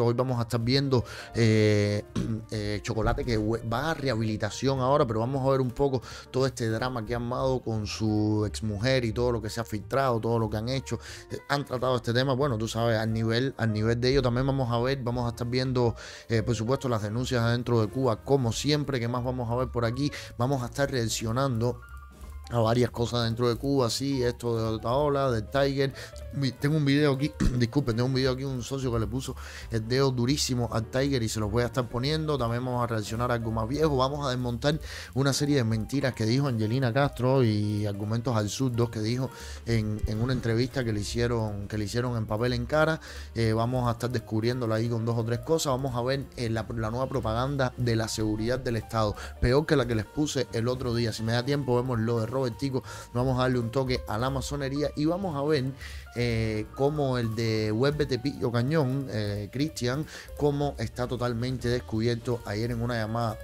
hoy vamos a estar viendo eh, eh, Chocolate que va a rehabilitación ahora, pero vamos a ver un poco todo este drama que ha armado con su exmujer y todo lo que se ha filtrado, todo lo que han hecho. Eh, han tratado este tema, bueno, tú sabes, al nivel, al nivel de ello también vamos a ver, vamos a estar viendo, por supuesto, las denuncias adentro de Cuba, como siempre, que más vamos a ver por aquí, vamos a estar reaccionando a varias cosas dentro de Cuba, así esto de otra ola, del Tiger. Tengo un video aquí, disculpen, tengo un video aquí, un socio que le puso el dedo durísimo al Tiger y se los voy a estar poniendo. También vamos a reaccionar a algo más viejo. Vamos a desmontar una serie de mentiras que dijo Angelina Castro y argumentos al sur dos que dijo en, una entrevista que le hicieron, que le hicieron en papel en cara. Eh, vamos a estar descubriéndola ahí con dos o tres cosas. Vamos a ver eh, la, nueva propaganda de la seguridad del Estado. Peor que la que les puse el otro día. Si me da tiempo, vemos lo de Robertico, vamos a darle un toque a la masonería y vamos a ver como eh, cómo el de Web Pillo Cañón, eh, Cristian, cómo está totalmente descubierto ayer en una llamada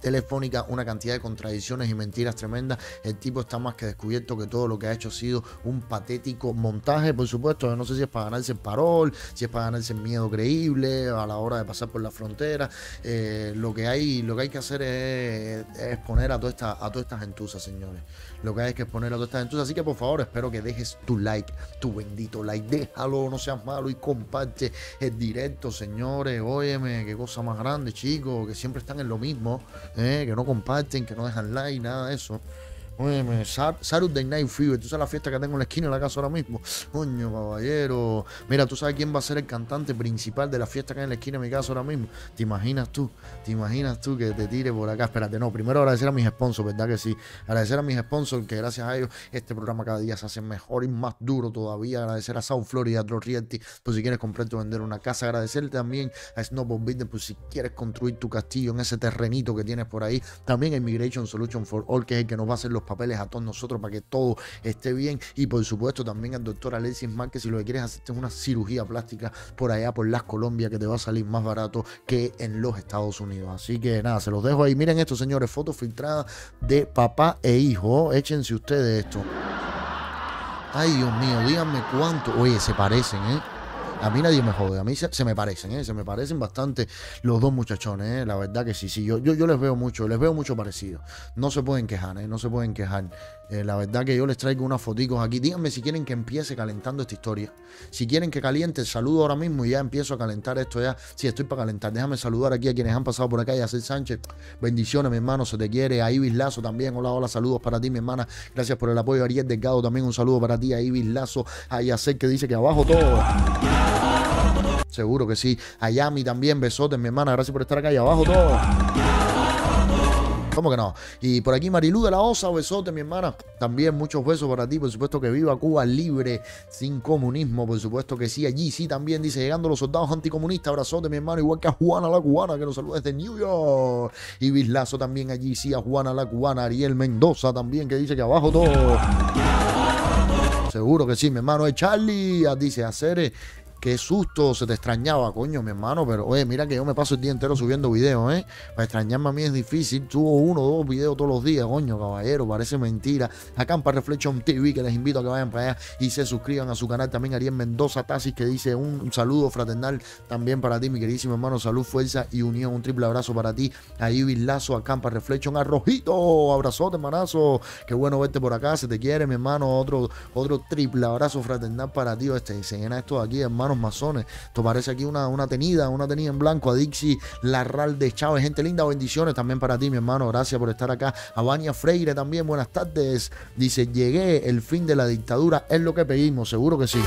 telefónica, una cantidad de contradicciones y mentiras tremendas. El tipo está más que descubierto que todo lo que ha hecho ha sido un patético montaje, por supuesto. No sé si es para ganarse el parol, si es para ganarse el miedo creíble a la hora de pasar por la frontera. Eh, lo, que hay, lo que hay que hacer es, exponer a toda esta, a todas estas señores. Lo que hay que poner a todas Entonces, así que por favor, espero que dejes tu like, tu bendito like. Déjalo, no seas malo y comparte el directo, señores. Óyeme, qué cosa más grande, chicos, que siempre están en lo mismo, ¿eh? que no comparten, que no dejan like, nada de eso. Oye, the Night Fever, tú sabes la fiesta que tengo en la esquina de la casa ahora mismo. Coño, caballero. Mira, tú sabes quién va a ser el cantante principal de la fiesta que hay en la esquina de mi casa ahora mismo. ¿Te imaginas tú? ¿Te imaginas tú que te tire por acá? Espérate, no. Primero agradecer a mis sponsors, ¿verdad que sí? Agradecer a mis sponsors, que gracias a ellos este programa cada día se hace mejor y más duro todavía. Agradecer a South Florida, Drew Realty, pues si quieres comprar o vender una casa. Agradecer también a Snowball Business por si quieres construir tu castillo en ese terrenito que tienes por ahí. También a Immigration Solution for All, que es el que nos va a hacer los papeles a todos nosotros para que todo esté bien. Y por supuesto también al doctor Alexis Márquez, si lo que quieres hacerte es una cirugía plástica por allá, por las Colombia, que te va a salir más barato que en los Estados Unidos. Así que nada, se los dejo ahí. Miren esto, señores, fotos filtradas de papá e hijo. Échense ustedes esto. Ay, Dios mío, díganme cuánto. Oye, se parecen, ¿eh? A mí nadie me jode, a mí se, me parecen, ¿eh? se me parecen bastante los dos muchachones, ¿eh? la verdad que sí, sí, yo, yo, yo les veo mucho, les veo mucho parecido. No se pueden quejar, ¿eh? no se pueden quejar. Eh, la verdad que yo les traigo unas foticos aquí. Díganme si quieren que empiece calentando esta historia. Si quieren que caliente, saludo ahora mismo y ya empiezo a calentar esto ya. Sí, estoy para calentar. Déjame saludar aquí a quienes han pasado por acá. Yacel Sánchez, bendiciones, mi hermano, se te quiere. A Ibis Lazo también, hola, hola, saludos para ti, mi hermana. Gracias por el apoyo. Ariel Delgado también, un saludo para ti. A Ibis Lazo, a que dice que abajo todo. Seguro que sí. A Yami también, besotes, mi hermana. Gracias por estar acá y abajo todo. ¿Cómo que no? Y por aquí Marilú de la Osa, besote, mi hermana. También muchos besos para ti, por supuesto que viva Cuba libre, sin comunismo, por supuesto que sí. Allí sí también dice, llegando los soldados anticomunistas, abrazote, mi hermano, igual que a Juana la Cubana, que nos saluda desde New York. Y Bislazo también allí, sí, a Juana la Cubana, Ariel Mendoza también, que dice que abajo todo. Seguro que sí, mi hermano. Es Charlie, ah, dice, hacer Qué susto, se te extrañaba, coño, mi hermano. Pero oye, mira que yo me paso el día entero subiendo videos, ¿eh? Para extrañarme a mí es difícil. Subo uno o dos videos todos los días, coño, caballero. Parece mentira. Acá en Reflection TV, que les invito a que vayan para allá y se suscriban a su canal. También Ariel Mendoza Tasis, que dice un saludo fraternal también para ti, mi queridísimo hermano. Salud, fuerza y unión. Un triple abrazo para ti. Ahí, Ibis Acampa a Campa Reflection, a Rojito. Abrazote, hermanazo. Qué bueno verte por acá. Se te quiere, mi hermano. Otro, otro triple abrazo fraternal para ti. Este, se llena esto aquí, hermano los masones. ¿Te parece aquí una, una tenida, una tenida en blanco. A Dixie Larral de Chávez, gente linda, bendiciones también para ti, mi hermano. Gracias por estar acá. A bania Freire también, buenas tardes. Dice, llegué el fin de la dictadura, es lo que pedimos, seguro que sí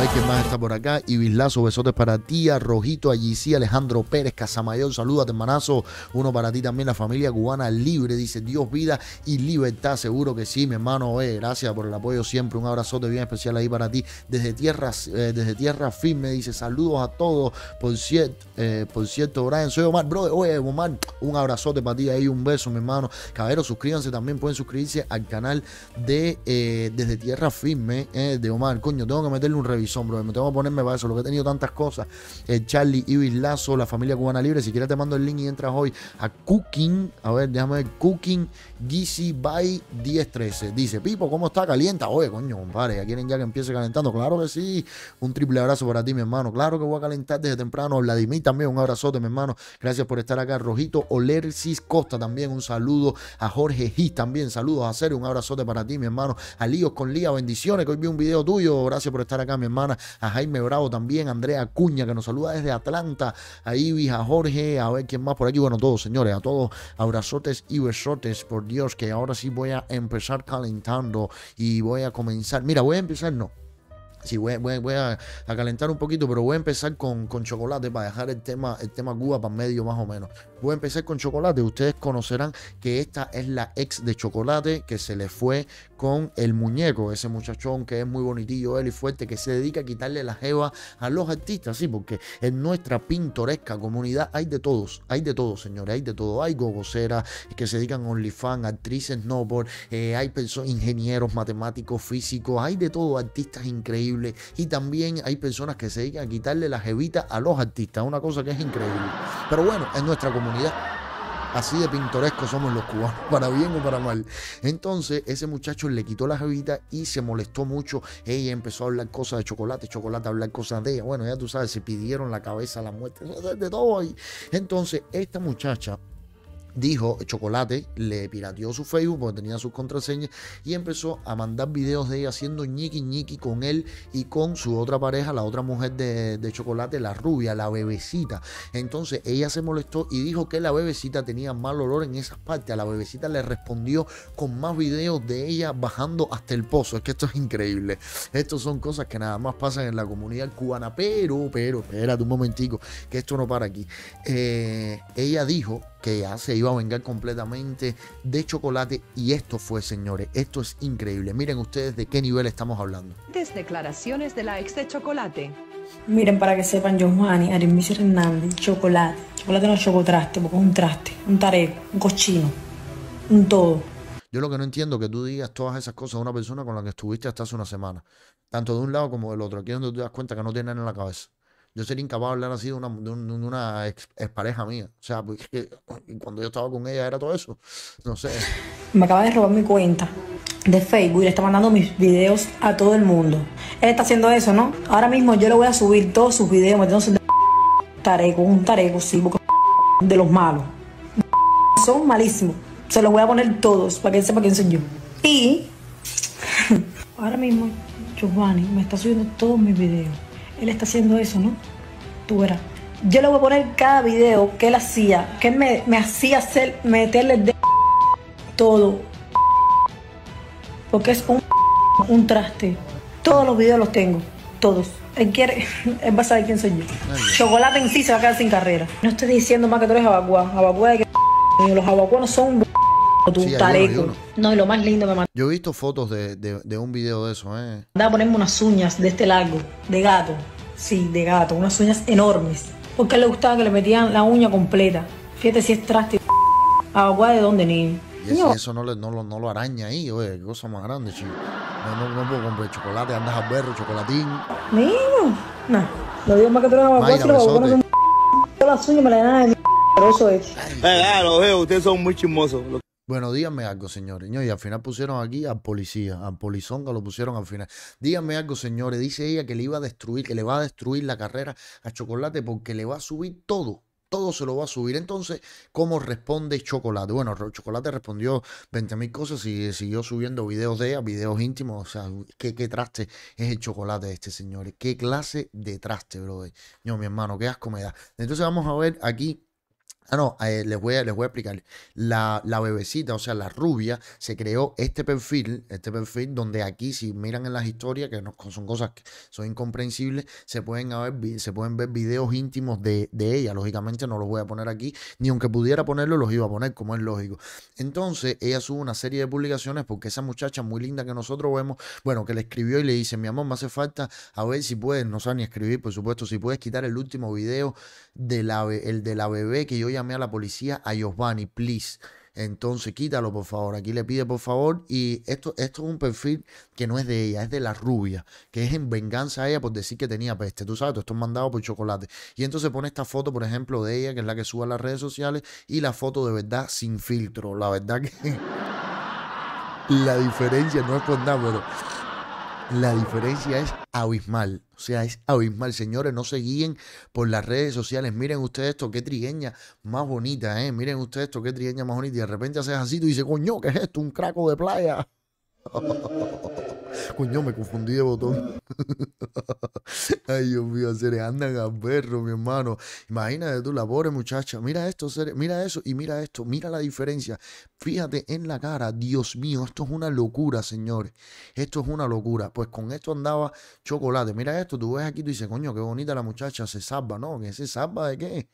ver que más está por acá. Y Ibislazo, besotes para ti, a Rojito, Allí sí Alejandro Pérez, Casamayor, salúdate, hermanazo. Uno para ti también, la familia cubana libre, dice Dios, vida y libertad. Seguro que sí, mi hermano. Eh, gracias por el apoyo siempre. Un abrazote bien especial ahí para ti. Desde tierra, eh, desde tierra firme, dice saludos a todos. Por cierto, eh, por cierto, Brian, soy Omar. Bro, oye, Omar, un abrazote para ti ahí, un beso, mi hermano. Cabero, suscríbanse también, pueden suscribirse al canal de eh, Desde Tierra Firme de Omar. Coño, tengo que meterle un revisión sombro Me tengo que ponerme para eso, lo que he tenido tantas cosas. Eh, Charlie, Ibis Lazo, la familia cubana libre. Si quieres te mando el link y entras hoy a Cooking. A ver, déjame ver, Cooking GC by 1013. Dice, Pipo, ¿cómo está? Calienta. Oye, coño, compadre, a quieren ya que empiece calentando. Claro que sí. Un triple abrazo para ti, mi hermano. Claro que voy a calentar desde temprano. Vladimir también, un abrazote, mi hermano. Gracias por estar acá. Rojito Olercis Costa también, un saludo. A Jorge Gis también, saludos a Cero, un abrazote para ti, mi hermano. A Líos con Lía, bendiciones, que hoy vi un video tuyo. Gracias por estar acá, mi hermana. A Jaime Bravo también, Andrea Cuña, que nos saluda desde Atlanta. A Ibis, a Jorge, a ver quién más por aquí. Bueno, todos, señores, a todos abrazotes y besotes por Dios, que ahora sí voy a empezar calentando y voy a comenzar. Mira, voy a empezar, no. Sí, voy, a, calentar un poquito, pero voy a empezar con, con, chocolate para dejar el tema, el tema Cuba para medio más o menos. Voy a empezar con chocolate. Ustedes conocerán que esta es la ex de chocolate que se le fue con el muñeco, ese muchachón que es muy bonitillo él y fuerte, que se dedica a quitarle la jeva a los artistas, sí, porque en nuestra pintoresca comunidad hay de todos, hay de todos, señores, hay de todo. Hay gogoceras que se dedican a OnlyFans, actrices no por, eh, hay personas, ingenieros, matemáticos, físicos, hay de todo, artistas increíbles. Y también hay personas que se dedican a quitarle la jevita a los artistas, una cosa que es increíble. Pero bueno, en nuestra comunidad Así de pintoresco somos los cubanos, para bien o para mal. Entonces, ese muchacho le quitó la jevita y se molestó mucho. Ella empezó a hablar cosas de chocolate, chocolate a hablar cosas de ella. Bueno, ya tú sabes, se pidieron la cabeza, la muerte, de todo ahí. Entonces, esta muchacha dijo, Chocolate le pirateó su Facebook porque tenía sus contraseñas y empezó a mandar videos de ella haciendo ñiqui ñiqui con él y con su otra pareja, la otra mujer de, Chocolate, la rubia, la bebecita. Entonces ella se molestó y dijo que la bebecita tenía mal olor en esas partes. A la bebecita le respondió con más videos de ella bajando hasta el pozo. Es que esto es increíble. Estas son cosas que nada más pasan en la comunidad cubana. Pero, pero, espérate un momentico, que esto no para aquí. Eh, ella dijo que ya se iba a vengar completamente de chocolate. Y esto fue, señores, esto es increíble. Miren ustedes de qué nivel estamos hablando. Declaraciones de la ex de chocolate. Miren, para que sepan, Giovanni, Arimicio Hernández, chocolate. Chocolate no es chocotraste, es un traste, un tareco, un cochino, un todo. Yo lo que no entiendo es que tú digas todas esas cosas a una persona con la que estuviste hasta hace una semana, tanto de un lado como del otro. Aquí es donde te das cuenta que no tienen en la cabeza yo sería incapaz de hablar así de una, de expareja mía. O sea, pues, cuando yo estaba con ella era todo eso. No sé. Me acaba de robar mi cuenta de Facebook y le está mandando mis videos a todo el mundo. Él está haciendo eso, ¿no? Ahora mismo yo le voy a subir todos sus videos metiéndose un tareco, un tareco, sí, porque de los malos. Son malísimos. Se los voy a poner todos para que él sepa quién soy yo. Y ahora mismo Giovanni me está subiendo todos mis videos él está haciendo eso, ¿no? Tú verás. Yo le voy a poner cada video que él hacía, que él me, hacía hacer, meterle de todo. Porque es un, un traste. Todos los videos los tengo, todos. Él quiere, él va a saber quién soy yo. Chocolate en sí se va a quedar sin carrera. No estoy diciendo más que tú eres abacuá. de que los abacuá no son no, y lo más lindo me mandó. Yo he visto fotos de, de, un video de eso, ¿eh? Andaba a ponerme unas uñas de este largo, de gato. Sí, de gato, unas uñas enormes. Porque le gustaba que le metían la uña completa. Fíjate si es traste. Agua de dónde ni. Y eso no, lo, araña ahí, oye, qué cosa más grande, chico. No, no, puedo comprar chocolate, andas a berro, chocolatín. Niño, no. Lo digo más que tú no me acuerdo, los las uñas me la dan de mi. Pero eso es. lo veo, ustedes son muy chismosos. Bueno, díganme algo, señores. Y al final pusieron aquí a policía, a polizonga lo pusieron al final. Díganme algo, señores. Dice ella que le iba a destruir, que le va a destruir la carrera a Chocolate porque le va a subir todo todo se lo va a subir. Entonces, ¿cómo responde Chocolate? Bueno, Chocolate respondió 20.000 cosas y siguió subiendo videos de ella, videos íntimos. O sea, ¿qué, traste es el chocolate este, señores? ¿Qué clase de traste, brother? No, mi hermano, qué asco me da. Entonces, vamos a ver aquí Ah, no, eh, les, voy a, les voy a explicar. La, bebecita, o sea, la rubia, se creó este perfil, este perfil donde aquí, si miran en las historias, que son cosas que son incomprensibles, se pueden, se pueden ver videos íntimos de, ella. Lógicamente no los voy a poner aquí, ni aunque pudiera ponerlo los iba a poner, como es lógico. Entonces, ella sube una serie de publicaciones porque esa muchacha muy linda que nosotros vemos, bueno, que le escribió y le dice, mi amor, me hace falta, a ver si puedes, no sabe ni escribir, por supuesto, si puedes quitar el último video de la, el de la bebé que yo ya a la policía a Giovanni, please. Entonces quítalo, por favor. Aquí le pide, por favor. Y esto, esto es un perfil que no es de ella, es de la rubia, que es en venganza a ella por decir que tenía peste. Tú sabes, esto es mandado por chocolate. Y entonces pone esta foto, por ejemplo, de ella, que es la que sube a las redes sociales, y la foto de verdad sin filtro. La verdad que la diferencia no es por nada, pero la diferencia es abismal. O sea, es abismal. Señores, no se guíen por las redes sociales. Miren ustedes esto, qué trigueña más bonita, ¿eh? Miren ustedes esto, qué trigueña más bonita. Y de repente haces así, tú dices, coño, ¿qué es esto? Un craco de playa. Coño, me confundí de botón. Ay, Dios mío, seres andan a perro, mi hermano. Imagínate tú, la pobre muchacha. Mira esto, mira eso y mira esto. Mira la diferencia. Fíjate en la cara. Dios mío, esto es una locura, señores. Esto es una locura. Pues con esto andaba chocolate. Mira esto, tú ves aquí, tú dices, coño, qué bonita la muchacha. Se salva, ¿no? ¿Que se salva de qué?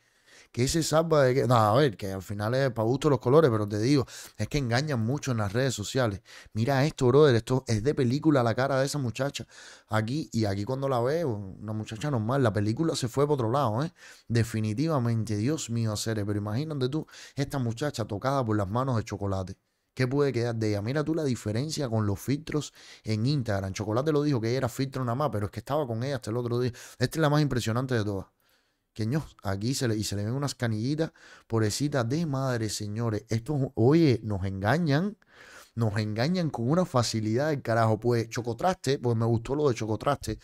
que se salva de que. No, a ver, que al final es para gusto los colores, pero te digo, es que engañan mucho en las redes sociales. Mira esto, brother, esto es de película la cara de esa muchacha. Aquí y aquí cuando la veo, una muchacha normal, la película se fue por otro lado, ¿eh? Definitivamente, Dios mío, seres pero imagínate tú, esta muchacha tocada por las manos de chocolate. ¿Qué puede quedar de ella? Mira tú la diferencia con los filtros en Instagram. Chocolate lo dijo que ella era filtro nada más, pero es que estaba con ella hasta el otro día. Esta es la más impresionante de todas aquí se le, y se le ven unas canillitas, pobrecitas de madre, señores. esto oye, nos engañan, nos engañan con una facilidad del carajo. Pues Chocotraste, pues me gustó lo de Chocotraste.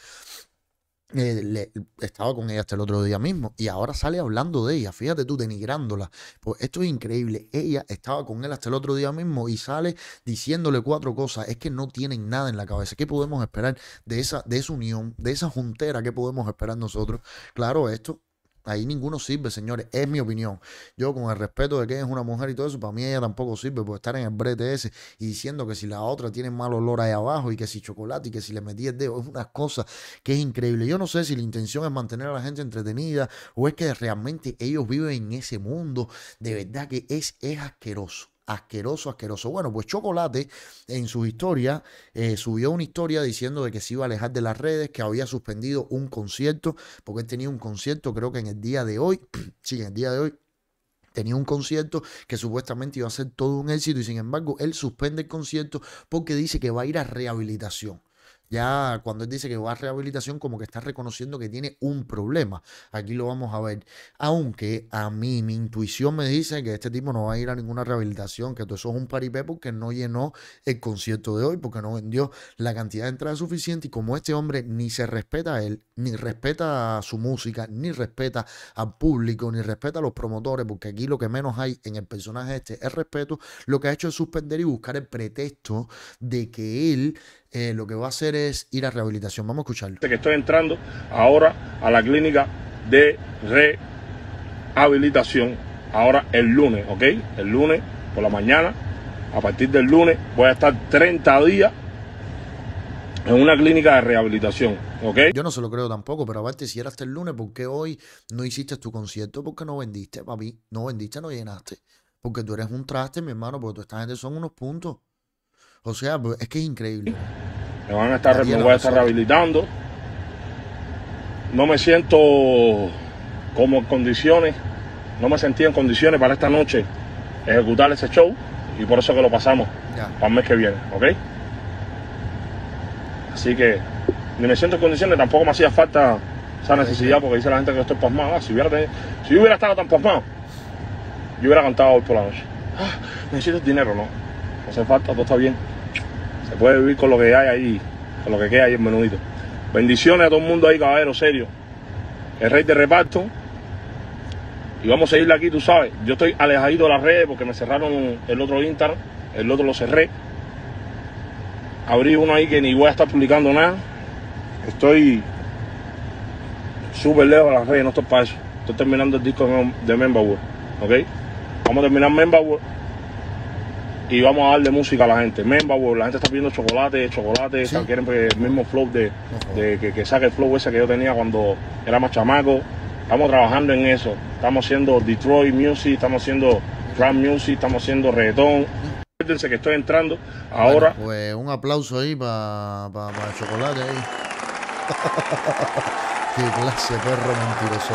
Eh, le, estaba con ella hasta el otro día mismo y ahora sale hablando de ella, fíjate tú, denigrándola. Pues esto es increíble. Ella estaba con él hasta el otro día mismo y sale diciéndole cuatro cosas. Es que no tienen nada en la cabeza. ¿Qué podemos esperar de esa, de esa unión, de esa juntera? ¿Qué podemos esperar nosotros? Claro, esto Ahí ninguno sirve, señores. Es mi opinión. Yo, con el respeto de que es una mujer y todo eso, para mí ella tampoco sirve por estar en el brete ese y diciendo que si la otra tiene mal olor ahí abajo y que si chocolate y que si le metí el dedo. Es una cosa que es increíble. Yo no sé si la intención es mantener a la gente entretenida o es que realmente ellos viven en ese mundo. De verdad que es, es asqueroso asqueroso, asqueroso. Bueno, pues Chocolate en su historia eh, subió una historia diciendo de que se iba a alejar de las redes, que había suspendido un concierto, porque él tenía un concierto creo que en el día de hoy, sí, en el día de hoy, tenía un concierto que supuestamente iba a ser todo un éxito y sin embargo él suspende el concierto porque dice que va a ir a rehabilitación. Ya cuando él dice que va a rehabilitación, como que está reconociendo que tiene un problema. Aquí lo vamos a ver. Aunque a mí, mi intuición me dice que este tipo no va a ir a ninguna rehabilitación, que todo eso es un paripé porque no llenó el concierto de hoy, porque no vendió la cantidad de entradas suficiente. Y como este hombre ni se respeta a él, ni respeta a su música, ni respeta al público, ni respeta a los promotores, porque aquí lo que menos hay en el personaje este es respeto, lo que ha hecho es suspender y buscar el pretexto de que él eh, lo que va a hacer es ir a rehabilitación. Vamos a escucharlo. Que estoy entrando ahora a la clínica de rehabilitación, ahora el lunes, ¿ok? El lunes por la mañana, a partir del lunes voy a estar 30 días en una clínica de rehabilitación, ¿ok? Yo no se lo creo tampoco, pero aparte, si eras el lunes, ¿por qué hoy no hiciste tu concierto? Porque no vendiste, papi, no vendiste, no llenaste. Porque tú eres un traste, mi hermano, porque tú esta gente son unos puntos. O sea, pues, es que es increíble. Me van a estar, a estar rehabilitando. No me siento como en condiciones, no me sentía en condiciones para esta noche ejecutar ese show y por eso que lo pasamos para el mes que viene, ¿ok? Así que ni me siento en condiciones, tampoco me hacía falta esa necesidad porque dice la gente que estoy pasmado. Ah, si, hubiera yo hubiera estado tan pasmado, yo hubiera cantado hoy por la noche. Ah, necesito dinero, no. No hace falta, todo está bien puede vivir con lo que hay ahí, con lo que queda ahí en menudito. Bendiciones a todo el mundo ahí, caballero, serio. El rey de reparto. Y vamos a seguirle aquí, tú sabes. Yo estoy alejado de las redes porque me cerraron el otro Instagram. El otro lo cerré. Abrí uno ahí que ni voy a estar publicando nada. Estoy súper lejos de las redes, no estoy paso. Estoy terminando el disco de world ¿Ok? Vamos a terminar world y vamos a darle música a la gente. Memba, la gente está pidiendo chocolate, chocolate, quieren pues, el mismo flow de, de que, saque el flow ese que yo tenía cuando era más chamaco. Estamos trabajando en eso. Estamos haciendo Detroit Music, estamos haciendo Trap Music, estamos haciendo reggaetón. Acuérdense que estoy entrando ahora. pues un aplauso ahí para pa, chocolate ahí. Qué clase perro mentiroso.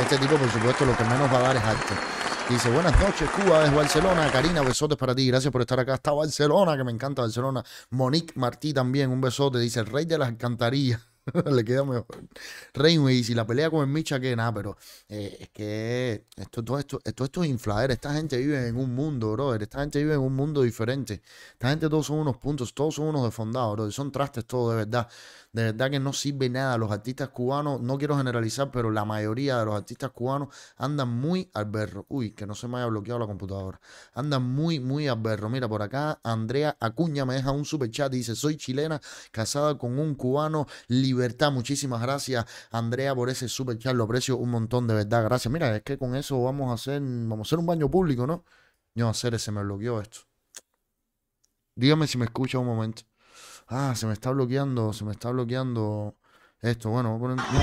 Este tipo, por supuesto, lo que menos va a dar es arte dice, buenas noches, Cuba, desde Barcelona. Karina, besotes para ti, gracias por estar acá. Hasta Barcelona, que me encanta Barcelona. Monique Martí también, un besote. Dice, el rey de las alcantarillas. le queda mejor. Rainway, si la pelea con el Micha, que nada, pero eh, es que esto, todo esto, esto, esto es inflader. Esta gente vive en un mundo, brother. Esta gente vive en un mundo diferente. Esta gente todos son unos puntos, todos son unos defondados, brother. Son trastes todos, de verdad. De verdad que no sirve nada. Los artistas cubanos, no quiero generalizar, pero la mayoría de los artistas cubanos andan muy al berro. Uy, que no se me haya bloqueado la computadora. Andan muy, muy al berro. Mira, por acá Andrea Acuña me deja un super chat. Dice, soy chilena, casada con un cubano libre libertad. Muchísimas gracias, Andrea, por ese super chat. Lo aprecio un montón, de verdad. Gracias. Mira, es que con eso vamos a hacer, vamos a hacer un baño público, ¿no? No, hacer, se me bloqueó esto. Dígame si me escucha un momento. Ah, se me está bloqueando, se me está bloqueando esto. Bueno, voy a poner. No.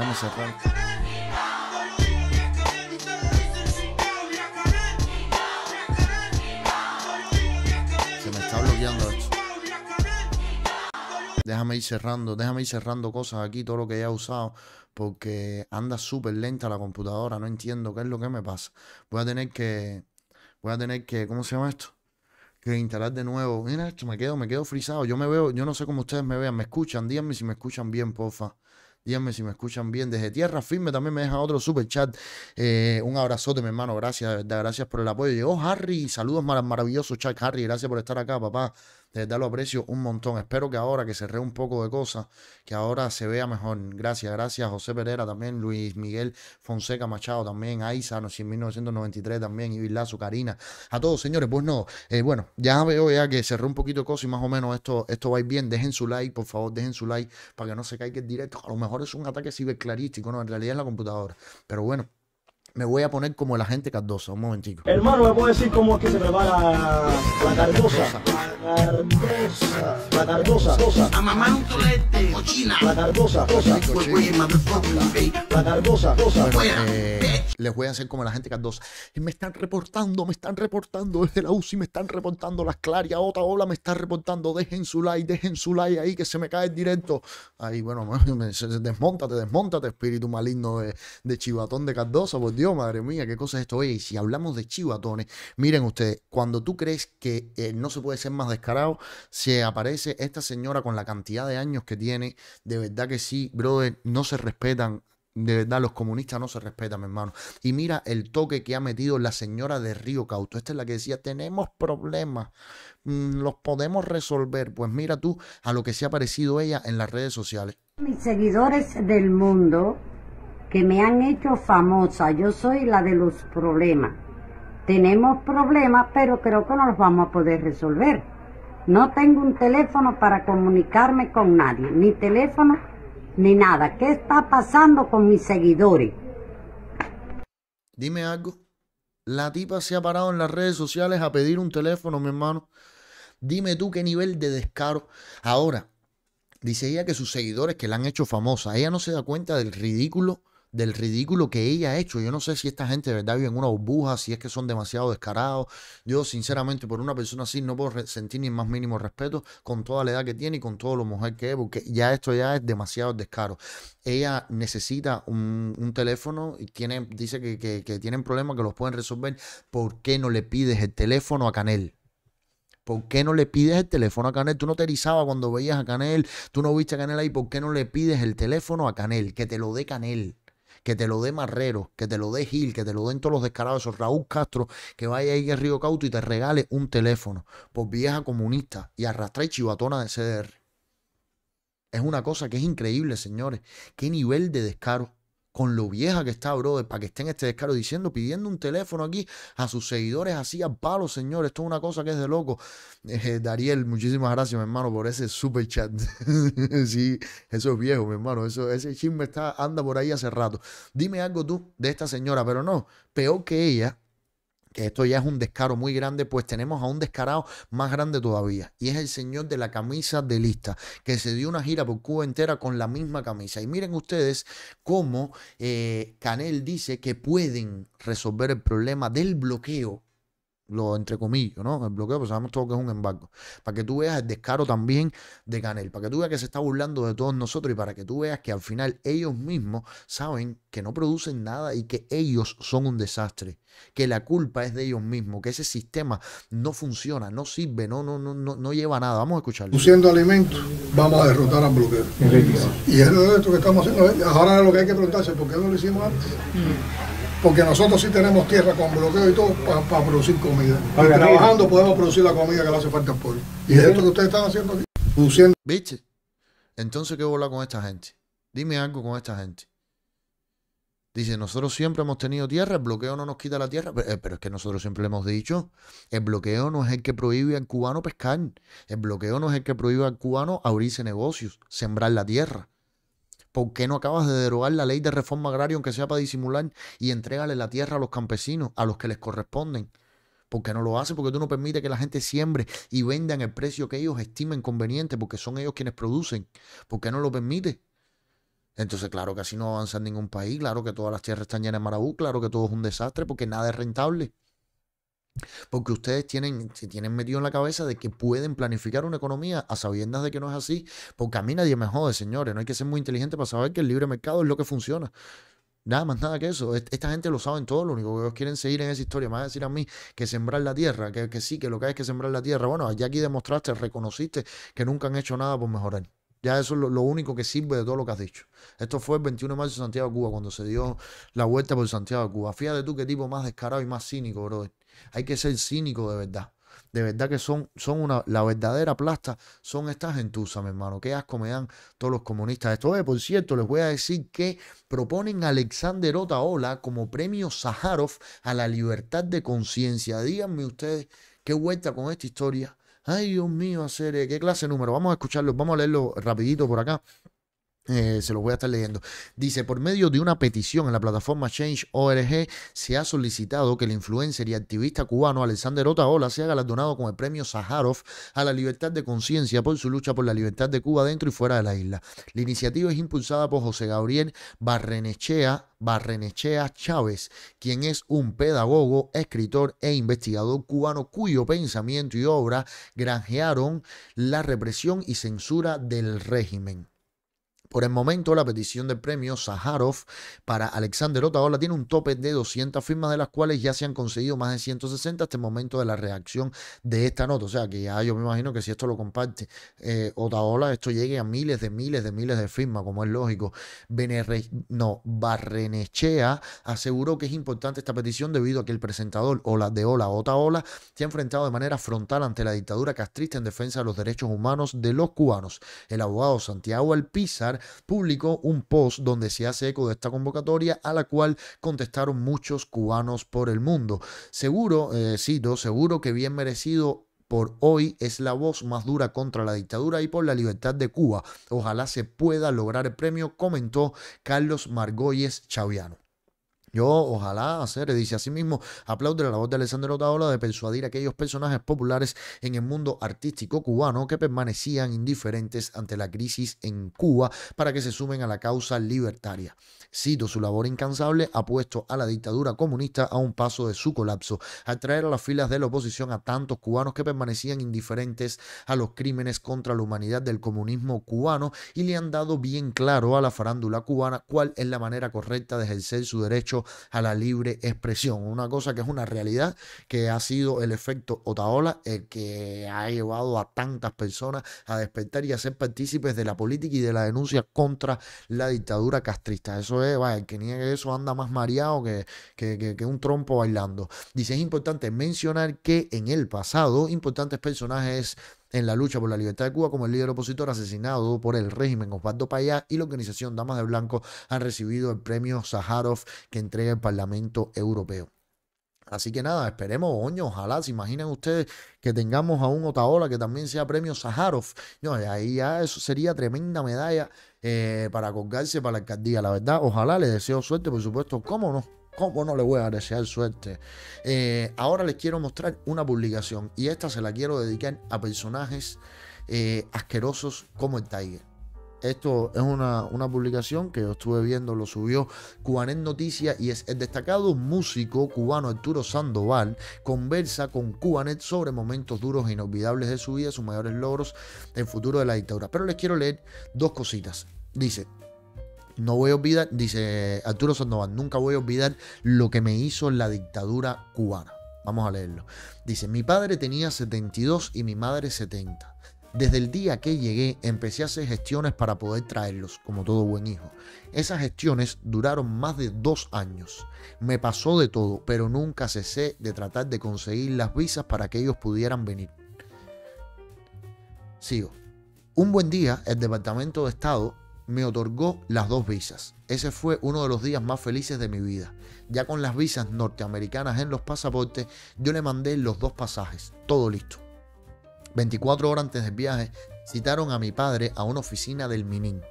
Ah, déjame ir cerrando, déjame ir cerrando cosas aquí, todo lo que haya usado, porque anda súper lenta la computadora, no entiendo qué es lo que me pasa. Voy a tener que, voy a tener que, ¿cómo se llama esto? Que instalar de nuevo. Mira esto, me quedo, me quedo frisado. Yo me veo, yo no sé cómo ustedes me vean, me escuchan, díganme si me escuchan bien, porfa. Díganme si me escuchan bien. Desde Tierra Firme también me deja otro super chat. Eh, un abrazote, mi hermano. Gracias, de Gracias por el apoyo. Llegó Harry. Saludos maravillosos, chat Harry. Gracias por estar acá, papá les eh, da lo aprecio un montón. Espero que ahora que cerré un poco de cosas, que ahora se vea mejor. Gracias, gracias José Pereira también, Luis Miguel Fonseca Machado también, Aiza, no, 1993 también, y Lazo, Karina. A todos, señores, pues no. Eh, bueno, ya veo ya que cerré un poquito de cosas y más o menos esto, esto va a bien. Dejen su like, por favor, dejen su like para que no se caiga el directo. A lo mejor es un ataque ciberclarístico, no, en realidad es la computadora. Pero bueno me voy a poner como la gente Cardosa. Un momentico. Hermano, ¿me puedo decir cómo es que se prepara la Cardosa? La Cardosa. La Cardosa. Cosa. A mamar un cochina. La Cardosa. La Cardosa. Eh, les voy a hacer como la gente Cardosa. Me están reportando, me están reportando desde la UCI, me están reportando las clarias. Otra ola me está reportando. Dejen su like, dejen su like ahí que se me cae el directo. Ahí, bueno, desmontate, desmontate, espíritu maligno de, de chivatón de Cardosa, por Dios madre mía, qué cosa es esto. Oye, y si hablamos de chivatones, miren ustedes, cuando tú crees que eh, no se puede ser más descarado, se aparece esta señora con la cantidad de años que tiene. De verdad que sí, brother, no se respetan de verdad, los comunistas no se respetan, mi hermano. Y mira el toque que ha metido la señora de Río Cauto. Esta es la que decía, tenemos problemas, mm, los podemos resolver. Pues mira tú a lo que se ha parecido ella en las redes sociales. Mis seguidores del mundo, que me han hecho famosa. Yo soy la de los problemas. Tenemos problemas, pero creo que no los vamos a poder resolver. No tengo un teléfono para comunicarme con nadie, ni teléfono ni nada. ¿Qué está pasando con mis seguidores? Dime algo. La tipa se ha parado en las redes sociales a pedir un teléfono, mi hermano. Dime tú qué nivel de descaro. Ahora, dice ella que sus seguidores que la han hecho famosa, ella no se da cuenta del ridículo del ridículo que ella ha hecho. Yo no sé si esta gente de verdad vive en una burbuja, si es que son demasiado descarados. Yo, sinceramente, por una persona así no puedo sentir ni el más mínimo respeto con toda la edad que tiene y con todo lo mujer que es, porque ya esto ya es demasiado descaro. Ella necesita un, teléfono y tiene, dice que, que tienen problemas que los pueden resolver. ¿Por qué no le pides el teléfono a Canel? ¿Por qué no le pides el teléfono a Canel? Tú no te erizabas cuando veías a Canel, tú no viste a Canel ahí, ¿por qué no le pides el teléfono a Canel? Que te lo dé Canel que te lo dé Marrero, que te lo dé Gil, que te lo den todos los descarados, esos Raúl Castro, que vaya ahí a Río Cauto y te regale un teléfono por vieja comunista y y chivatona de CDR. Es una cosa que es increíble, señores. Qué nivel de descaro con lo vieja que está, brother, para que estén este descaro diciendo, pidiendo un teléfono aquí a sus seguidores así a palo, señor. Esto es una cosa que es de loco. Eh, Dariel, muchísimas gracias, mi hermano, por ese super chat. sí, eso es viejo, mi hermano. Eso, ese chisme está, anda por ahí hace rato. Dime algo tú de esta señora, pero no, peor que ella que esto ya es un descaro muy grande, pues tenemos a un descarado más grande todavía. Y es el señor de la camisa de lista, que se dio una gira por Cuba entera con la misma camisa. Y miren ustedes cómo eh, Canel dice que pueden resolver el problema del bloqueo lo entre comillas, ¿no? El bloqueo, pues sabemos todo que es un embargo. Para que tú veas el descaro también de Canel, para que tú veas que se está burlando de todos nosotros y para que tú veas que al final ellos mismos saben que no producen nada y que ellos son un desastre, que la culpa es de ellos mismos, que ese sistema no funciona, no sirve, no, no, no, no, no lleva nada. Vamos a escucharlo. Produciendo alimentos, vamos a derrotar al bloqueo. Y es lo que estamos haciendo. Ahora lo que hay que preguntarse, ¿por qué no lo hicimos antes? Mm porque nosotros sí tenemos tierra con bloqueo y todo para, producir comida. trabajando podemos producir la comida que le hace falta al pueblo. Y es esto que ustedes están haciendo aquí. Produciendo. ¿Viste? Entonces, ¿qué bola con esta gente? Dime algo con esta gente. Dice, nosotros siempre hemos tenido tierra, el bloqueo no nos quita la tierra, pero, eh, pero es que nosotros siempre le hemos dicho, el bloqueo no es el que prohíbe al cubano pescar, el bloqueo no es el que prohíbe al cubano abrirse negocios, sembrar la tierra. ¿Por qué no acabas de derogar la ley de reforma agraria, aunque sea para disimular, y entregarle la tierra a los campesinos, a los que les corresponden? ¿Por qué no lo hace? Porque tú no permites que la gente siembre y venda en el precio que ellos estimen conveniente, porque son ellos quienes producen. ¿Por qué no lo permite? Entonces, claro que así no avanza en ningún país, claro que todas las tierras están llenas de marabú, claro que todo es un desastre porque nada es rentable. Porque ustedes tienen, se tienen metido en la cabeza de que pueden planificar una economía a sabiendas de que no es así. Porque a mí nadie me jode, señores. No hay que ser muy inteligente para saber que el libre mercado es lo que funciona. Nada más nada que eso. Esta gente lo sabe en todo. Lo único que ellos quieren seguir en esa historia. más decir a mí que sembrar la tierra, que, que sí, que lo que hay es que sembrar la tierra. Bueno, ya aquí demostraste, reconociste que nunca han hecho nada por mejorar. Ya eso es lo, único que sirve de todo lo que has dicho. Esto fue el 21 de marzo de Santiago, de Cuba, cuando se dio la vuelta por Santiago, de Cuba. Fíjate tú qué tipo más descarado y más cínico, brother hay que ser cínico de verdad. De verdad que son, son una, la verdadera plasta, son estas gentusas, mi hermano. Qué asco me dan todos los comunistas. Esto es, eh, por cierto, les voy a decir que proponen a Alexander Otaola como premio Sájarov a la libertad de conciencia. Díganme ustedes qué vuelta con esta historia. Ay, Dios mío, hacer eh, qué clase número. Vamos a escucharlo, vamos a leerlo rapidito por acá. Eh, se los voy a estar leyendo. Dice, por medio de una petición en la plataforma Change.org se ha solicitado que el influencer y activista cubano Alexander Otaola sea galardonado con el premio Sájarov a la libertad de conciencia por su lucha por la libertad de Cuba dentro y fuera de la isla. La iniciativa es impulsada por José Gabriel Barrenechea, Barrenechea Chávez, quien es un pedagogo, escritor e investigador cubano cuyo pensamiento y obra granjearon la represión y censura del régimen. Por el momento, la petición del premio Sájarov para Alexander Otaola tiene un tope de 200 firmas, de las cuales ya se han conseguido más de 160 hasta el momento de la reacción de esta nota. O sea, que ya yo me imagino que si esto lo comparte eh, Otaola, esto llegue a miles de miles de miles de firmas, como es lógico. no, Barrenechea aseguró que es importante esta petición debido a que el presentador Ola de Ola Otaola se ha enfrentado de manera frontal ante la dictadura castrista en defensa de los derechos humanos de los cubanos. El abogado Santiago Alpizar publicó un post donde se hace eco de esta convocatoria a la cual contestaron muchos cubanos por el mundo. Seguro, eh, cito, seguro que bien merecido por hoy es la voz más dura contra la dictadura y por la libertad de Cuba. Ojalá se pueda lograr el premio, comentó Carlos Margoyes Chaviano. Yo ojalá hacer, dice así mismo, aplaude la voz de Alessandro Taola de persuadir a aquellos personajes populares en el mundo artístico cubano que permanecían indiferentes ante la crisis en Cuba para que se sumen a la causa libertaria. Cito, su labor incansable ha puesto a la dictadura comunista a un paso de su colapso, al traer a las filas de la oposición a tantos cubanos que permanecían indiferentes a los crímenes contra la humanidad del comunismo cubano y le han dado bien claro a la farándula cubana cuál es la manera correcta de ejercer su derecho a la libre expresión. Una cosa que es una realidad que ha sido el efecto Otaola, el que ha llevado a tantas personas a despertar y a ser partícipes de la política y de la denuncia contra la dictadura castrista. Eso es, vaya, que niegue eso anda más mareado que, que, que, que un trompo bailando. Dice, es importante mencionar que en el pasado importantes personajes en la lucha por la libertad de Cuba como el líder opositor asesinado por el régimen Osvaldo Payá y la organización Damas de Blanco han recibido el premio Sájarov que entrega el Parlamento Europeo. Así que nada, esperemos, oño, ojalá, se imaginen ustedes que tengamos a un Otaola que también sea premio sájarov No, ahí ya eso sería tremenda medalla eh, para colgarse para la alcaldía, la verdad. Ojalá, les deseo suerte, por supuesto, cómo no. ¿Cómo no le voy a desear suerte? Eh, ahora les quiero mostrar una publicación y esta se la quiero dedicar a personajes eh, asquerosos como el Tiger. Esto es una, una, publicación que estuve viendo, lo subió Cubanet Noticias y es el destacado músico cubano Arturo Sandoval conversa con Cubanet sobre momentos duros e inolvidables de su vida, sus mayores logros, el futuro de la dictadura. Pero les quiero leer dos cositas. Dice, no voy a olvidar, dice Arturo Sandoval, nunca voy a olvidar lo que me hizo la dictadura cubana. Vamos a leerlo. Dice, mi padre tenía 72 y mi madre 70. Desde el día que llegué empecé a hacer gestiones para poder traerlos, como todo buen hijo. Esas gestiones duraron más de dos años. Me pasó de todo, pero nunca cesé de tratar de conseguir las visas para que ellos pudieran venir. Sigo. Un buen día, el Departamento de Estado me otorgó las dos visas. Ese fue uno de los días más felices de mi vida. Ya con las visas norteamericanas en los pasaportes, yo le mandé los dos pasajes, todo listo. 24 horas antes del viaje, citaron a mi padre a una oficina del Minin.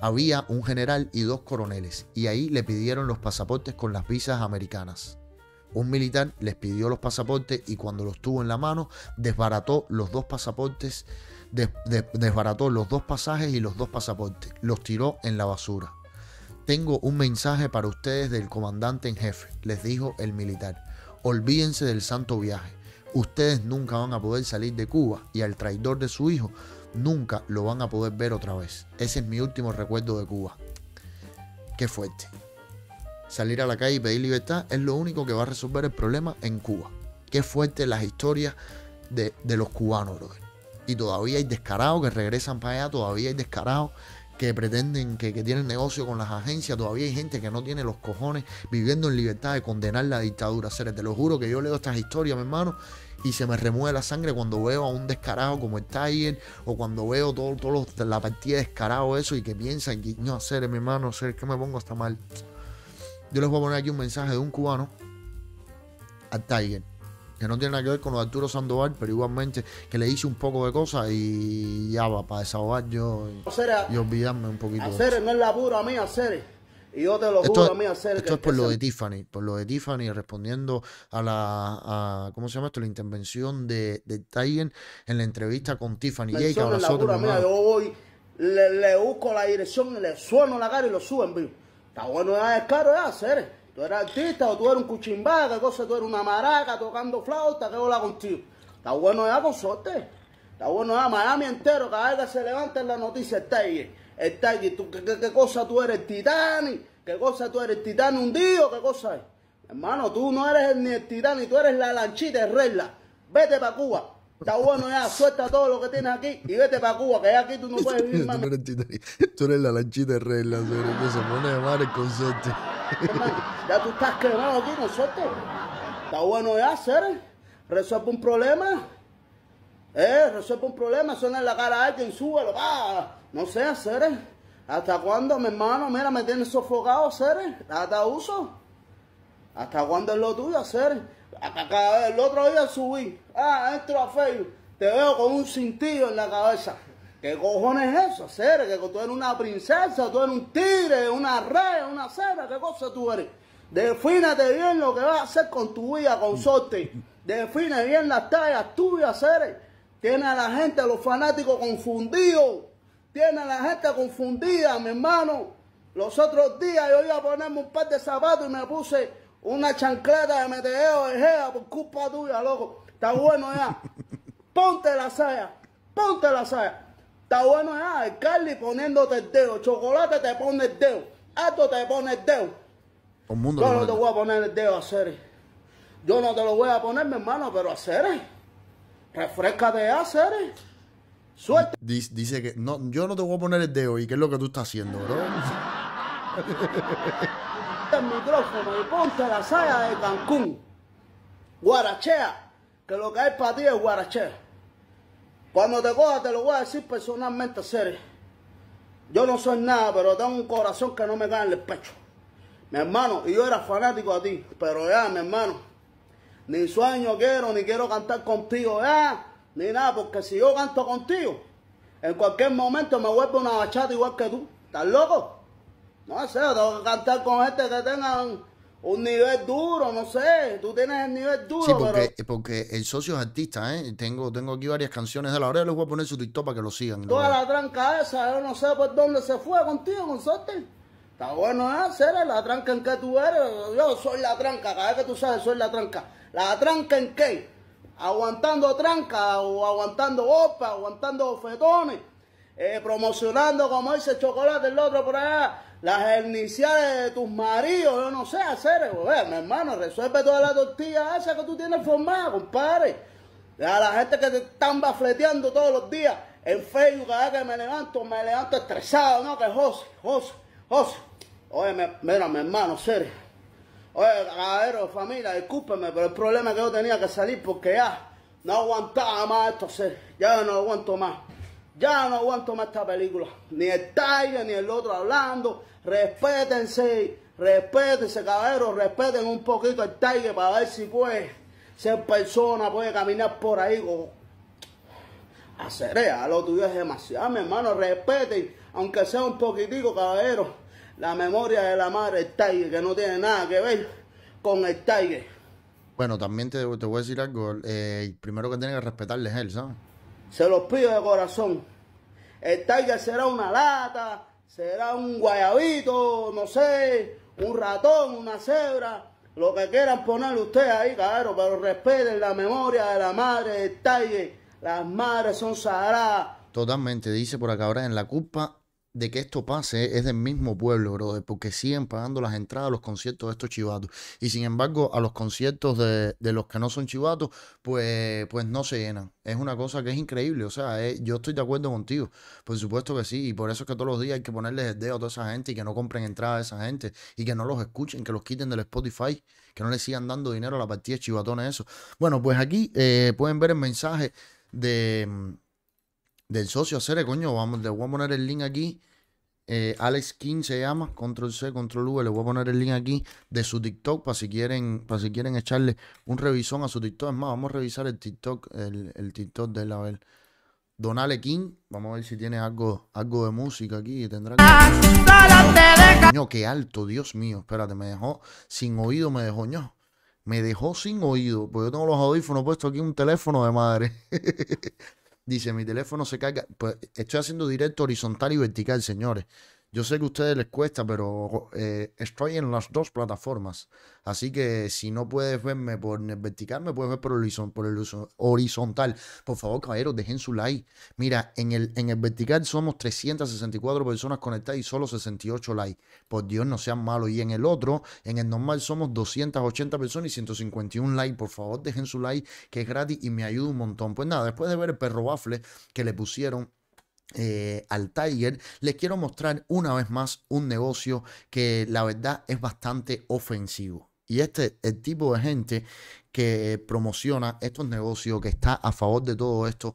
Había un general y dos coroneles, y ahí le pidieron los pasaportes con las visas americanas. Un militar les pidió los pasaportes y cuando los tuvo en la mano, desbarató los dos pasaportes desbarató los dos pasajes y los dos pasaportes, los tiró en la basura. Tengo un mensaje para ustedes del comandante en jefe, les dijo el militar. Olvídense del santo viaje. Ustedes nunca van a poder salir de Cuba y al traidor de su hijo nunca lo van a poder ver otra vez. Ese es mi último recuerdo de Cuba. Qué fuerte. Salir a la calle y pedir libertad es lo único que va a resolver el problema en Cuba. Qué fuerte las historias de, de los cubanos, brother y todavía hay descarados que regresan para allá, todavía hay descarados que pretenden que, tienen negocio con las agencias, todavía hay gente que no tiene los cojones viviendo en libertad de condenar la dictadura. Seres, te lo juro que yo leo estas historias, mi hermano, y se me remueve la sangre cuando veo a un descarado como el Tiger o cuando veo todo, la partida de descarado eso y que piensan que no, Seres, mi hermano, ser que me pongo hasta mal. Yo les voy a poner aquí un mensaje de un cubano al Tiger que no tiene nada que ver con lo de Arturo Sandoval, pero igualmente que le hice un poco de cosas y ya va para desahogar yo y, olvidarme un poquito. no es Y yo te lo esto, juro a mí hacer Esto es por lo de Tiffany, por lo de Tiffany, respondiendo a la, a, ¿cómo se llama esto? La intervención de, de Tiger en la entrevista con Tiffany Me es La pura mía, yo voy, le, busco la dirección, le sueno la cara y lo suben vivo. Está bueno es caro ya hacer. ¿Tú eres artista o tú eres un qué cosa, tú eres una maraca tocando flauta, que hola contigo. Está bueno ya, suerte, Está bueno ya, Miami entero, cada vez se levanta en la noticia, está ahí. Está ahí. qué, cosa tú eres, titani, ¿Qué cosa tú eres, titani hundido? ¿Qué cosa es? Hermano, tú no eres ni el titani, tú eres la lanchita, de regla. Vete para Cuba. Está bueno ya, suelta todo lo que tienes aquí y vete para Cuba, que ya aquí tú no puedes vivir más. tú eres la lanchita de regla, que se pone de mar el concepto. ya tú estás quemado aquí, no suerte. Está bueno ya, Cere. Resuelve un problema. Eh, resuelve un problema, suena en la cara a alguien, lo va. No sé, hacer. ¿Hasta cuándo, mi hermano? Mira, me tienes sofocado, seré. Hasta uso. ¿Hasta cuándo es lo tuyo, hacer? El otro día subí, ah, entro a Facebook, te veo con un cintillo en la cabeza. ¿Qué cojones es eso, hacer? Que tú eres una princesa, tú eres un tigre, una rey, una cera, ¿qué cosa tú eres? Defínate bien lo que vas a hacer con tu vida, consorte. Define bien las tallas tuyas, seres. Tiene a la gente, a los fanáticos confundidos. Tiene a la gente confundida, mi hermano. Los otros días yo iba a ponerme un par de zapatos y me puse una chancleta de meteo de por culpa tuya, loco. Está bueno ya. Ponte la saya. Ponte la saya. Está bueno ya. Carly poniéndote el dedo. Chocolate te pone el dedo. Esto te pone el dedo. Yo no te voy a poner el dedo a Yo no te lo voy a poner, mi hermano, pero a refresca Refrescate a suerte Suelta. Dice, que no, yo no te voy a poner el dedo y qué es lo que tú estás haciendo, bro. el micrófono y ponte la saya de Cancún. Guarachea, que lo que hay para ti es guarachea. Cuando te coja te lo voy a decir personalmente, seré, Yo no soy nada, pero tengo un corazón que no me cae en el pecho. Mi hermano, y yo era fanático a ti, pero ya, mi hermano, ni sueño quiero, ni quiero cantar contigo ya, ni nada, porque si yo canto contigo, en cualquier momento me vuelvo una bachata igual que tú. ¿Estás loco? No sé, tengo que cantar con gente que tengan un nivel duro, no sé, tú tienes el nivel duro. Sí, porque, el socio es artista, ¿eh? Tengo, tengo aquí varias canciones de la hora, les voy a poner su TikTok para que lo sigan. Toda la tranca esa, yo no sé por dónde se fue contigo, suerte. Está bueno, ¿eh? Será la tranca en qué tú eres. Yo soy la tranca, cada vez que tú sabes, soy la tranca. ¿La tranca en qué? Aguantando tranca, o aguantando opa, aguantando fetones, eh, promocionando, como dice Chocolate, el otro por allá las iniciales de tus maridos, yo no sé hacer. Oye, mi hermano, resuelve toda la tortilla esa que tú tienes formada, compadre. A la gente que te están bafleteando todos los días en Facebook, cada que me levanto, me levanto estresado, ¿no? Que José, José, José. Oye, mira, mi hermano, serio. Oye, caballero, familia, discúlpeme, pero el problema es que yo tenía que salir porque ya no aguantaba más esto, serio. Ya no aguanto más. Ya no aguanto más esta película. Ni el Tiger, ni el otro hablando. Respétense, respétense, caballeros, respeten un poquito el Tiger, para ver si puede ser persona, puede caminar por ahí con acerea. Lo tuyo es demasiado, mi hermano. Respeten, aunque sea un poquitico, caballeros, la memoria de la madre, del Tiger, que no tiene nada que ver con el Tiger Bueno, también te, te voy a decir algo. el eh, primero que tiene que respetarle es él, ¿sabes? Se los pido de corazón. El Tiger será una lata, será un guayabito, no sé, un ratón, una cebra, lo que quieran ponerle ustedes ahí, cabrón, pero respeten la memoria de la madre del Las madres son sagradas. Totalmente, dice por acá ahora en la culpa de que esto pase es del mismo pueblo, brother, porque siguen pagando las entradas a los conciertos de estos chivatos. Y sin embargo, a los conciertos de, de los que no son chivatos, pues, pues no se llenan. Es una cosa que es increíble. O sea, eh, yo estoy de acuerdo contigo. Por supuesto que sí. Y por eso es que todos los días hay que ponerles el dedo a toda esa gente y que no compren entradas a esa gente y que no los escuchen, que los quiten del Spotify, que no les sigan dando dinero a la partida de chivatones, eso. Bueno, pues aquí eh, pueden ver el mensaje de mm, del socio hacer, coño, vamos, le voy a poner el link aquí. Eh, Alex King se llama, control C, control V, le voy a poner el link aquí de su TikTok para si quieren, para si quieren echarle un revisón a su TikTok. Es más, vamos a revisar el TikTok, el, TikTok de la ver. Don King, vamos a ver si tiene algo, algo de música aquí. Tendrá que... Coño, qué alto, Dios mío. Espérate, me dejó sin oído, me dejó ño. Me dejó sin oído. porque yo tengo los audífonos puestos aquí, un teléfono de madre. Dice, mi teléfono se carga. Pues estoy haciendo directo horizontal y vertical, señores. Yo sé que a ustedes les cuesta, pero eh, estoy en las dos plataformas. Así que si no puedes verme por vertical, me puedes ver por, por el horizontal. Por favor, caballeros, dejen su like. Mira, en el, en el vertical somos 364 personas conectadas y solo 68 likes. Por Dios, no sean malos. Y en el otro, en el normal, somos 280 personas y 151 likes. Por favor, dejen su like, que es gratis y me ayuda un montón. Pues nada, después de ver el perro waffle que le pusieron eh, al Tiger, les quiero mostrar una vez más un negocio que la verdad es bastante ofensivo. Y este es el tipo de gente que promociona estos negocios, que está a favor de todo esto.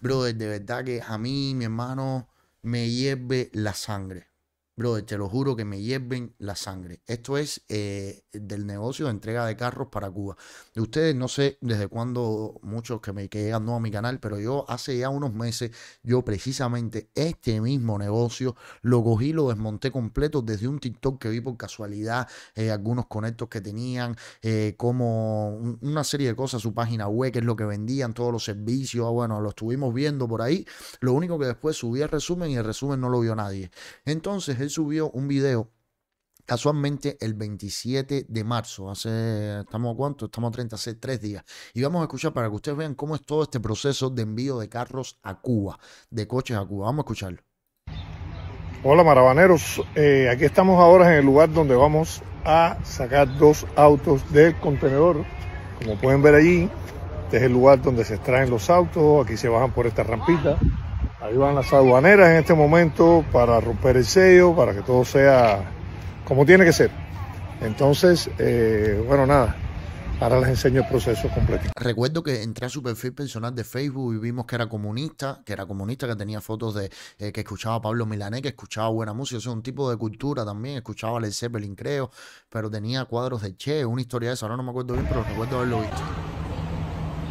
Brother, de verdad que a mí, mi hermano, me hierve la sangre. Brother, te lo juro que me hierven la sangre. Esto es eh, del negocio de entrega de carros para Cuba. ustedes no sé desde cuándo, muchos que me llegan no a mi canal, pero yo hace ya unos meses, yo precisamente este mismo negocio lo cogí, lo desmonté completo desde un TikTok que vi por casualidad, eh, algunos conectos que tenían, eh, como una serie de cosas, su página web, que es lo que vendían, todos los servicios. Ah, bueno, lo estuvimos viendo por ahí. Lo único que después subí el resumen y el resumen no lo vio nadie. Entonces, subió un video casualmente el 27 de marzo, hace, ¿estamos cuánto? Estamos 30, hace tres días. Y vamos a escuchar para que ustedes vean cómo es todo este proceso de envío de carros a Cuba, de coches a Cuba. Vamos a escucharlo. Hola marabaneros, eh, aquí estamos ahora en el lugar donde vamos a sacar dos autos del contenedor. Como pueden ver allí, este es el lugar donde se extraen los autos, aquí se bajan por esta rampita. Ahí van las aduaneras en este momento para romper el sello, para que todo sea como tiene que ser. Entonces, eh, bueno, nada, ahora les enseño el proceso completo. Recuerdo que entré a su perfil personal de Facebook y vimos que era comunista, que era comunista, que tenía fotos de eh, que escuchaba a Pablo Milané, que escuchaba buena música, o sea, un tipo de cultura también, escuchaba Led Zeppelin, creo, pero tenía cuadros de Che, una historia de eso, ahora no me acuerdo bien, pero recuerdo haberlo visto.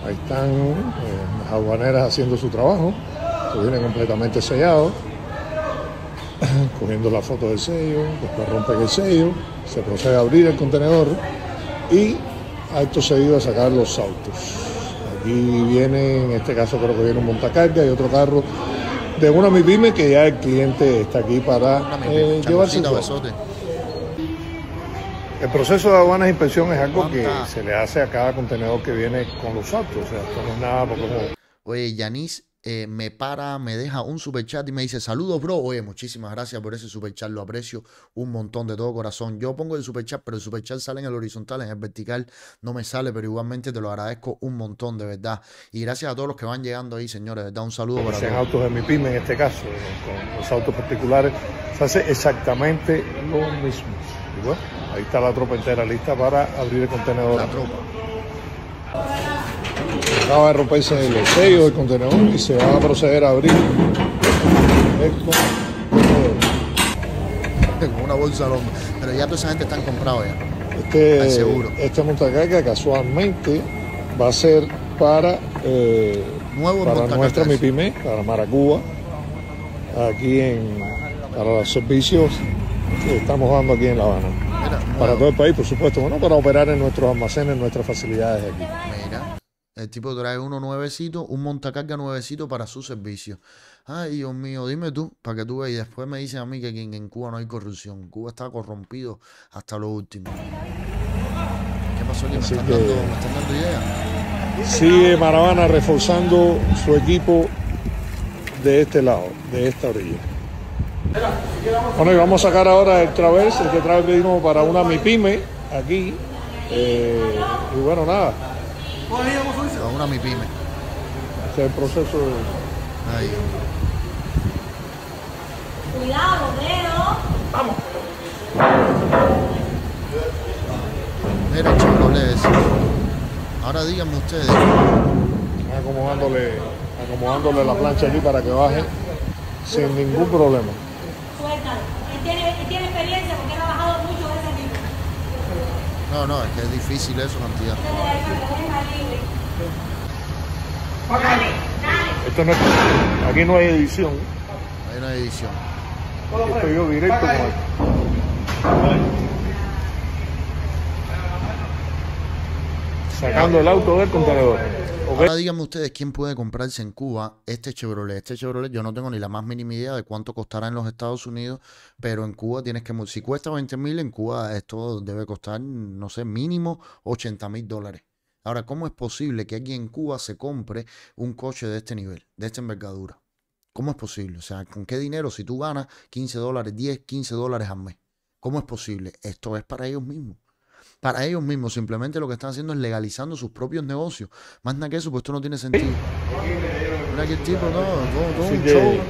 Ahí están eh, las aduaneras haciendo su trabajo viene completamente sellado, cogiendo la foto del sello, después rompen el sello, se procede a abrir el contenedor y acto seguido a sacar los autos Aquí viene, en este caso creo que viene un montacarga y otro carro de una pymes que ya el cliente está aquí para eh, llevarse el proceso de aduanas e inspección es algo que se le hace a cada contenedor que viene con los autos. O sea, no es nada porque... Oye, Yanis eh, me para, me deja un super chat y me dice, saludos, bro. Oye, muchísimas gracias por ese super chat, lo aprecio un montón de todo corazón. Yo pongo el super chat, pero el super chat sale en el horizontal, en el vertical no me sale, pero igualmente te lo agradezco un montón, de verdad. Y gracias a todos los que van llegando ahí, señores, da un saludo para todos. autos de mi pyme en este caso, eh, con los autos particulares, se hace exactamente lo mismo. Y ahí está la tropa entera lista para abrir el contenedor. La tropa. Acaba de romperse el sello del contenedor y se va a proceder a abrir esto con una bolsa Pero ya toda esa gente están comprados ya. Este, seguro. casualmente va a ser para, eh, para nuestra MIPIME, para Maracuba, aquí en para los servicios que estamos dando aquí en La Habana. para todo el país, por supuesto, bueno, para operar en nuestros almacenes, en nuestras facilidades aquí. El tipo trae uno nuevecito, un montacarga nuevecito para su servicio. Ay, Dios mío, dime tú, para que tú veas. Y después me dicen a mí que en, Cuba no hay corrupción. Cuba está corrompido hasta lo último. ¿Qué pasó ¿Me están, dando, Sigue Maravana reforzando su equipo de este lado, de esta orilla. Bueno, y vamos a sacar ahora el traves, el que trae pedimos para una MIPYME aquí. Eh, y bueno, nada. ¿Cuál Una mi pyme. O el proceso Ahí. Cuidado, Leo. Vamos. Mira, chicos, Ahora díganme ustedes. Acomodándole, acomodándole la plancha aquí para que baje sin ningún problema. Suéltalo. Él tiene, tiene experiencia porque ha bajado mucho. No, no, es que es difícil eso, cantidad. Esto no es, aquí no hay edición. Ahí no hay edición. Esto yo directo con sacando el auto del contenedor. Ahora díganme ustedes quién puede comprarse en Cuba este Chevrolet. Este Chevrolet yo no tengo ni la más mínima idea de cuánto costará en los Estados Unidos, pero en Cuba tienes que... Si cuesta 20 mil, en Cuba esto debe costar, no sé, mínimo 80 mil dólares. Ahora, ¿cómo es posible que aquí en Cuba se compre un coche de este nivel, de esta envergadura? ¿Cómo es posible? O sea, ¿con qué dinero si tú ganas 15 dólares, 10, 15 dólares al mes? ¿Cómo es posible? Esto es para ellos mismos para ellos mismos. Simplemente lo que están haciendo es legalizando sus propios negocios. Más nada que eso, pues esto no tiene sentido.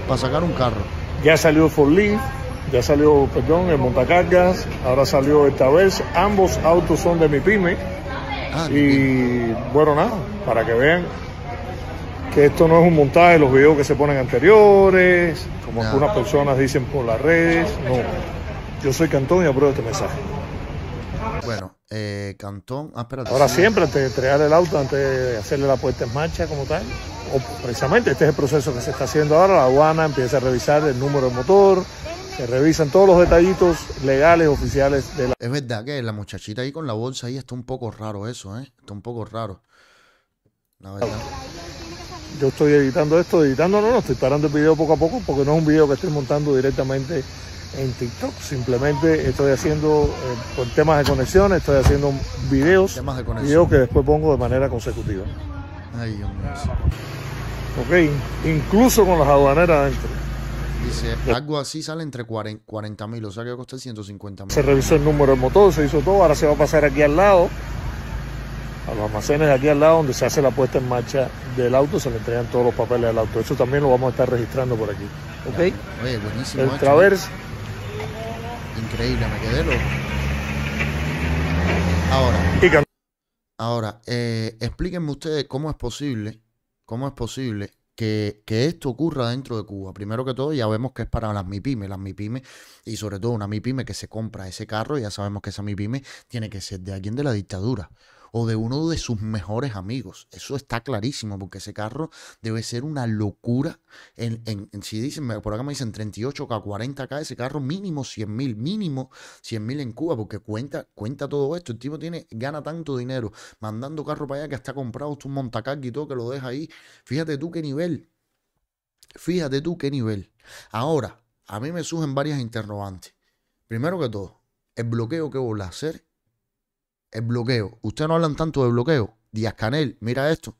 para sacar un carro. Ya salió Forlín, ya salió, perdón, el montacargas, ahora salió esta vez. Ambos autos son de mi pyme. Ah, y bueno, nada, para que vean que esto no es un montaje, los videos que se ponen anteriores, como algunas personas dicen por las redes, no. Yo soy Cantón y apruebo este mensaje. Bueno, eh, Cantón, ah, espérate. Ahora siempre, antes de entregar el auto, antes de hacerle la puesta en marcha como tal, o precisamente este es el proceso que se está haciendo ahora, la aduana empieza a revisar el número del motor, se revisan todos los detallitos legales, oficiales de la... Es verdad que la muchachita ahí con la bolsa ahí está un poco raro eso, ¿eh? Está un poco raro. La verdad. Yo estoy editando esto, editándolo, no, no, estoy parando el video poco a poco porque no es un video que estoy montando directamente en TikTok. Simplemente estoy haciendo, con eh, temas de conexiones, estoy haciendo videos, de videos que después pongo de manera consecutiva. Ay, Ok, incluso con las aduaneras adentro. Dice, algo así sale entre 40 mil, o sea que costar 150 mil. Se revisó el número del motor, se hizo todo, ahora se va a pasar aquí al lado, a los almacenes de aquí al lado donde se hace la puesta en marcha del auto, se le entregan todos los papeles del auto. Eso también lo vamos a estar registrando por aquí. ¿Ok? buenísimo. El Traverse Increíble, me quedé loco. Ahora, ahora eh, explíquenme ustedes cómo es posible, cómo es posible que, que, esto ocurra dentro de Cuba. Primero que todo, ya vemos que es para las MIPIME, las MIPIME y sobre todo una MIPIME que se compra ese carro, ya sabemos que esa MIPIME tiene que ser de alguien de la dictadura o de uno de sus mejores amigos. Eso está clarísimo porque ese carro debe ser una locura. si dicen, por acá me dicen 38K, 40K, ese carro mínimo 100 mil, mínimo 100 mil en Cuba porque cuenta, cuenta todo esto. El tipo tiene, gana tanto dinero mandando carro para allá que está comprado un montacargo y todo que lo deja ahí. Fíjate tú qué nivel. Fíjate tú qué nivel. Ahora, a mí me surgen varias interrogantes. Primero que todo, el bloqueo que voy a hacer el bloqueo. Ustedes no hablan tanto de bloqueo. Díaz Canel, mira esto.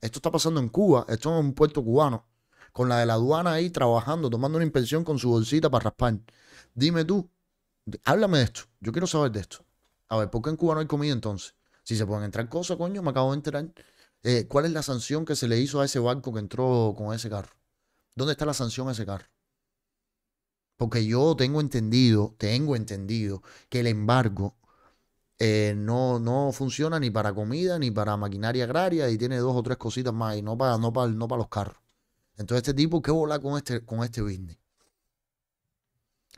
Esto está pasando en Cuba. Esto es un puerto cubano. Con la de la aduana ahí trabajando, tomando una impresión con su bolsita para raspar. Dime tú, háblame de esto. Yo quiero saber de esto. A ver, ¿por qué en Cuba no hay comida entonces? Si se pueden entrar cosas, coño, me acabo de enterar. Eh, ¿Cuál es la sanción que se le hizo a ese barco que entró con ese carro? ¿Dónde está la sanción a ese carro? Porque yo tengo entendido, tengo entendido que el embargo eh, no, no funciona ni para comida ni para maquinaria agraria y tiene dos o tres cositas más y no para, no para, no para los carros. Entonces este tipo, ¿qué volar con este, con este business?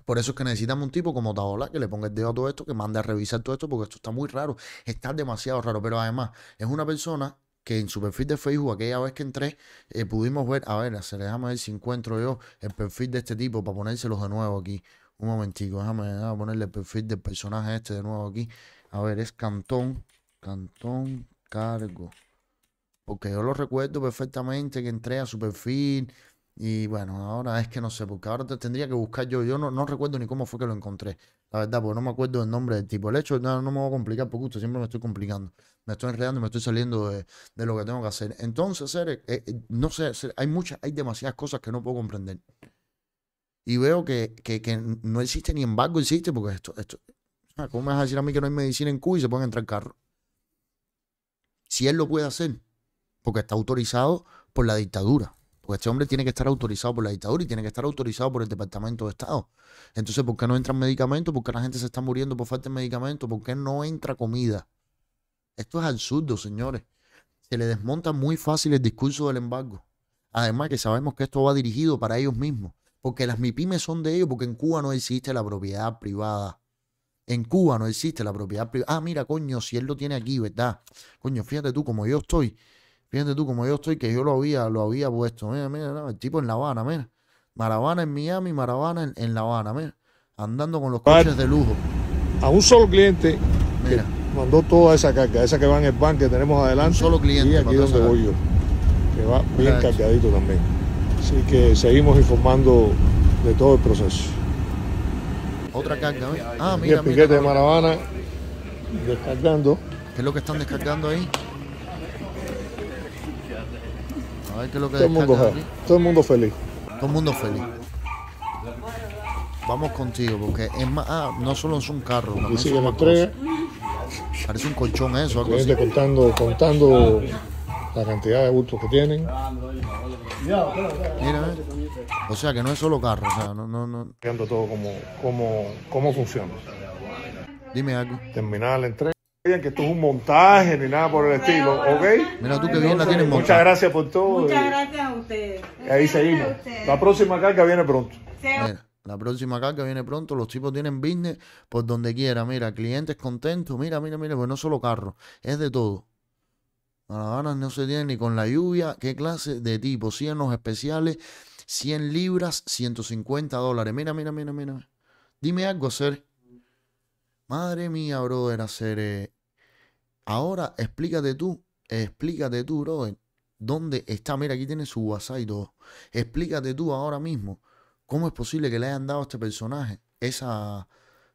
Por eso es que necesitamos un tipo como Taola que le ponga el dedo a todo esto, que mande a revisar todo esto, porque esto está muy raro, está demasiado raro. Pero además, es una persona que en su perfil de Facebook, aquella vez que entré, eh, pudimos ver, a ver, se déjame ver si encuentro yo el perfil de este tipo para ponérselos de nuevo aquí. Un momentico, déjame, déjame ponerle el perfil del personaje este de nuevo aquí. A ver, es Cantón. Cantón Cargo. Porque yo lo recuerdo perfectamente que entré a su perfil. Y bueno, ahora es que no sé, porque ahora tendría que buscar yo. Yo no, no recuerdo ni cómo fue que lo encontré. La verdad, porque no me acuerdo el nombre del tipo. El hecho no, me voy a complicar porque gusto. siempre me estoy complicando. Me estoy enredando, me estoy saliendo de, lo que tengo que hacer. Entonces, eh, eh, no sé, hay muchas, hay demasiadas cosas que no puedo comprender. Y veo que, no existe ni embargo, existe, porque esto, esto, Ah, ¿Cómo me vas a decir a mí que no hay medicina en Cuba y se pueden entrar carros? Si él lo puede hacer, porque está autorizado por la dictadura. Porque este hombre tiene que estar autorizado por la dictadura y tiene que estar autorizado por el Departamento de Estado. Entonces, ¿por qué no entran medicamentos? ¿Por qué la gente se está muriendo por falta de medicamentos? ¿Por qué no entra comida? Esto es absurdo, señores. Se le desmonta muy fácil el discurso del embargo. Además que sabemos que esto va dirigido para ellos mismos. Porque las MIPIMES son de ellos, porque en Cuba no existe la propiedad privada. En Cuba no existe la propiedad privada. Ah, mira, coño, si él lo tiene aquí, ¿verdad? Coño, fíjate tú como yo estoy. Fíjate tú como yo estoy, que yo lo había, lo había puesto. Mira, mira, el tipo en La Habana, mira. Maravana en Miami, Maravana en, La Habana, mira. Andando con los coches de lujo. A un solo cliente mandó toda esa carga, esa que va en el pan que tenemos adelante. Un solo cliente. Y aquí donde voy yo, que va bien cargadito también. Así que seguimos informando de todo el proceso. Otra carga, ¿eh? Ah, mira, y el piquete de Maravana descargando. ¿Qué es lo que están descargando ahí? A ver qué es lo que todo el mundo, Todo el mundo feliz. Todo el mundo feliz. Vamos contigo, porque es más. Ah, no solo es un carro. sigue Parece un colchón eso. Algo así. Contando, contando la cantidad de bultos que tienen. o sea que no es solo carro, o no, no, no. todo como cómo, cómo funciona. Dime algo. Terminar la entrega que esto es un montaje ni nada por el estilo, ¿ok? Mira tú que bien la tienes Muchas gracias por todo. Muchas gracias a ustedes. Ahí La próxima carga viene pronto. la próxima carga viene pronto. Los tipos tienen business por donde quiera. Mira, clientes contentos. Mira, mira, mira. Pues no solo carro, es de todo. La no se tiene ni con la lluvia. ¿Qué clase de tipo? 100 los especiales, 100 libras, 150 dólares. Mira, mira, mira, mira. Dime algo, hacer. Madre mía, brother, hacer. Eh. Ahora explícate tú, explícate tú, brother, dónde está. Mira, aquí tiene su WhatsApp y todo. Explícate tú ahora mismo cómo es posible que le hayan dado a este personaje esa,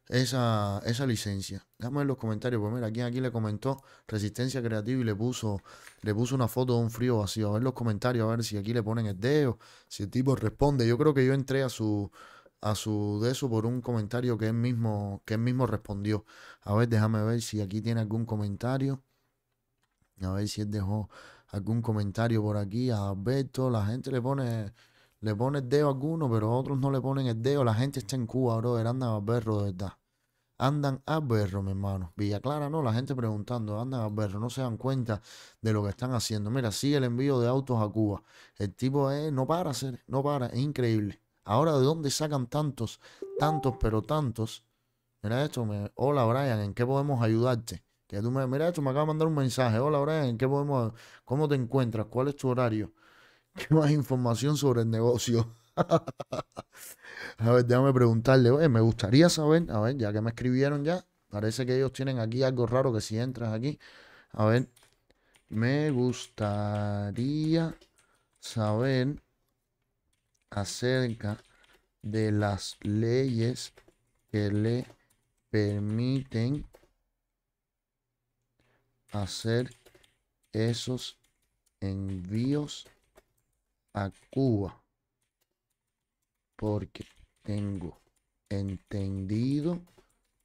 esa, esa licencia. Déjame ver los comentarios, pues mira, aquí le comentó Resistencia Creativa y le puso, le puso una foto de un frío vacío. A ver los comentarios, a ver si aquí le ponen el dedo, si el tipo responde. Yo creo que yo entré a su a su de eso por un comentario que él mismo, que él mismo respondió. A ver, déjame ver si aquí tiene algún comentario. A ver si él dejó algún comentario por aquí. A Alberto, la gente le pone le pone el dedo a alguno, pero a otros no le ponen el dedo. La gente está en Cuba, bro. Anda a ver, de verdad andan a berro, mi hermano. Villa Clara no, la gente preguntando, andan a berro, no se dan cuenta de lo que están haciendo. Mira, sigue el envío de autos a Cuba. El tipo es, eh, no para, hacer, no para, es increíble. Ahora, ¿de dónde sacan tantos, tantos, pero tantos? Mira esto, me, hola Brian, ¿en qué podemos ayudarte? Que tú me, mira esto, me acaba de mandar un mensaje. Hola Brian, ¿en qué podemos, cómo te encuentras? ¿Cuál es tu horario? ¿Qué más información sobre el negocio? a ver, déjame preguntarle, me gustaría saber, a ver, ya que me escribieron ya, parece que ellos tienen aquí algo raro que si entras aquí, a ver, me gustaría saber acerca de las leyes que le permiten hacer esos envíos a Cuba porque tengo entendido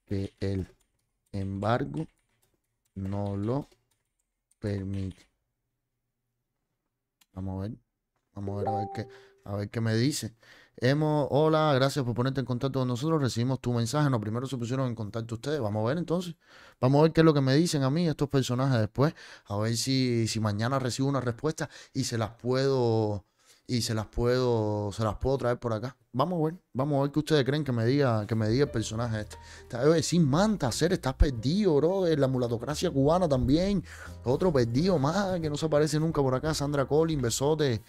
que el embargo no lo permite. Vamos a ver. Vamos a ver, a ver qué, a ver qué me dice. Hemos, hola, gracias por ponerte en contacto con nosotros. Recibimos tu mensaje. No, primero se pusieron en contacto ustedes. Vamos a ver entonces. Vamos a ver qué es lo que me dicen a mí estos personajes después. A ver si mañana recibo una respuesta y se las puedo y se las puedo se las puedo traer por acá. Vamos a ver, vamos a ver qué ustedes creen que me diga que me diga el personaje este. sin manta, hacer, estás perdido, bro. La mulatocracia cubana también. Otro perdido más que no se aparece nunca por acá. Sandra Collins, besote.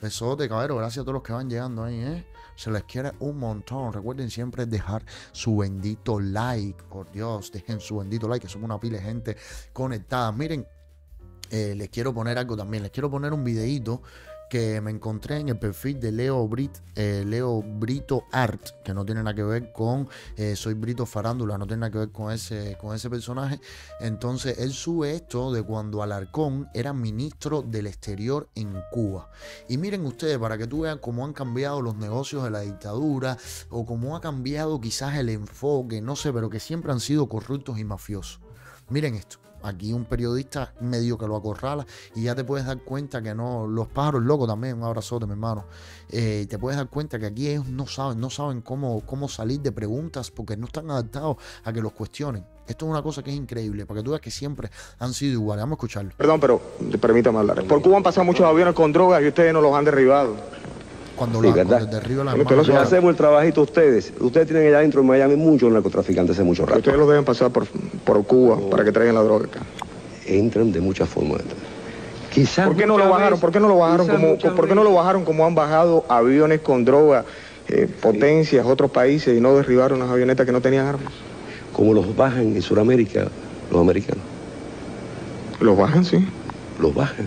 Besote, cabrero. Gracias a todos los que van llegando ahí, ¿eh? Se les quiere un montón. Recuerden siempre dejar su bendito like. Por Dios, dejen su bendito like, que somos una pila de gente conectada. Miren, eh, les quiero poner algo también. Les quiero poner un videito que me encontré en el perfil de Leo, Brit, eh, Leo Brito Art, que no tiene nada que ver con eh, Soy Brito Farándula, no tiene nada que ver con ese, con ese personaje. Entonces, él sube esto de cuando Alarcón era ministro del Exterior en Cuba. Y miren ustedes, para que tú veas cómo han cambiado los negocios de la dictadura o cómo ha cambiado quizás el enfoque, no sé, pero que siempre han sido corruptos y mafiosos. Miren esto aquí un periodista medio que lo acorrala y ya te puedes dar cuenta que no, los pájaros locos también, un abrazote mi hermano, eh, te puedes dar cuenta que aquí ellos no saben, no saben cómo, cómo salir de preguntas porque no están adaptados a que los cuestionen. Esto es una cosa que es increíble, porque tú ves que siempre han sido iguales. Vamos a escucharlo. Perdón, pero permítame hablar. Por Cuba han pasado muchos aviones con drogas y ustedes no los han derribado cuando, sí, la, cuando hacemos el trabajito ustedes. Ustedes tienen allá adentro en Miami muchos narcotraficantes hace mucho rato. Ustedes los deben pasar por, por Cuba para que traigan la droga acá. Entran de muchas formas. Quizás ¿Por qué no lo bajaron? ¿Por qué no lo bajaron como por qué no lo bajaron como han bajado aviones con droga, eh, potencias, otros países y no derribaron las avionetas que no tenían armas? Como los bajan en Sudamérica los americanos. Los bajan, sí. Los bajan.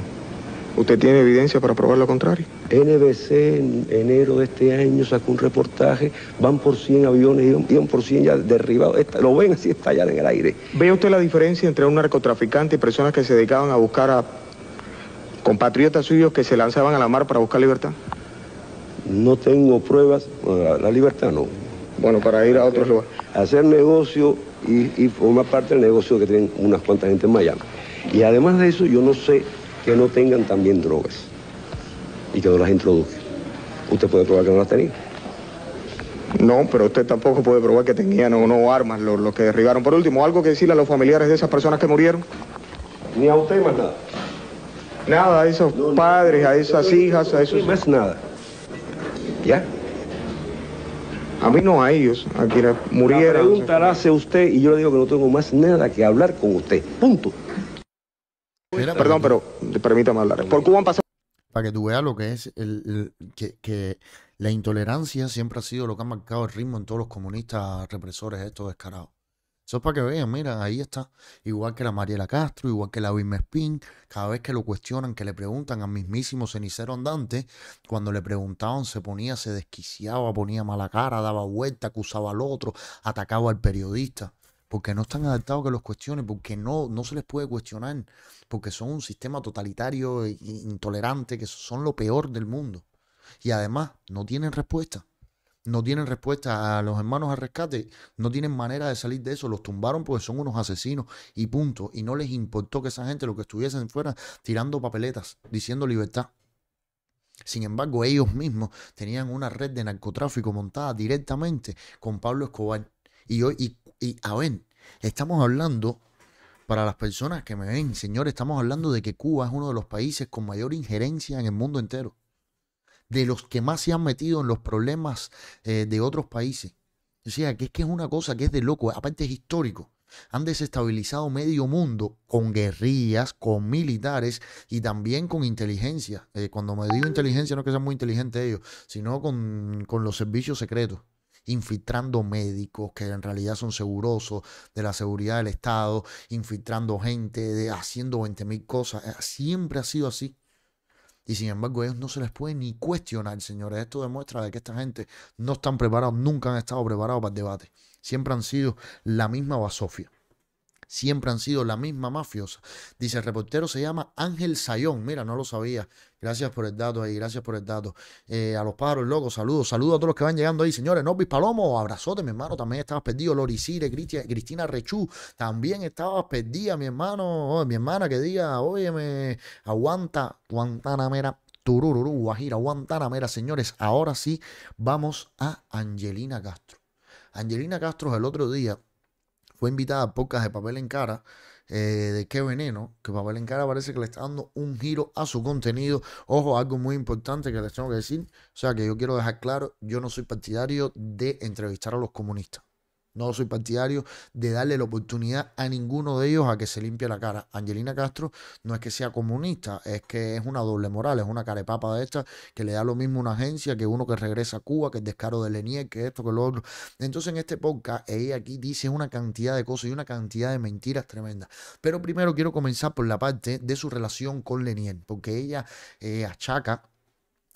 ¿Usted tiene evidencia para probar lo contrario? NBC en enero de este año sacó un reportaje, van por 100 aviones, y iban por 100 ya derribados, lo ven así estallado en el aire. ¿Ve usted la diferencia entre un narcotraficante y personas que se dedicaban a buscar a compatriotas suyos que se lanzaban a la mar para buscar libertad? No tengo pruebas, la, libertad no. Bueno, para ir a otro lugares. Hacer negocio y, y formar parte del negocio que tienen unas cuantas gente en Miami. Y además de eso, yo no sé que no tengan también drogas y que no las introduzcan. Usted puede probar que no las tenía. No, pero usted tampoco puede probar que tenían o no armas los, que derribaron. Por último, ¿algo que decirle a los familiares de esas personas que murieron? Ni a usted más nada. Nada, a esos padres, a esas hijas, a esos... Más nada. ¿Ya? A mí no, a ellos, a quienes murieron. La pregunta usted y yo le digo que no tengo más nada que hablar con usted. Punto. Pues, perdón, pero permítame hablar. Por Cuba han pasado... Para que tú veas lo que es el, que, la intolerancia siempre ha sido lo que ha marcado el ritmo en todos los comunistas represores estos descarados. Eso es para que vean, mira, ahí está. Igual que la Mariela Castro, igual que la Wim Spin, cada vez que lo cuestionan, que le preguntan al mismísimo cenicero andante, cuando le preguntaban se ponía, se desquiciaba, ponía mala cara, daba vuelta, acusaba al otro, atacaba al periodista. Porque no están adaptados que los cuestionen, porque no, no se les puede cuestionar porque son un sistema totalitario e intolerante, que son lo peor del mundo. Y además no tienen respuesta. No tienen respuesta a los hermanos al rescate, no tienen manera de salir de eso, los tumbaron porque son unos asesinos y punto. Y no les importó que esa gente lo que estuviesen fuera tirando papeletas, diciendo libertad. Sin embargo, ellos mismos tenían una red de narcotráfico montada directamente con Pablo Escobar. Y, y, y a ver, estamos hablando para las personas que me ven, señores, estamos hablando de que Cuba es uno de los países con mayor injerencia en el mundo entero, de los que más se han metido en los problemas eh, de otros países. O sea, que es que es una cosa que es de loco, aparte es histórico. Han desestabilizado medio mundo con guerrillas, con militares y también con inteligencia. Eh, cuando me digo inteligencia no es que sean muy inteligentes ellos, sino con los servicios secretos infiltrando médicos que en realidad son segurosos de la seguridad del Estado, infiltrando gente, de, haciendo 20 mil cosas. Eh, siempre ha sido así. Y sin embargo, ellos no se les puede ni cuestionar, señores. Esto demuestra de que esta gente no están preparados, nunca han estado preparados para el debate. Siempre han sido la misma basofia siempre han sido la misma mafiosa. Dice, el reportero se llama Ángel Sayón. Mira, no lo sabía. Gracias por el dato ahí, gracias por el dato. Eh, a los pájaros locos, saludos, saludos a todos los que van llegando ahí, señores. Nobis Palomo, abrazote, mi hermano, también estabas perdido. Lorisire, Cristina Rechú, también estabas perdida, mi hermano, mi hermana que diga, óyeme, aguanta, Guantanamera, Turururu, Guajira, Guantanamera, señores. Ahora sí, vamos a Angelina Castro. Angelina Castro el otro día fue invitada a pocas de Papel en Cara, eh, de Qué Veneno, que Papel en Cara parece que le está dando un giro a su contenido. Ojo, algo muy importante que les tengo que decir, o sea, que yo quiero dejar claro, yo no soy partidario de entrevistar a los comunistas no soy partidario de darle la oportunidad a ninguno de ellos a que se limpie la cara. Angelina Castro no es que sea comunista, es que es una doble moral, es una carepapa de esta que le da lo mismo una agencia que uno que regresa a Cuba, que es descaro de Lenier, que esto, que lo otro. Entonces en este podcast ella aquí dice una cantidad de cosas y una cantidad de mentiras tremendas. Pero primero quiero comenzar por la parte de su relación con Lenier, porque ella eh, achaca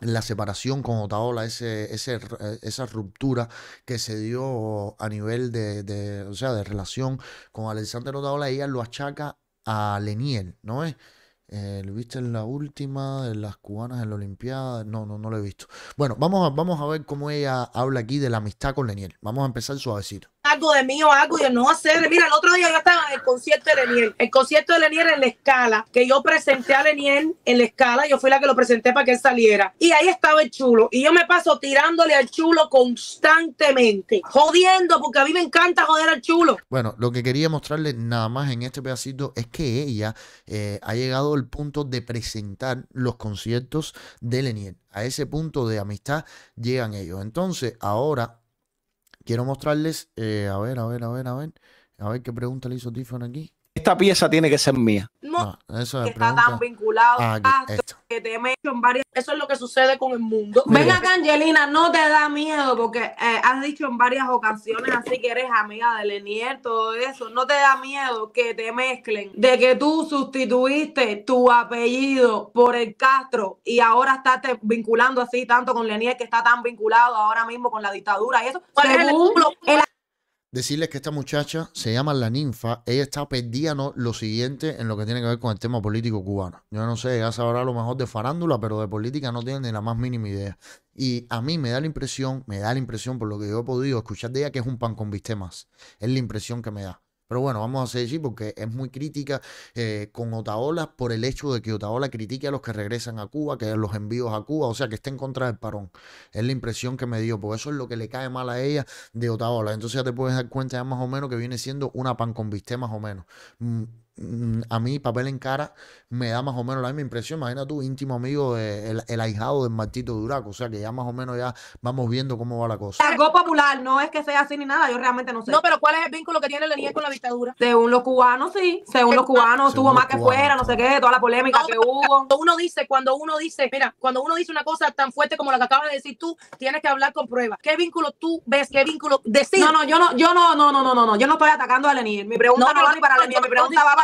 la separación con Otaola, ese, eh, esa ruptura que se dio a nivel de, o sea, de relación con Alexander Otaola, ella lo achaca a Leniel, ¿no es? Eh, ¿Lo viste en la última de las cubanas en la Olimpiada? No, no, no lo he visto. Bueno, vamos a, vamos a ver cómo ella habla aquí de la amistad con Leniel. Vamos a empezar suavecito algo de mí o algo, yo no hacer. Mira, el otro día yo estaba en el concierto de Leniel, el concierto de Leniel en la escala, que yo presenté a Leniel en la escala, yo fui la que lo presenté para que él saliera. Y ahí estaba el chulo, y yo me paso tirándole al chulo constantemente, jodiendo, porque a mí me encanta joder al chulo. Bueno, lo que quería mostrarle nada más en este pedacito es que ella eh, ha llegado al punto de presentar los conciertos de Leniel. A ese punto de amistad llegan ellos. Entonces, ahora Quiero mostrarles, eh, a ver, a ver, a ver, a ver, a ver qué pregunta le hizo Tiffany aquí esta pieza tiene que ser mía. No, eso está tan vinculado ah, que te eso es lo que sucede con el mundo. Ven acá, Angelina, no te da miedo, porque eh, has dicho en varias ocasiones, así que eres amiga de Lenier, todo eso, no te da miedo que te mezclen, de que tú sustituiste tu apellido por el Castro y ahora estás vinculando así tanto con Lenier, que está tan vinculado ahora mismo con la dictadura y eso decirles que esta muchacha se llama La Ninfa. Ella está perdida lo siguiente en lo que tiene que ver con el tema político cubano. Yo no sé, ya sabrá lo mejor de farándula, pero de política no tiene ni la más mínima idea. Y a mí me da la impresión, me da la impresión por lo que yo he podido escuchar de ella, que es un pan con bistemas. más. Es la impresión que me da. Pero bueno, vamos a decir porque es muy crítica eh, con Otaola por el hecho de que Otaola critique a los que regresan a Cuba, que los envíos a Cuba, o sea, que está en contra del parón. Es la impresión que me dio, porque eso es lo que le cae mal a ella de Otaola. Entonces ya te puedes dar cuenta ya más o menos que viene siendo una pan con más o menos. Mm, Mm, a mí papel en cara me da más o menos la misma impresión. Imagina tú, íntimo amigo, el, el, ahijado del Martito Duraco. O sea que ya más o menos ya vamos viendo cómo va la cosa. Algo popular, no es que sea así ni nada, yo realmente no sé. No, pero ¿cuál es el vínculo que tiene el con la dictadura? Según los cubanos, sí. Según los cubanos, tuvo más que fuera, no sé qué, toda la polémica que hubo. Cuando uno dice, cuando uno dice, mira, cuando uno dice una cosa tan fuerte como la que acabas de decir tú, tienes que hablar con pruebas. ¿Qué vínculo tú ves? ¿Qué vínculo decís? No, no, yo no, yo no, no, no, no, no, no. Yo no estoy atacando a Lenín. Mi pregunta no, no para mi pregunta va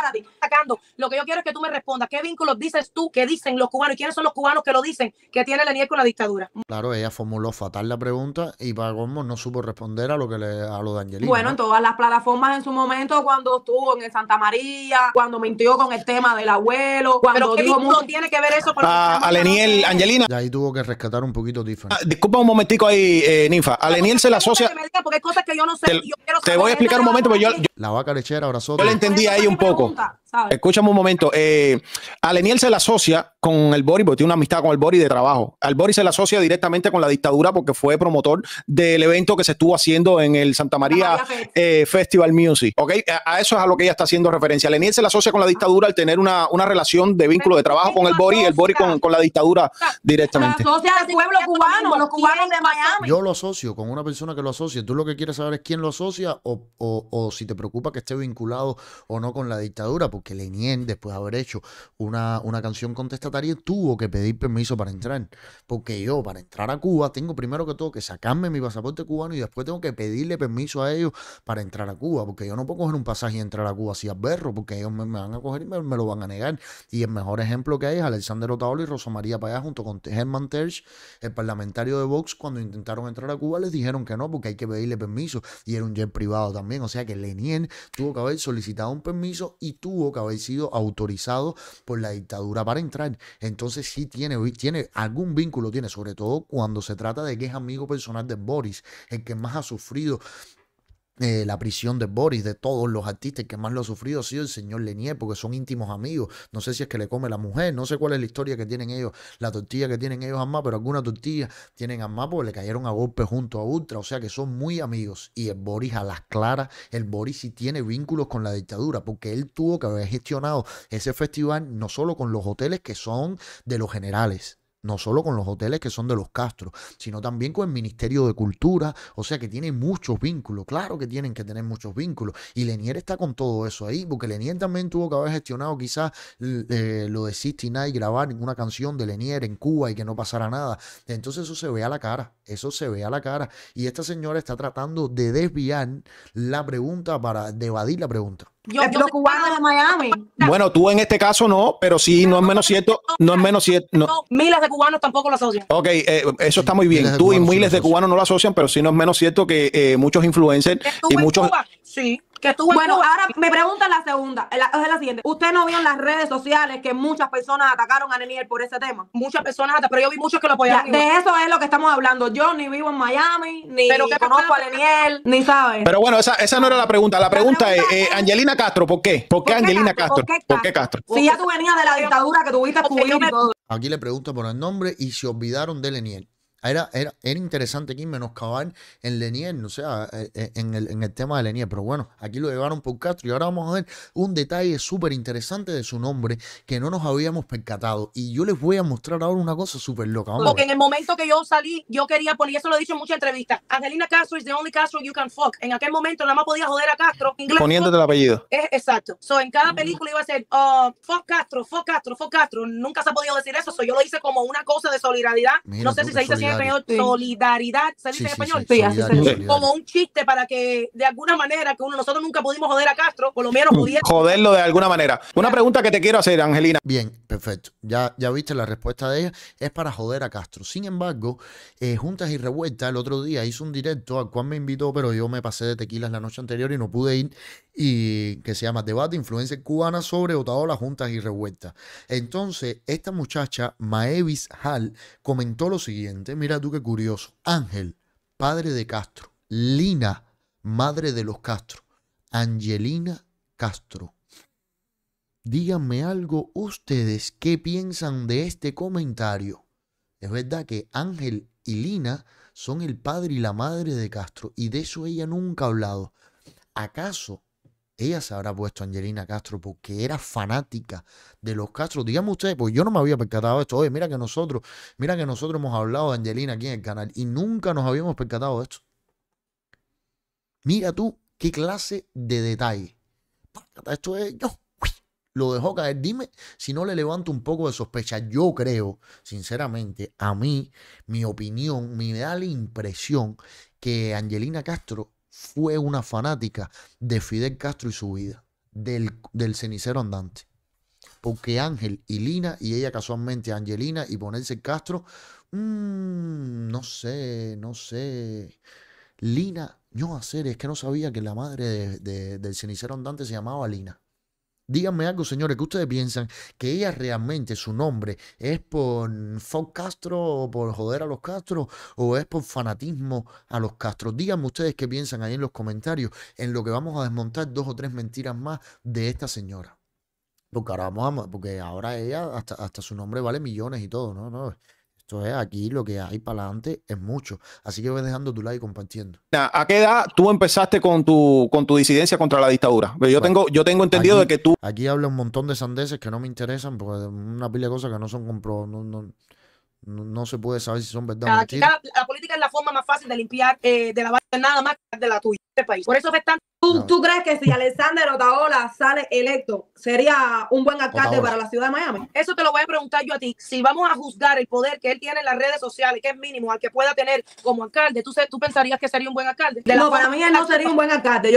lo que yo quiero es que tú me respondas. ¿Qué vínculos dices tú que dicen los cubanos? ¿Y quiénes son los cubanos que lo dicen? Que tiene Leniel con la dictadura. Claro, ella formuló fatal la pregunta y para cómo no supo responder a lo que le, a lo de Angelina. Bueno, en todas las plataformas en su momento, cuando estuvo en Santa María, cuando mintió con el tema del abuelo, cuando ¿Pero dijo tiene que ver eso con ah, Leniel, Angelina. ahí tuvo que rescatar un poquito diferente. Ah, disculpa un momentico ahí, eh, Ninfa. Leniel se la asocia. porque hay cosas que yo no sé. Te, voy a explicar un momento, pero yo, La vaca lechera abrazó. Yo le entendí ahí un poco. か。Escúchame un momento. Eh, a Leniel se la asocia con el Bori, porque tiene una amistad con el Bori de trabajo. Al Bori se la asocia directamente con la dictadura porque fue promotor del evento que se estuvo haciendo en el Santa María, eh, Festival Music. ¿Ok? A, eso es a lo que ella está haciendo referencia. A Leniel se la asocia con la ah. dictadura al tener una, relación de vínculo de trabajo con el Bori, el Bori con, la dictadura directamente. asocia al pueblo cubano, Yo lo asocio con una persona que lo asocia. Tú lo que quieres saber es quién lo asocia o, o si te preocupa que esté vinculado o no con la dictadura que después de haber hecho una, una canción contestataria, tuvo que pedir permiso para entrar. Porque yo, para entrar a Cuba, tengo primero que todo que sacarme mi pasaporte cubano y después tengo que pedirle permiso a ellos para entrar a Cuba. Porque yo no puedo coger un pasaje y entrar a Cuba así a berro, porque ellos me, van a coger y me, lo van a negar. Y el mejor ejemplo que hay es Alexander Otaola y Rosa María Payá junto con Germán Terch, el parlamentario de Vox, cuando intentaron entrar a Cuba, les dijeron que no, porque hay que pedirle permiso. Y era un jet privado también. O sea que Lenien tuvo que haber solicitado un permiso y tuvo que haber sido autorizado por la dictadura para entrar. Entonces sí tiene, tiene algún vínculo, tiene, sobre todo cuando se trata de que es amigo personal de Boris, el que más ha sufrido eh, la prisión de Boris, de todos los artistas que más lo ha sufrido ha sido el señor Lenier, porque son íntimos amigos. No sé si es que le come la mujer, no sé cuál es la historia que tienen ellos, la tortilla que tienen ellos a pero alguna tortilla tienen a porque le cayeron a golpe junto a Ultra, o sea que son muy amigos. Y el Boris a las claras, el Boris sí tiene vínculos con la dictadura, porque él tuvo que haber gestionado ese festival no solo con los hoteles que son de los generales, no solo con los hoteles que son de los Castro, sino también con el Ministerio de Cultura, o sea que tiene muchos vínculos, claro que tienen que tener muchos vínculos, y Lenier está con todo eso ahí, porque Lenier también tuvo que haber gestionado quizás eh, lo de Sistina y grabar ninguna canción de Lenier en Cuba y que no pasara nada, entonces eso se ve a la cara, eso se ve a la cara, y esta señora está tratando de desviar la pregunta para, evadir la pregunta cubanos de Miami. Bueno, tú en este caso no, pero sí, no es menos cierto, no es menos cierto. Miles de cubanos tampoco lo asocian. Ok, eh, eso está muy bien. tú y miles de cubanos no lo asocian, pero sí no es menos cierto que eh, muchos influencers y muchos... Sí. Que estuvo bueno, ahora me pregunta la segunda, la, la siguiente. Usted no vio en las redes sociales que muchas personas atacaron a Leniel por ese tema. Muchas personas, pero yo vi muchos que lo apoyaron. de eso es lo que estamos hablando. Yo ni vivo en Miami, ni pero conozco a Leniel ni sabes. Pero bueno, esa, esa no era la pregunta. La pregunta, eh, es, Angelina Castro, ¿por qué? ¿Por qué, Angelina Castro? ¿Por qué Castro? Si ya tú venías de la dictadura que tuviste tu Aquí le pregunto por el nombre y se olvidaron de Leniel. Era, era, era interesante aquí menoscabar en Lenier, o sea, eh, eh, en el, en el tema de Lenier. Pero bueno, aquí lo llevaron por Castro y ahora vamos a ver un detalle súper interesante de su nombre que no nos habíamos percatado. Y yo les voy a mostrar ahora una cosa súper loca. Vamos Porque en el momento que yo salí, yo quería poner, y eso lo he dicho en muchas entrevistas, Angelina Castro is the only Castro you can fuck. En aquel momento nada más podía joder a Castro. Poniéndote el apellido. exacto. So, en cada película iba a ser uh, fuck Castro, fuck Castro, fuck Castro. Nunca se ha podido decir eso. yo lo hice como una cosa de solidaridad. no sé si se dice así solidaridad, se en español, como un chiste para que de alguna manera, que uno, nosotros nunca pudimos joder a Castro, por lo mm. pudiera. Joderlo de alguna manera. Una pregunta que te quiero hacer, Angelina. Bien, perfecto. Ya, ya viste la respuesta de ella, es para joder a Castro. Sin embargo, eh, Juntas y Revuelta el otro día hizo un directo al cual me invitó, pero yo me pasé de tequilas la noche anterior y no pude ir y que se llama Debate Influencia Cubana sobre las Juntas y Revueltas. Entonces, esta muchacha, Maevis Hall, comentó lo siguiente, mira tú qué curioso, Ángel, padre de Castro, Lina, madre de los Castro, Angelina Castro. Díganme algo ustedes, ¿qué piensan de este comentario? Es verdad que Ángel y Lina son el padre y la madre de Castro, y de eso ella nunca ha hablado. ¿Acaso ella se habrá puesto Angelina Castro porque era fanática de los Castro. Díganme ustedes, pues yo no me había percatado de esto. Oye, mira que nosotros, mira que nosotros hemos hablado de Angelina aquí en el canal y nunca nos habíamos percatado de esto. Mira tú qué clase de detalle. Esto es yo. Lo dejó caer. Dime si no le levanto un poco de sospecha. Yo creo, sinceramente, a mí, mi opinión, me da la impresión que Angelina Castro fue una fanática de Fidel Castro y su vida, del, del cenicero andante. Porque Ángel y Lina, y ella casualmente Angelina y ponerse Castro, mm, no sé, no sé. Lina, no hacer, es que no sabía que la madre del cenicero andante se llamaba Lina. Díganme algo, señores, que ustedes piensan que ella realmente su nombre es por Fox Castro o por joder a los Castro o es por fanatismo a los Castro. Díganme ustedes qué piensan ahí en los comentarios, en lo que vamos a desmontar dos o tres mentiras más de esta señora. Porque ahora vamos porque ahora ella hasta, hasta su nombre vale millones y todo, ¿no? no aquí lo que hay para adelante es mucho. Así que voy dejando tu like y compartiendo. ¿A qué edad tú empezaste con tu, con tu disidencia contra la dictadura? Yo, tengo, yo tengo entendido de que tú... Aquí habla un montón de sandeces que no me interesan, porque una pila de cosas que no son compro... No, no, no, se puede saber si son verdad o mentira. La, política es la forma más fácil de limpiar, eh, de lavar nada más de la tuya. Este país. Por eso es ¿Tú, ¿Tú crees que si Alexander Otaola sale electo, sería un buen alcalde para la ciudad de Miami? Eso te lo voy a preguntar yo a ti. Si vamos a juzgar el poder que él tiene en las redes sociales, que es mínimo al que pueda tener como alcalde, ¿tú, tú pensarías que sería un buen alcalde? no, para mí él no sería un buen alcalde.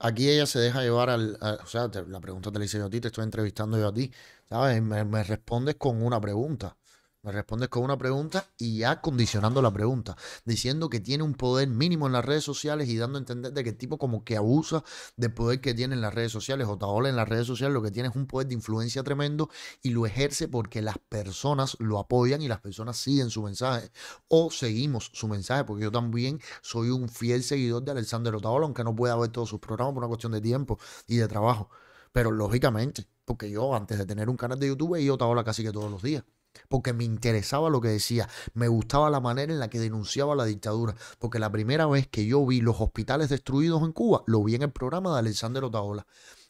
Aquí ella se deja llevar al. o sea, la pregunta te la hice yo a ti, te estoy entrevistando yo a ti. ¿Sabes? me respondes con una pregunta. Me respondes con una pregunta y ya condicionando la pregunta, diciendo que tiene un poder mínimo en las redes sociales y dando a entender de que tipo como que abusa del poder que tiene en las redes sociales. Otaola en las redes sociales lo que tiene es un poder de influencia tremendo y lo ejerce porque las personas lo apoyan y las personas siguen su mensaje o seguimos su mensaje, porque yo también soy un fiel seguidor de Alexander Otaola, aunque no pueda ver todos sus programas por una cuestión de tiempo y de trabajo. Pero lógicamente, porque yo antes de tener un canal de YouTube yo Otaola casi que todos los días porque me interesaba lo que decía, me gustaba la manera en la que denunciaba la dictadura, porque la primera vez que yo vi los hospitales destruidos en Cuba, lo vi en el programa de Alexander Otaola.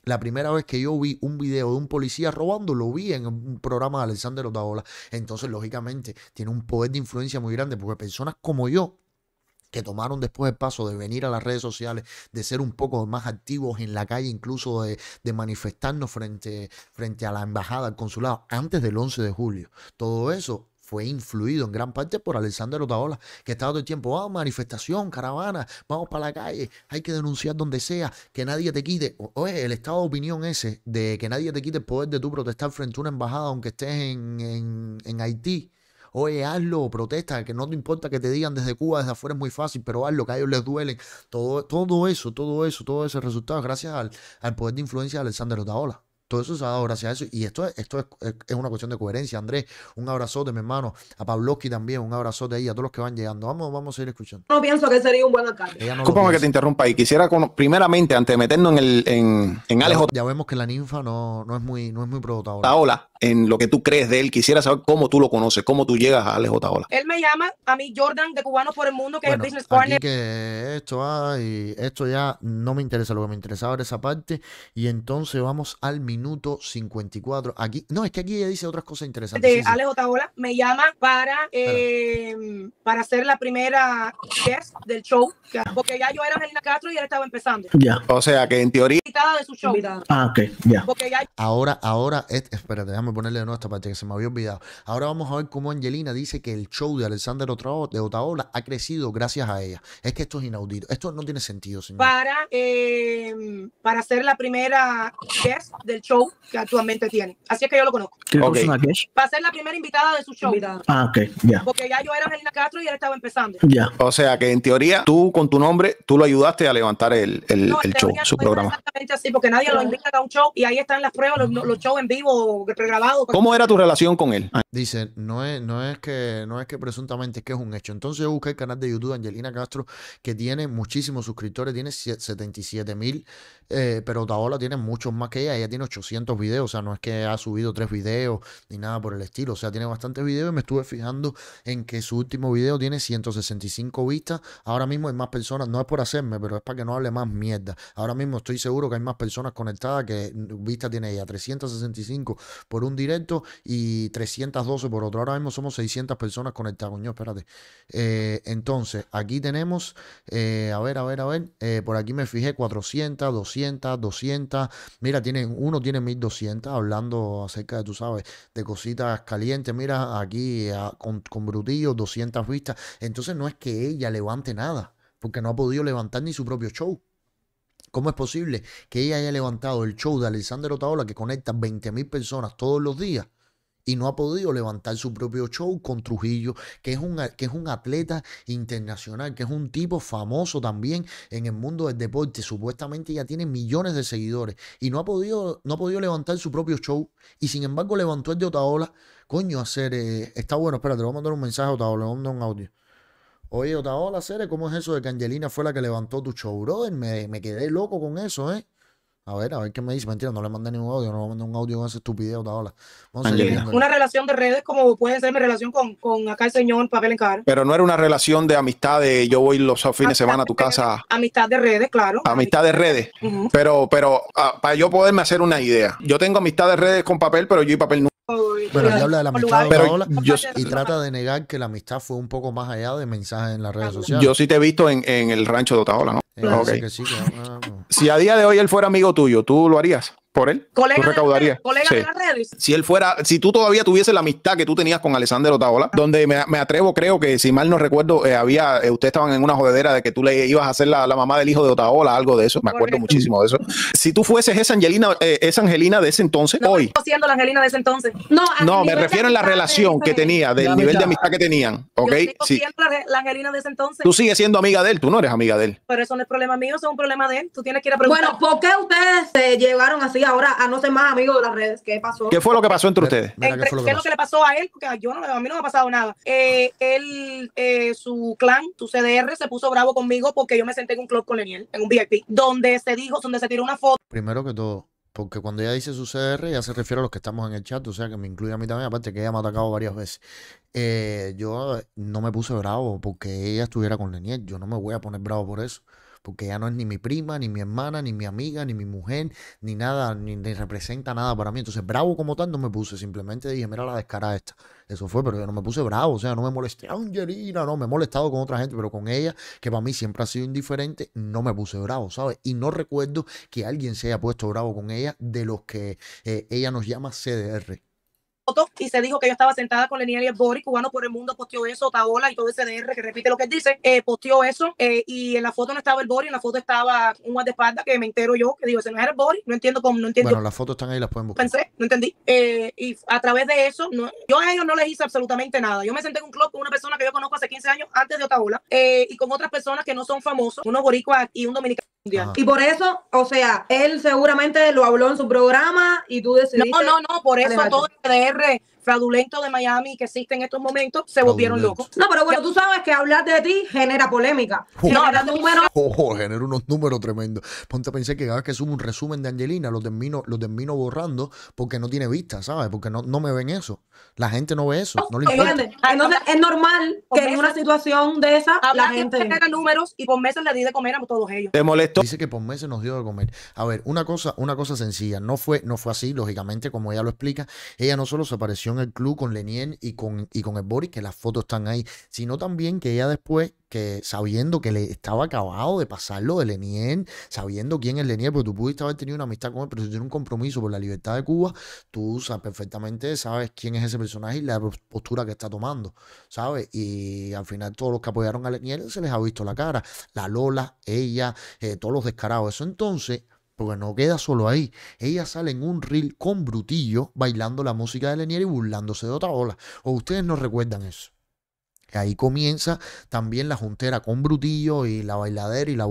La primera vez que yo vi un video de un policía robando, lo vi en un programa de Alexander Otaola. Entonces, lógicamente, tiene un poder de influencia muy grande, porque personas como yo que tomaron después el paso de venir a las redes sociales, de ser un poco más activos en la calle, incluso de, de manifestarnos frente, frente a la embajada, al consulado, antes del 11 de julio. Todo eso fue influido en gran parte por Alexander Otaola, que estaba todo el tiempo, vamos, ah, manifestación, caravana, vamos para la calle, hay que denunciar donde sea, que nadie te quite. Oye, el estado de opinión ese de que nadie te quite el poder de tu protestar frente a una embajada, aunque estés en, en Haití, Oye, hazlo, protesta, que no te importa que te digan desde Cuba, desde afuera es muy fácil, pero hazlo, que a ellos les duelen. Todo, todo eso, todo eso, todo ese resultado, gracias al, al poder de influencia de Alexander Taola. Todo eso se ha dado gracias a eso. Y esto, esto es, una cuestión de coherencia. Andrés, un abrazote, mi hermano. A Pavlovsky también, un abrazote ahí, a todos los que van llegando. Vamos, vamos a ir escuchando. No pienso que sería un buen alcalde. que te interrumpa y quisiera, primeramente, antes de meternos en, el, en, en Ya, vemos que la ninfa no, no es muy, no es muy en lo que tú crees de él. Quisiera saber cómo tú lo conoces, cómo tú llegas a Alex Otaola. Él me llama a mí Jordan de Cubanos por el Mundo, que es el business partner. que esto, ah, esto ya no me interesa, lo que me interesaba era esa parte. Y entonces vamos al minuto 54. Aquí, no, es que aquí dice otras cosas interesantes. De sí, Alex me llama para, eh, para hacer la primera guest del show, porque ya yo era la Castro y él estaba empezando. Ya. O sea que en teoría. de Ah, ya. Ahora, ahora, espérate, ponerle de nuevo esta parte que se me había olvidado. Ahora vamos a ver cómo Angelina dice que el show de Alexander de Otaola ha crecido gracias a ella. Es que esto es inaudito. Esto no tiene sentido, Para, eh, para ser la primera guest del show que actualmente tiene. Así es que yo lo conozco. Para ser la primera invitada de su show. Ah, ok, Porque ya yo era Angelina Castro y él estaba empezando. Ya. O sea que en teoría tú con tu nombre, tú lo ayudaste a levantar el, el, show, su programa. Exactamente así, porque nadie lo invita a un show y ahí están las pruebas, los, los shows en vivo, pues. ¿Cómo era tu relación con él? Dice, no es, no es que no es que presuntamente que es un hecho. Entonces yo busqué el canal de YouTube de Angelina Castro, que tiene muchísimos suscriptores, tiene 77 mil eh, pero Taola tiene muchos más que ella. Ella tiene 800 videos, o sea, no es que ha subido tres videos ni nada por el estilo. O sea, tiene bastantes videos y me estuve fijando en que su último video tiene 165 vistas. Ahora mismo hay más personas, no es por hacerme, pero es para que no hable más mierda. Ahora mismo estoy seguro que hay más personas conectadas que vistas tiene ella. 365 por un directo y 312 por otro. Ahora mismo somos 600 personas conectadas, coño, espérate. Eh, entonces, aquí tenemos, eh, a ver, a ver, a ver, por aquí me fijé 400, 200. 200, 200. Mira, tienen, uno tiene 1200 hablando acerca de, tú sabes, de cositas calientes. Mira, aquí ah, con, con Brutillo, 200 vistas. Entonces no es que ella levante nada, porque no ha podido levantar ni su propio show. ¿Cómo es posible que ella haya levantado el show de Alessandro Taola que conecta 20.000 personas todos los días y no ha podido levantar su propio show con Trujillo, que es, un, que es un atleta internacional, que es un tipo famoso también en el mundo del deporte. Supuestamente ya tiene millones de seguidores y no ha podido, no ha podido levantar su propio show. Y sin embargo levantó el de Otaola. Coño, hacer... Eh, está bueno, espérate, le voy a mandar un mensaje a Otaola, le voy a mandar un audio. Oye, Otaola, Cere, ¿cómo es eso de que Angelina fue la que levantó tu show, brother? Me, me quedé loco con eso, ¿eh? A ver, a ver qué me dice. Mentira, no le mandé ningún audio, no le mandé un audio con ese estupideo de una relación de redes como puede ser mi relación con, acá el señor papel en cara. Pero no era una relación de amistad de yo voy los fines de semana a tu casa. Amistad de redes, claro. Amistad de redes. Pero, pero ah, para yo poderme hacer una idea. Yo tengo amistad de redes con papel, pero yo y papel nunca bueno, él habla de la amistad y trata de negar que la amistad fue un poco más allá de mensajes en las redes sociales. Yo sí te he visto en, el rancho de Otaola, eh, ah, Si a día de hoy él fuera amigo tuyo, ¿tú lo harías? por él. Colega, las redes. Si él fuera, si tú todavía tuvieses la amistad que tú tenías con Alexander Otaola, donde me, atrevo, creo que si mal no recuerdo, eh, había, eh, ustedes estaban en una jodedera de que tú le ibas a hacer la, mamá del hijo de Otaola, algo de eso. Me acuerdo muchísimo de eso. Si tú fueses esa Angelina, eh, Angelina de ese entonces, hoy. siendo la Angelina de ese entonces. No, me refiero a la relación que tenía, del nivel de amistad que tenían. ¿Ok? siendo la, Angelina de ese entonces. Tú sigues siendo amiga de él, tú no eres amiga de él. Pero eso no es problema mío, eso es un problema de él. Tú tienes que ir a preguntar. Bueno, ¿por qué ustedes se llevaron así ahora a no ser más amigo de las redes. ¿Qué pasó? ¿Qué fue lo que pasó entre ustedes? ¿Qué, es lo que le pasó a él? Porque a mí no me ha pasado nada. Eh, él, eh, su clan, su CDR, se puso bravo conmigo porque yo me senté en un club con Leniel, en un VIP, donde se dijo, donde se tiró una foto. Primero que todo, porque cuando ella dice su CDR, ya se refiere a los que estamos en el chat, o sea que me incluye a mí también, aparte que ella me ha atacado varias veces. Eh, yo no me puse bravo porque ella estuviera con Leniel, yo no me voy a poner bravo por eso porque ya no es ni mi prima, ni mi hermana, ni mi amiga, ni mi mujer, ni nada, ni, representa nada para mí. Entonces, bravo como tal no me puse, simplemente dije, mira la descarada esta. Eso fue, pero yo no me puse bravo, o sea, no me molesté, a Angelina, no, me he molestado con otra gente, pero con ella, que para mí siempre ha sido indiferente, no me puse bravo, ¿sabes? Y no recuerdo que alguien se haya puesto bravo con ella de los que eh, ella nos llama CDR y se dijo que yo estaba sentada con el Bori, cubano por el mundo, posteó eso, Otaola y todo ese DR que repite lo que él dice, eh, posteó eso eh, y en la foto no estaba el Bori, en la foto estaba un de espalda que me entero yo, que digo, ese no era el Bori, no entiendo cómo, no entiendo. Bueno, las fotos están ahí, las pueden buscar. Pensé, no entendí. Eh, y a través de eso, yo a ellos no les hice absolutamente nada. Yo me senté en un club con una persona que yo conozco hace 15 años antes de Otaola y con otras personas que no son famosos, unos boricuas y un dominicano. Y por eso, o sea, él seguramente lo habló en su programa y tú decidiste. No, no, no, por eso cierre fraudulentos de Miami que existe en estos momentos se volvieron locos. No, pero bueno, tú sabes que hablar de ti genera polémica. no, genera números. genera unos números tremendos. Ponte a pensar que cada vez que subo un resumen de Angelina, los termino, lo termino borrando porque no tiene vista, ¿sabes? Porque no, no me ven eso. La gente no ve eso. No, le importa. es normal que en una situación de esa la gente genera números y por meses le di de comer a todos ellos. Te molestó. Dice que por meses nos dio de comer. A ver, una cosa, una cosa sencilla. No fue, no fue así, lógicamente, como ella lo explica. Ella no solo se apareció el club con Lenien y con, y con el Boris, que las fotos están ahí, sino también que ella después, que sabiendo que le estaba acabado de pasarlo de Lenien, sabiendo quién es Lenien, porque tú pudiste haber tenido una amistad con él, pero si tiene un compromiso por la libertad de Cuba, tú sabes perfectamente sabes quién es ese personaje y la postura que está tomando, ¿sabes? Y al final todos los que apoyaron a Leniel se les ha visto la cara, la Lola, ella, eh, todos los descarados. Eso entonces porque no queda solo ahí. Ella sale en un reel con Brutillo bailando la música de Lenier y burlándose de otra ola. ¿O ustedes no recuerdan eso? ahí comienza también la juntera con Brutillo y la bailadera y la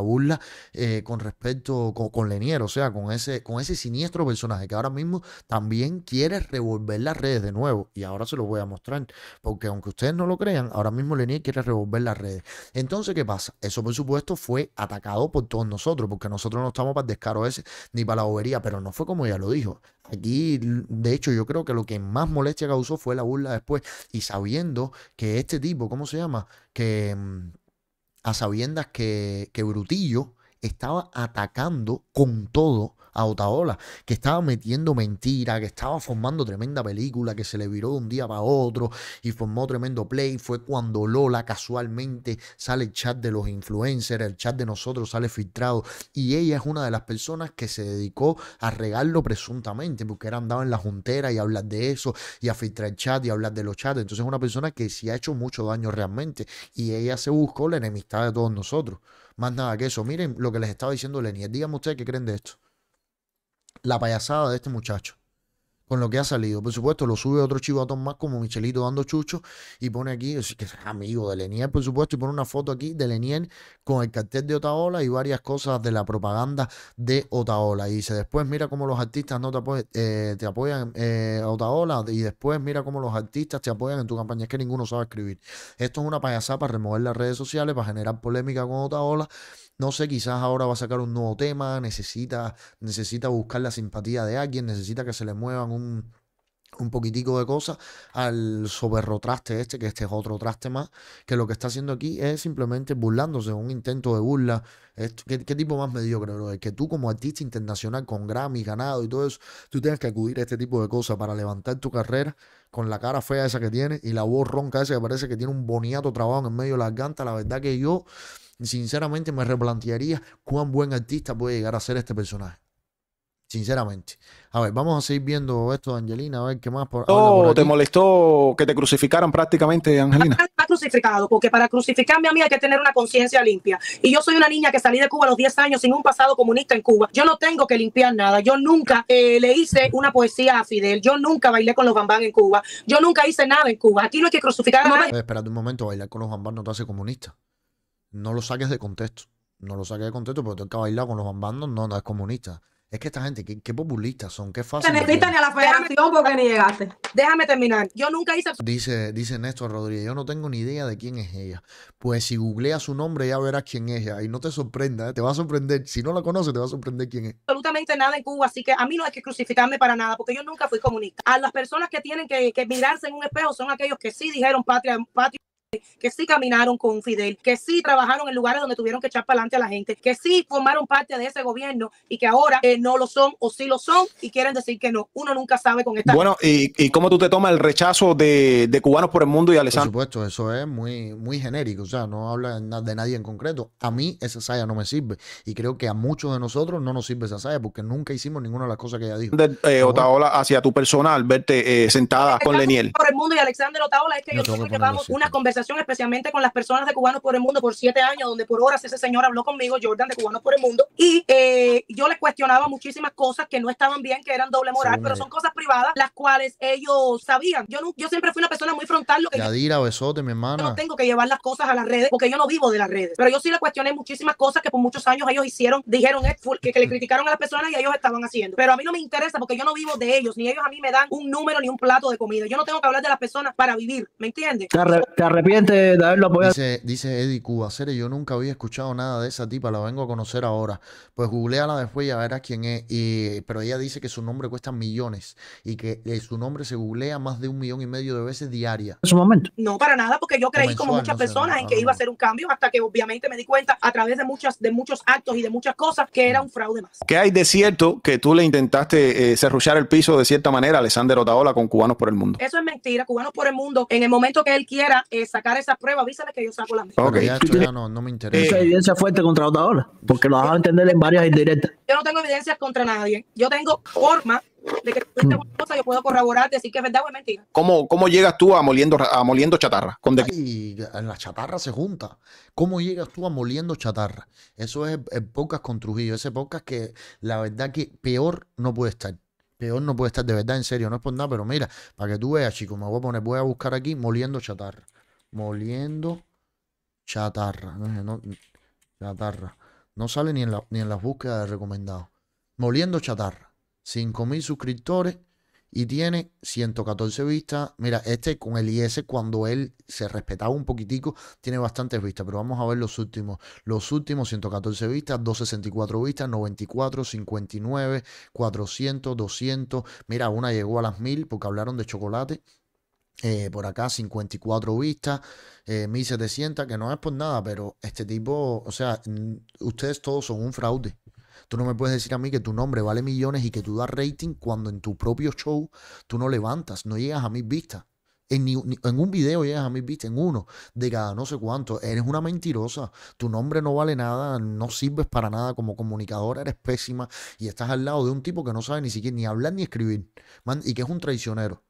burla, eh, con respecto con, Lenier, o sea, con ese, con ese siniestro personaje que ahora mismo también quiere revolver las redes de nuevo. Y ahora se lo voy a mostrar, porque aunque ustedes no lo crean, ahora mismo Lenier quiere revolver las redes. Entonces, ¿qué pasa? Eso, por supuesto, fue atacado por todos nosotros, porque nosotros no estamos para el descaro ese ni para la bobería, pero no fue como ella lo dijo. Aquí, de hecho, yo creo que lo que más molestia causó fue la burla después. Y sabiendo que este tipo, ¿cómo se llama? Que mm, a sabiendas que, que Brutillo estaba atacando con todo a Otaola, que estaba metiendo mentiras, que estaba formando tremenda película, que se le viró de un día para otro y formó tremendo play. Fue cuando Lola casualmente sale el chat de los influencers, el chat de nosotros sale filtrado y ella es una de las personas que se dedicó a regarlo presuntamente, porque era andaba en la juntera y hablar de eso y a filtrar el chat y hablar de los chats. Entonces es una persona que sí ha hecho mucho daño realmente y ella se buscó la enemistad de todos nosotros. Más nada que eso. Miren lo que les estaba diciendo Lenny. Díganme ustedes qué creen de esto la payasada de este muchacho con lo que ha salido. Por supuesto, lo sube otro chivatón más como Michelito dando chucho y pone aquí, que es amigo de Lenier, por supuesto, y pone una foto aquí de Lenier con el cartel de Otaola y varias cosas de la propaganda de Otaola. Y dice, después mira cómo los artistas no te, apoyan, eh, te apoyan eh, Otaola y después mira cómo los artistas te apoyan en tu campaña. Es que ninguno sabe escribir. Esto es una payasada para remover las redes sociales, para generar polémica con Otaola no sé, quizás ahora va a sacar un nuevo tema, necesita, necesita buscar la simpatía de alguien, necesita que se le muevan un, poquitico de cosas al traste este, que este es otro traste más, que lo que está haciendo aquí es simplemente burlándose, un intento de burla. ¿Qué, tipo más mediocre, es Que tú como artista internacional con Grammy, ganado y todo eso, tú tienes que acudir a este tipo de cosas para levantar tu carrera con la cara fea esa que tiene y la voz ronca esa que parece que tiene un boniato trabajo en medio de la garganta. La verdad que yo sinceramente me replantearía cuán buen artista puede llegar a ser este personaje. Sinceramente. A ver, vamos a seguir viendo esto Angelina, a ver qué más. Por, oh, ¿Te molestó que te crucificaran prácticamente, Angelina? Está crucificado, porque para crucificarme a mí hay que tener una conciencia limpia. Y yo soy una niña que salí de Cuba a los 10 años sin un pasado comunista en Cuba. Yo no tengo que limpiar nada. Yo nunca eh, le hice una poesía a Fidel. Yo nunca bailé con los bambán en Cuba. Yo nunca hice nada en Cuba. Aquí no hay que crucificar a nadie. un momento, bailar con los bambán no te hace comunista no lo saques de contexto. No lo saques de contexto porque tú que bailar con los bambandos, no, no es comunista. Es que esta gente, qué, populistas son, qué fácil. Te necesitan a la federación porque ni llegaste. Déjame terminar. Yo nunca hice. Dice, dice Néstor Rodríguez, yo no tengo ni idea de quién es ella. Pues si googleas su nombre ya verás quién es ella. Y no te sorprenda, ¿eh? te va a sorprender. Si no la conoces, te va a sorprender quién es. Absolutamente nada en Cuba, así que a mí no hay que crucificarme para nada porque yo nunca fui comunista. A las personas que tienen que, que mirarse en un espejo son aquellos que sí dijeron patria, patria que sí caminaron con Fidel, que sí trabajaron en lugares donde tuvieron que echar para adelante a la gente, que sí formaron parte de ese gobierno y que ahora eh, no lo son o sí lo son y quieren decir que no. Uno nunca sabe con esta. Bueno, ¿y, cómo tú te tomas el rechazo de, cubanos por el mundo y Alessandro? Por supuesto, eso es muy, muy genérico, o sea, no habla de nadie en concreto. A mí esa saya no me sirve y creo que a muchos de nosotros no nos sirve esa saya porque nunca hicimos ninguna de las cosas que ella dijo. Eh, Otaola, hacia tu personal, verte eh, sentada con Leniel. Por el mundo y Alexander Otaola es que yo, creo que, vamos especialmente con las personas de Cubanos por el Mundo por siete años, donde por horas ese señor habló conmigo, Jordan de Cubanos por el Mundo, y eh, yo les cuestionaba muchísimas cosas que no estaban bien, que eran doble moral, pero son cosas privadas, las cuales ellos sabían. Yo, yo siempre fui una persona muy frontal. Lo que yo, besote, no tengo que llevar las cosas a las redes, porque yo no vivo de las redes, pero yo sí le cuestioné muchísimas cosas que por muchos años ellos hicieron, dijeron eh, que, que le mm. criticaron a las personas y ellos estaban haciendo. Pero a mí no me interesa porque yo no vivo de ellos, ni ellos a mí me dan un número ni un plato de comida. Yo no tengo que hablar de las personas para vivir, ¿me entiendes? Dice, dice Eddie yo nunca había escuchado nada de esa tipa, la vengo a conocer ahora. Pues googleala después y ya verás quién es. Y, pero ella dice que su nombre cuesta millones y que eh, su nombre se googlea más de un millón y medio de veces diaria. En su momento. No, para nada, porque yo creí como muchas personas en que iba a ah. ser un cambio hasta que obviamente me di cuenta a través de, muchas, de muchos actos y de muchas cosas que era mm. un fraude más. ¿Qué hay de cierto que tú le intentaste eh, cerruchar el piso de cierta manera a derrotado la con Cubanos por el Mundo? Eso es mentira. Cubanos por el Mundo, en el momento que él quiera esa sacar esa prueba, avísale que yo saco la Okay. Ya, ya no, me interesa. Esa evidencia fuerte contra Otaola, porque lo vas a entender en varias indirectas. Yo no tengo evidencias contra nadie. Yo tengo forma de que mm. cosa yo puedo corroborar, decir que es verdad o es mentira. ¿Cómo, cómo llegas tú a moliendo, a moliendo chatarra? Con de... en la chatarra se junta. ¿Cómo llegas tú a moliendo chatarra? Eso es el podcast con Trujillo, ese podcast que la verdad que peor no puede estar peor no puede estar, de verdad, en serio, no es por nada, pero mira, para que tú veas, chico, me voy a poner, voy a buscar aquí moliendo chatarra moliendo chatarra. No, chatarra. No sale ni en, ni en las búsquedas de recomendados. Moliendo chatarra. 5.000 suscriptores y tiene 114 vistas. Mira, este con el IS, cuando él se respetaba un poquitico, tiene bastantes vistas, pero vamos a ver los últimos. Los últimos 114 vistas, 264 vistas, 94, 59, 400, 200. Mira, una llegó a las 1000 porque hablaron de chocolate. Eh, por acá 54 vistas, 1700, eh, que no es por nada, pero este tipo, o sea, ustedes todos son un fraude. Tú no me puedes decir a mí que tu nombre vale millones y que tú das rating cuando en tu propio show tú no levantas, no llegas a mis vistas. En, un video llegas a mis vistas, en uno, de cada no sé cuánto. Eres una mentirosa, tu nombre no vale nada, no sirves para nada como comunicadora, eres pésima y estás al lado de un tipo que no sabe ni siquiera ni hablar ni escribir, y que es un traicionero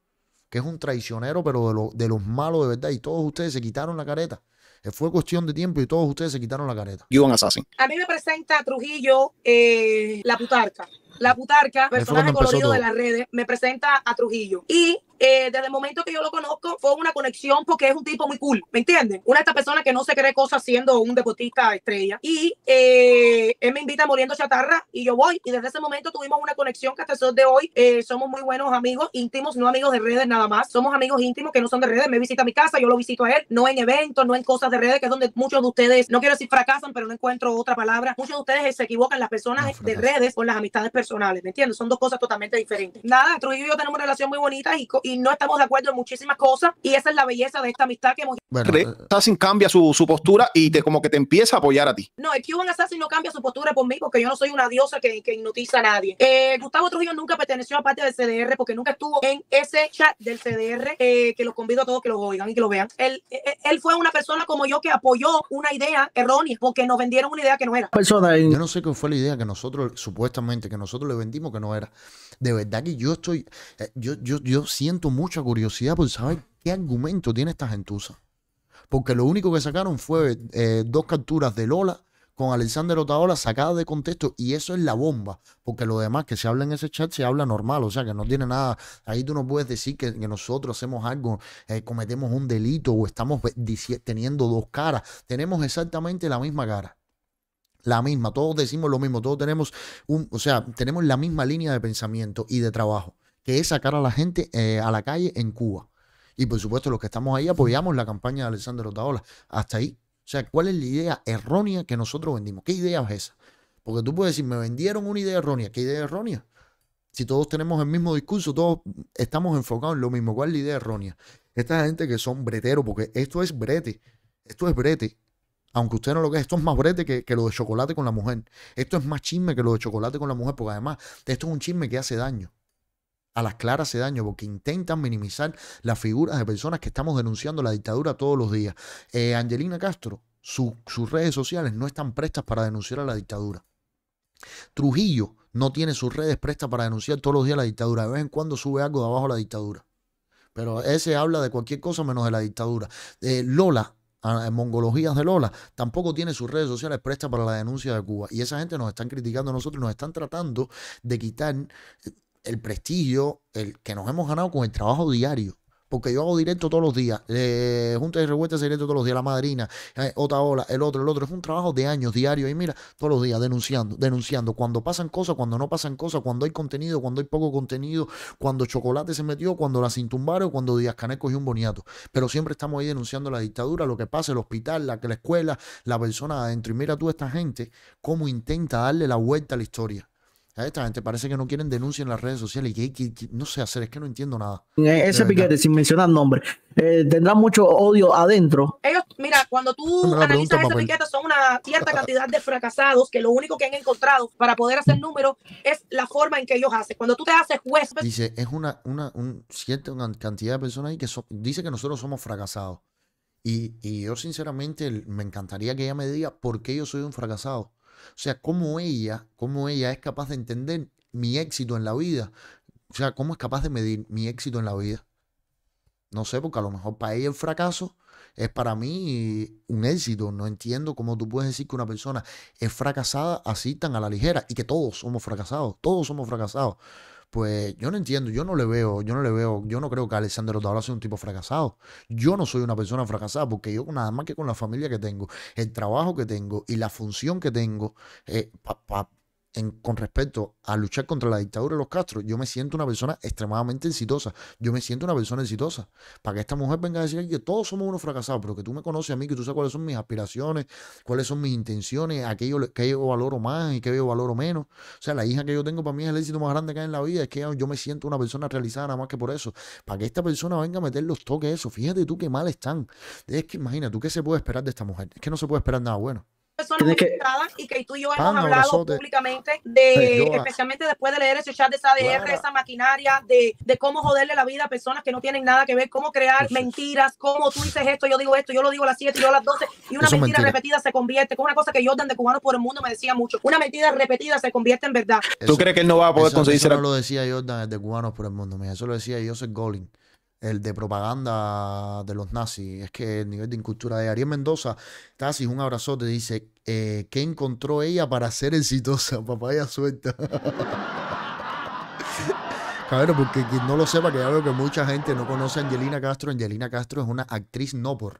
que es un traicionero, pero de, lo, de los malos de verdad. Y todos ustedes se quitaron la careta. Eh, fue cuestión de tiempo y todos ustedes se quitaron la careta. y un A mí me presenta Trujillo eh, la putarca la putarca, personaje colorido de las redes, me presenta a Trujillo. Y eh, desde el momento que yo lo conozco, fue una conexión porque es un tipo muy cool, ¿me entienden? Una de estas personas que no se cree cosas siendo un deportista estrella. Y eh, él me invita a Chatarra y yo voy. Y desde ese momento tuvimos una conexión que hasta el de hoy eh, somos muy buenos amigos íntimos, no amigos de redes nada más. Somos amigos íntimos que no son de redes. Me visita a mi casa, yo lo visito a él, no en eventos, no en cosas de redes, que es donde muchos de ustedes, no quiero decir fracasan, pero no encuentro otra palabra. Muchos de ustedes se equivocan las personas de redes con las amistades personales ¿me entiendes? Son dos cosas totalmente diferentes. Nada, Trujillo y yo tenemos una relación muy bonita y, no estamos de acuerdo en muchísimas cosas y esa es la belleza de esta amistad que hemos... Eh, sin cambia su, postura y te como que te empieza a apoyar a ti. No, el Cuban Assassin no cambia su postura por mí porque yo no soy una diosa que, que hipnotiza a nadie. Eh, Gustavo Trujillo nunca perteneció a parte del CDR porque nunca estuvo en ese chat del CDR eh, que los convido a todos que lo oigan y que lo vean. Él, él fue una persona como yo que apoyó una idea errónea porque nos vendieron una idea que no era. Persona Yo no sé qué fue la idea que nosotros, supuestamente, que nosotros le vendimos que no era. De verdad que yo estoy, eh, yo, yo, yo siento mucha curiosidad por saber qué argumento tiene esta gentuza. Porque lo único que sacaron fue eh, dos capturas de Lola con Alexander Otaola sacada de contexto y eso es la bomba, porque lo demás que se habla en ese chat se habla normal, o sea que no tiene nada, ahí tú no puedes decir que, nosotros hacemos algo, eh, cometemos un delito o estamos teniendo dos caras, tenemos exactamente la misma cara la misma, todos decimos lo mismo, todos tenemos un, o sea, tenemos la misma línea de pensamiento y de trabajo, que es sacar a la gente eh, a la calle en Cuba. Y por supuesto, los que estamos ahí apoyamos la campaña de Alessandro Otaola. Hasta ahí. O sea, ¿cuál es la idea errónea que nosotros vendimos? ¿Qué idea es esa? Porque tú puedes decir, me vendieron una idea errónea. ¿Qué idea errónea? Si todos tenemos el mismo discurso, todos estamos enfocados en lo mismo. ¿Cuál es la idea errónea? Esta gente que son breteros, porque esto es brete. Esto es brete. Aunque usted no lo crea, esto es más brete que, lo de chocolate con la mujer. Esto es más chisme que lo de chocolate con la mujer, porque además esto es un chisme que hace daño. A las claras hace daño, porque intentan minimizar las figuras de personas que estamos denunciando la dictadura todos los días. Eh, Angelina Castro, sus redes sociales no están prestas para denunciar a la dictadura. Trujillo no tiene sus redes prestas para denunciar todos los días la dictadura. De vez en cuando sube algo de abajo a la dictadura. Pero ese habla de cualquier cosa menos de la dictadura. Eh, Lola Mongologías de Lola, tampoco tiene sus redes sociales prestas para la denuncia de Cuba. Y esa gente nos están criticando a nosotros, nos están tratando de quitar el prestigio el que nos hemos ganado con el trabajo diario porque yo hago directo todos los días, eh, junta y revueltas directo todos los días, la madrina, eh, otra ola, el otro, el otro, es un trabajo de años, diario, y mira, todos los días denunciando, denunciando, cuando pasan cosas, cuando no pasan cosas, cuando hay contenido, cuando hay poco contenido, cuando Chocolate se metió, cuando la sintumbaron, cuando Díaz Canel cogió un boniato, pero siempre estamos ahí denunciando la dictadura, lo que pasa, el hospital, la, la escuela, la persona adentro, y mira tú esta gente, cómo intenta darle la vuelta a la historia. A esta gente parece que no quieren denuncia en las redes sociales y que, no sé hacer, es que no entiendo nada. Eh, ese piquete, sin mencionar nombre, eh, tendrá mucho odio adentro. Ellos, mira, cuando tú analizas ese este piquete, son una cierta cantidad de fracasados que lo único que han encontrado para poder hacer números es la forma en que ellos hacen. Cuando tú te haces juez. Pues, dice, es una, una cierta cantidad de personas ahí que dicen dice que nosotros somos fracasados. y yo, sinceramente, me encantaría que ella me diga por qué yo soy un fracasado o sea, cómo ella, cómo ella es capaz de entender mi éxito en la vida. O sea, cómo es capaz de medir mi éxito en la vida. No sé, porque a lo mejor para ella el fracaso es para mí un éxito. No entiendo cómo tú puedes decir que una persona es fracasada así tan a la ligera y que todos somos fracasados, todos somos fracasados pues yo no entiendo, yo no le veo, yo no le veo, yo no creo que Alexander Otavalo sea un tipo fracasado. Yo no soy una persona fracasada porque yo nada más que con la familia que tengo, el trabajo que tengo y la función que tengo, eh, con respecto a luchar contra la dictadura de los Castro, yo me siento una persona extremadamente exitosa. Yo me siento una persona exitosa. Para que esta mujer venga a decir que todos somos unos fracasados, pero que tú me conoces a mí, que tú sabes cuáles son mis aspiraciones, cuáles son mis intenciones, aquello que yo valoro más y que yo valoro menos. O sea, la hija que yo tengo para mí es el éxito más grande que hay en la vida. Es que ah, yo me siento una persona realizada nada más que por eso. Para que esta persona venga a meter los toques, eso. Fíjate tú qué mal están. Es que imagina, tú qué se puede esperar de esta mujer. Es que no se puede esperar nada bueno personas y que tú y yo hemos hablado públicamente de, especialmente después de leer ese chat de esa ADR, esa maquinaria de, cómo joderle la vida a personas que no tienen nada que ver, cómo crear mentiras, cómo tú dices esto, yo digo esto, yo lo digo a las 7, yo a las 12, y una mentira, repetida se convierte, con una cosa que Jordan de Cubanos por el Mundo me decía mucho, una mentira repetida se convierte en verdad. ¿Tú crees que él no va a poder conseguir Eso lo decía Jordan de Cubanos por el Mundo, eso lo decía Joseph Gollin el de propaganda de los nazis. Es que el nivel de incultura de Ariel Mendoza, Tassis, un abrazo te dice, eh, ¿qué encontró ella para ser exitosa? papá Papaya suelta. Cabrón, porque quien no lo sepa, que ya veo que mucha gente no conoce a Angelina Castro. Angelina Castro es una actriz no por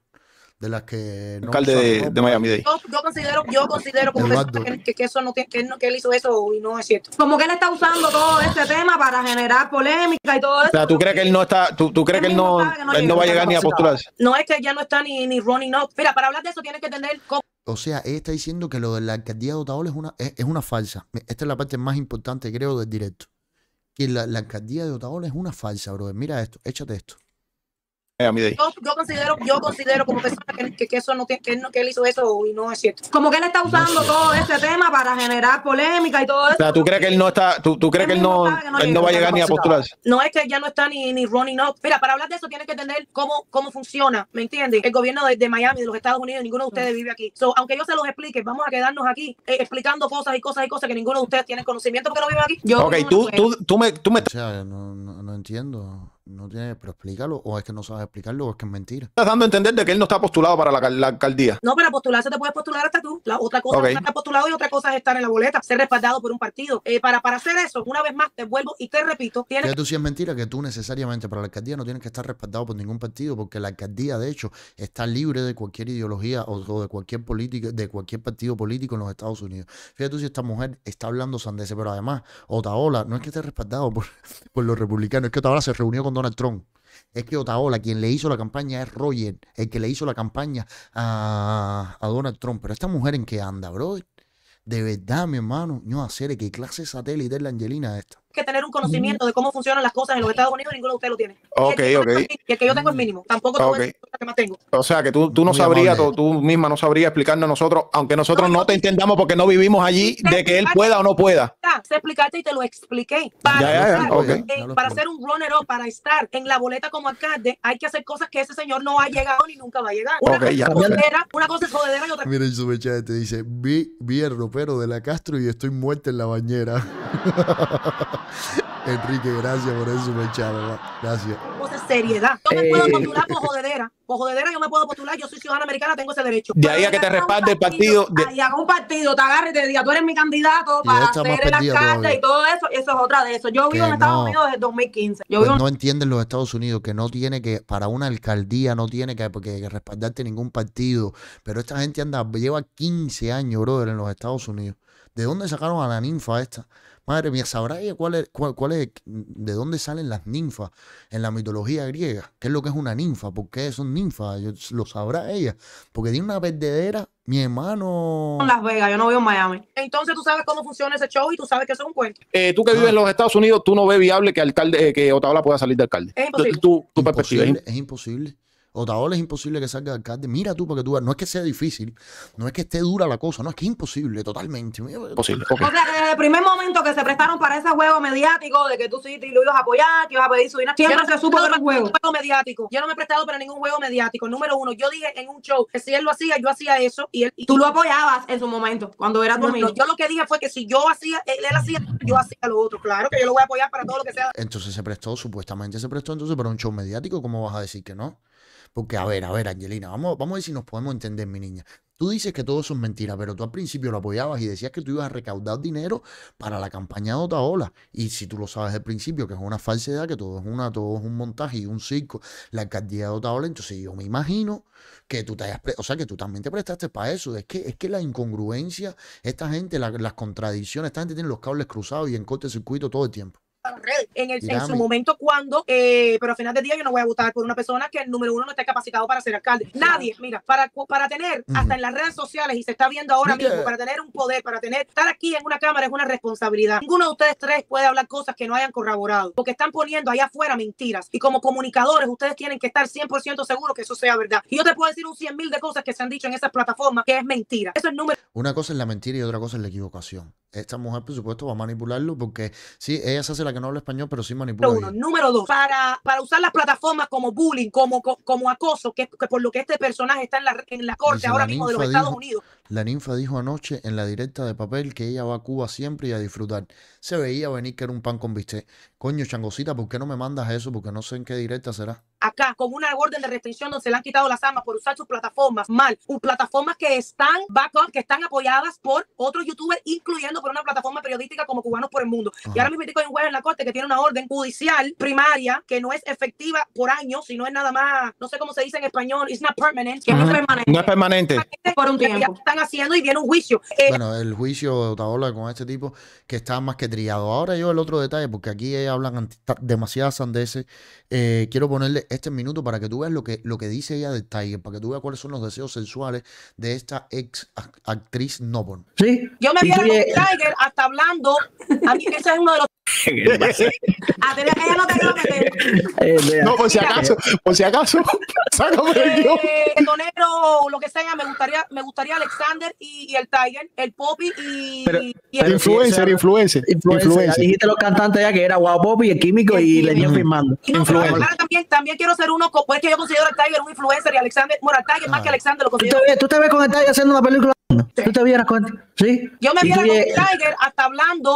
de las que alcalde de, Miami Yo, considero, yo considero que, no él hizo eso y no es cierto. Como que él está usando todo este tema para generar polémica y todo eso. O sea, tú crees que él no está, tú, crees que no, va a llegar ni a postularse. No es que ya no está ni, ni out. Mira, para hablar de eso tienes que tener o sea, él está diciendo que lo de la alcaldía de Otaola es una, es, una falsa. Esta es la parte más importante, creo, del directo. Que la, alcaldía de Otaola es una falsa, brother. Mira esto, échate esto. Eh, yo, considero, yo considero como que, eso no, que, que él hizo eso y no es cierto. Como que él está usando todo este tema para generar polémica y todo eso. O sea, ¿tú crees que él no está, tú, crees que él no, va a llegar ni a postularse? No es que ya no está ni, ni out Mira, para hablar de eso tienes que entender cómo, cómo funciona, ¿me entiendes? El gobierno de, Miami, de los Estados Unidos, ninguno de ustedes vive aquí. aunque yo se los explique, vamos a quedarnos aquí eh, explicando cosas y cosas y cosas que ninguno de ustedes tiene conocimiento porque no vive aquí. Yo me, no entiendo no tiene, pero explícalo, o es que no sabes explicarlo, o es que es mentira. Estás dando a entender de que él no está postulado para la, alcaldía. No, para postularse te puedes postular hasta tú. La otra cosa es estar postulado y otra cosa es estar en la boleta, ser respaldado por un partido. Eh, para, para hacer eso, una vez más te vuelvo y te repito, tienes que... tú si es mentira que tú necesariamente para la alcaldía no tienes que estar respaldado por ningún partido, porque la alcaldía, de hecho, está libre de cualquier ideología o, de cualquier política, de cualquier partido político en los Estados Unidos. Fíjate tú si esta mujer está hablando sandese, pero además, Otaola no es que esté respaldado por, los republicanos, es que Otaola se reunió con Donald Trump. Es que Otaola, quien le hizo la campaña es Roger, el que le hizo la campaña a, Donald Trump. Pero esta mujer en qué anda, bro. De verdad, mi hermano, no hacer qué clase satélite de la Angelina esta que tener un conocimiento de cómo funcionan las cosas en los Estados Unidos, ninguno de ustedes lo tiene. Ok, ok. y el que yo tengo el mínimo, tampoco tengo okay. que más tengo. O sea, que tú, tú no sabrías, tú, misma no sabrías explicarnos a nosotros, aunque nosotros no, te entendamos porque no vivimos allí, de que él pueda o no pueda. Sé explicarte y te lo expliqué. Para, ya, ya, ya. para ser un runner-up, para estar en la boleta como alcalde, hay que hacer cosas que ese señor no ha llegado ni nunca va a llegar. Una, cosa, una cosa es jodedera y otra. Mira su te este dice, vi, vi el ropero de la Castro y estoy muerta en la bañera. Enrique, gracias por eso, me echaba. Gracias. seriedad. Yo me puedo eh, postular por jodedera. Por jodedera yo me puedo postular. Yo soy ciudadana americana, tengo ese derecho. De ahí a que te respalde el partido. De... Ahí haga un partido, te agarre y te diga, tú eres mi candidato para hacer el cartas y todo eso. y Eso es otra de eso. Yo vivo en Estados Unidos desde 2015. Yo pues No entienden los Estados Unidos que no tiene que, para una alcaldía, no tiene que, porque, respaldarte ningún partido. Pero esta gente anda, lleva 15 años, brother, en los Estados Unidos. ¿De dónde sacaron a la ninfa esta? Madre mía, ¿sabrá ella cuál es, cuál, es, de dónde salen las ninfas en la mitología griega? ¿Qué es lo que es una ninfa? ¿Por qué son ninfas? Yo, lo sabrá ella. Porque tiene una verdadera, mi hermano. En Las Vegas, yo no veo en Miami. Entonces tú sabes cómo funciona ese show y tú sabes que eso es un cuento. Eh, tú que vives en ah. los Estados Unidos, tú no ves viable que alcalde, eh, que pueda salir de alcalde. Es imposible. Es imposible. Otaola es imposible que salga alcalde. Mira tú, porque tú no es que sea difícil, no es que esté dura la cosa, no es que imposible, totalmente. Posible. O sea, desde el primer momento que se prestaron para ese juego mediático de que tú sí te lo ibas a apoyar, que ibas a pedir su siempre se supo para juego. juego mediático. Yo no me he prestado para ningún juego mediático. Número uno, yo dije en un show que si él lo hacía, yo hacía eso y él. Y tú lo apoyabas en su momento, cuando era tu amigo Yo lo que dije fue que si yo hacía, él, él, hacía, yo hacía lo otro. Claro que yo lo voy a apoyar para todo lo que sea. Entonces se prestó, supuestamente se prestó entonces para un show mediático, ¿cómo vas a decir que no? Porque, a ver, a ver, Angelina, vamos, vamos a ver si nos podemos entender, mi niña. Tú dices que todo eso es mentira, pero tú al principio lo apoyabas y decías que tú ibas a recaudar dinero para la campaña de Otaola. Y si tú lo sabes al principio, que es una falsedad, que todo es una, todo es un montaje y un circo, la alcaldía de Otaola, entonces yo me imagino que tú te hayas, o sea, que tú también te prestaste para eso. Es que, es que la incongruencia, esta gente, las contradicciones, esta gente tiene los cables cruzados y en corte circuito todo el tiempo en, el, en su momento cuando, eh, pero al final del día yo no voy a votar por una persona que el número uno no está capacitado para ser alcalde. Nadie, mira, para, para tener hasta en las redes sociales y se está viendo ahora mismo, para tener un poder, para tener estar aquí en una cámara es una responsabilidad. Ninguno de ustedes tres puede hablar cosas que no hayan corroborado, porque están poniendo allá afuera mentiras. Y como comunicadores, ustedes tienen que estar 100% seguros que eso sea verdad. Y yo te puedo decir un 100 mil de cosas que se han dicho en esas plataformas que es mentira. Eso es número. Una cosa es la mentira y otra cosa es la equivocación. Esta mujer, por supuesto, va a manipularlo porque si ella se hace la que no habla español, pero sí manipula. Número Número dos, para, para usar las plataformas como bullying, como, como acoso, que, por lo que este personaje está en la, en la corte ahora mismo de los Estados Unidos. La ninfa dijo anoche en la directa de papel que ella va a Cuba siempre y a disfrutar. Se veía venir que era un pan con bistec. Coño, changosita, ¿por qué no me mandas eso? Porque no sé en qué directa será acá con una orden de restricción donde se le han quitado las armas por usar sus plataformas mal, sus plataformas que están up que están apoyadas por otros youtubers, incluyendo por una plataforma periodística como Cubanos por el Mundo. Y ahora mismo con en web en la Corte que tiene una orden judicial primaria que no es efectiva por años y no es nada más, no sé cómo se dice en español, it's not permanent, que no es permanente. No permanente. Por están haciendo y viene un juicio. Eh, bueno, el juicio de Otaola con este tipo que está más que triado. Ahora yo el otro detalle, porque aquí hablan demasiadas sandeces. Eh, quiero ponerle este minuto para que tú veas lo que, lo que dice ella de Tiger, para que tú veas cuáles son los deseos sensuales de esta ex actriz Nobon. Sí. Yo me vi con eh, Tiger hasta hablando. A mí ese es uno de los Ah, eh, no por si acaso, por si acaso, sácame el eh, guión. o lo que sea, me gustaría, me gustaría Alexander y, el Tiger, el Poppy y, el influencer, influencer, influencer, Dijiste los cantantes ya que era Wow Poppy, el químico y le dio firmando. También, también quiero ser uno, pues que yo considero al Tiger un influencer y Alexander, bueno, al Tiger más ah. que Alexander lo considero. ¿Tú te ves con el Tiger haciendo una película? ¿Tú te vieras con ¿Sí? Yo me viera con Tiger hasta hablando.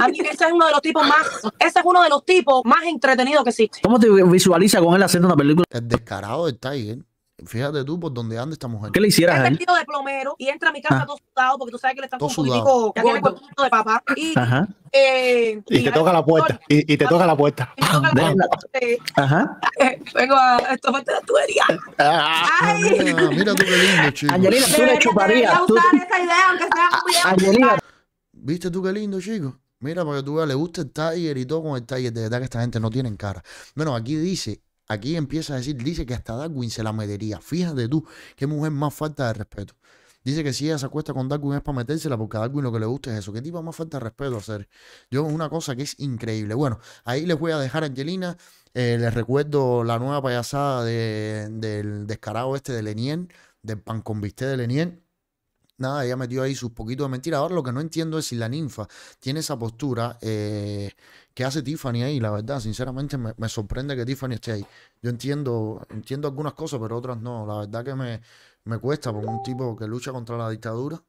A mí ese es uno de los tipos más, ese es uno de los tipos más entretenidos que existe. ¿Cómo te visualiza con él haciendo una película? El descarado de Tiger. Fíjate tú por dónde anda esta mujer. ¿Qué le hicieras a él? vestido de plomero y entra a mi casa todo sudado porque tú sabes que le están todo con sudado. que tiene cuerpo de papá. Eh, y, y, te toca la puerta. Y, te toca la ah, puerta. Ajá. Eh, vengo a esto parte de la tubería. Ah, Ay. Mira, tú qué lindo, chico. Angelina, tú le chuparías. Tú... Esa idea, aunque sea Angelina. ¿Viste tú qué lindo, chico? Mira, porque a tu veas, le gusta el taller y todo con el taller. De verdad que esta gente no tiene cara. Bueno, aquí dice Aquí empieza a decir, dice que hasta Darwin se la metería. Fíjate tú, qué mujer más falta de respeto. Dice que si ella se acuesta con Darwin es para metérsela porque a Darwin lo que le gusta es eso. ¿Qué tipo más falta de respeto hacer? Yo, una cosa que es increíble. Bueno, ahí les voy a dejar Angelina. Eh, les recuerdo la nueva payasada del descarado este de Lenien, del pan con de Lenien nada, ella metió ahí sus poquitos de mentira. Ahora lo que no entiendo es si la ninfa tiene esa postura eh, ¿Qué hace Tiffany ahí? La verdad, sinceramente me, sorprende que Tiffany esté ahí. Yo entiendo, entiendo algunas cosas, pero otras no. La verdad que me, cuesta por un tipo que lucha contra la dictadura.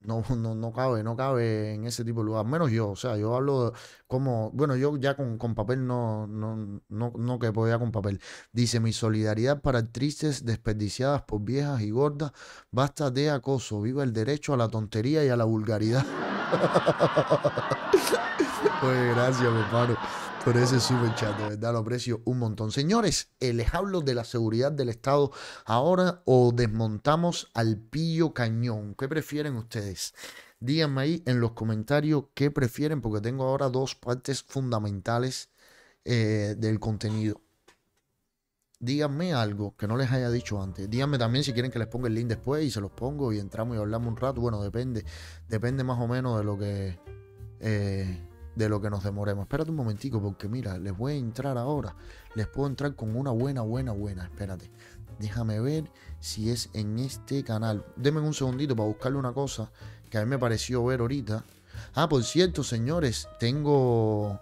No, no, no cabe, no cabe en ese tipo de lugar. Menos yo, o sea, yo hablo como, bueno, yo ya con, papel no, no, no, no que podía con papel. Dice, mi solidaridad para actrices desperdiciadas por viejas y gordas, basta de acoso, viva el derecho a la tontería y a la vulgaridad pues gracias, mi hermano, por ese super chat. De verdad, lo aprecio un montón. Señores, eh, les hablo de la seguridad del Estado ahora o desmontamos al pillo cañón. ¿Qué prefieren ustedes? Díganme ahí en los comentarios qué prefieren, porque tengo ahora dos partes fundamentales eh, del contenido díganme algo que no les haya dicho antes. Díganme también si quieren que les ponga el link después y se los pongo y entramos y hablamos un rato. Bueno, depende. Depende más o menos de lo que. Eh, de lo que nos demoremos. Espérate un momentico, porque mira, les voy a entrar ahora. Les puedo entrar con una buena, buena, buena. Espérate. Déjame ver si es en este canal. Denme un segundito para buscarle una cosa que a mí me pareció ver ahorita. Ah, por cierto, señores, tengo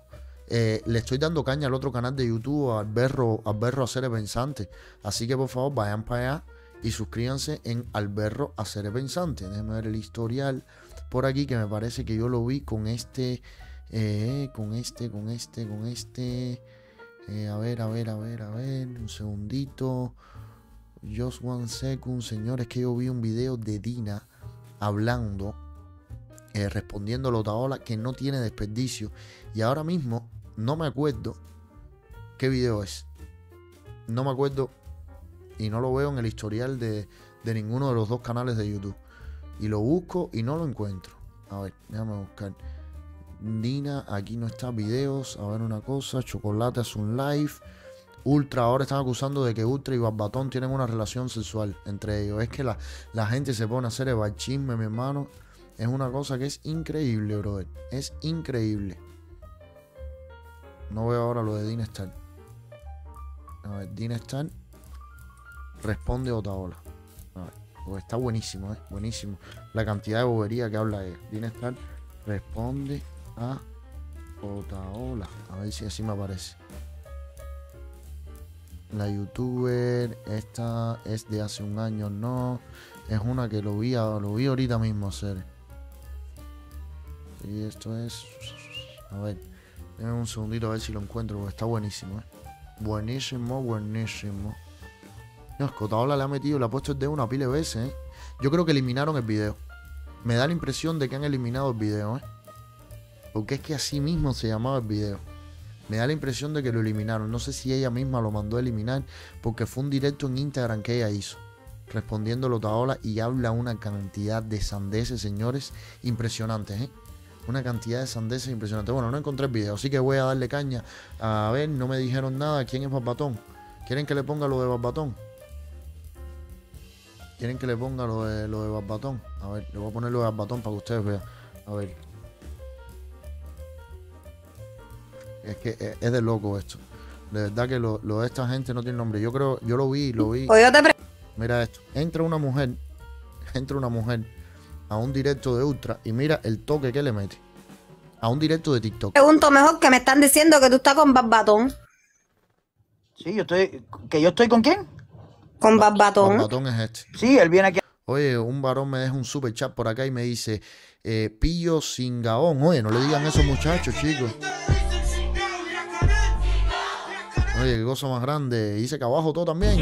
eh, le estoy dando caña al otro canal de YouTube, al Berro, Alberro a Seres Pensantes. Así que por favor vayan para allá y suscríbanse en Alberro a Seres Pensantes. Déjenme ver el historial por aquí que me parece que yo lo vi con este, eh, con este, con este, con este. Eh, a ver, a ver, a ver, a ver, un segundito. Just one second, señores, que yo vi un video de Dina hablando, respondiendo a Lotaola, que no tiene desperdicio. Y ahora mismo no me acuerdo qué video es. No me acuerdo y no lo veo en el historial de, de ninguno de los dos canales de YouTube. Y lo busco y no lo encuentro. A ver, déjame buscar. Nina, aquí no está videos. A ver una cosa. Chocolate es un live. Ultra, ahora están acusando de que Ultra y Barbatón tienen una relación sexual entre ellos. Es que la, la gente se pone a hacer el chisme, mi hermano. Es una cosa que es increíble, brother. Es increíble. No veo ahora lo de Dinestar. A ver, Dinestar responde A ver, está buenísimo, ¿eh? Buenísimo. La cantidad de bobería que habla él. Dinestar responde a Otaola. A ver si así me aparece. La youtuber, esta es de hace un año, no. Es una que lo vi, lo vi ahorita mismo hacer. Y esto es. A ver. Dame eh, un segundito a ver si lo encuentro, porque está buenísimo, ¿eh? Buenísimo, buenísimo. No, Escotaola le ha metido, le ha puesto el dedo una pile de veces, ¿eh? Yo creo que eliminaron el video. Me da la impresión de que han eliminado el video, ¿eh? Porque es que así mismo se llamaba el video. Me da la impresión de que lo eliminaron. No sé si ella misma lo mandó a eliminar, porque fue un directo en Instagram que ella hizo respondiéndolo Taola y habla una cantidad de sandeces, señores, impresionantes. ¿eh? una cantidad de sandeces impresionante. Bueno, no encontré el video, así que voy a darle caña. A ver, no me dijeron nada. ¿Quién es Barbatón? ¿Quieren que le ponga lo de Barbatón? ¿Quieren que le ponga lo de, lo de Barbatón? A ver, le voy a poner lo de Barbatón para que ustedes vean. A ver. Es que eh, es de loco esto. De verdad que lo, lo de esta gente no tiene nombre. Yo creo, yo lo vi, lo vi. Mira esto. Entra una mujer. Entra una mujer a un directo de Ultra y mira el toque que le mete. A un directo de TikTok. Pregunto mejor que me están diciendo que tú estás con Barbatón. Sí, yo estoy. ¿Que yo estoy con quién? Con Barbatón. Barbatón es este. Sí, él viene aquí. Oye, un varón me deja un super chat por acá y me dice: eh, Pillo sin gaón. Oye, no le digan eso, muchachos, chicos. Oye, el cosa más grande. Dice que abajo todo también.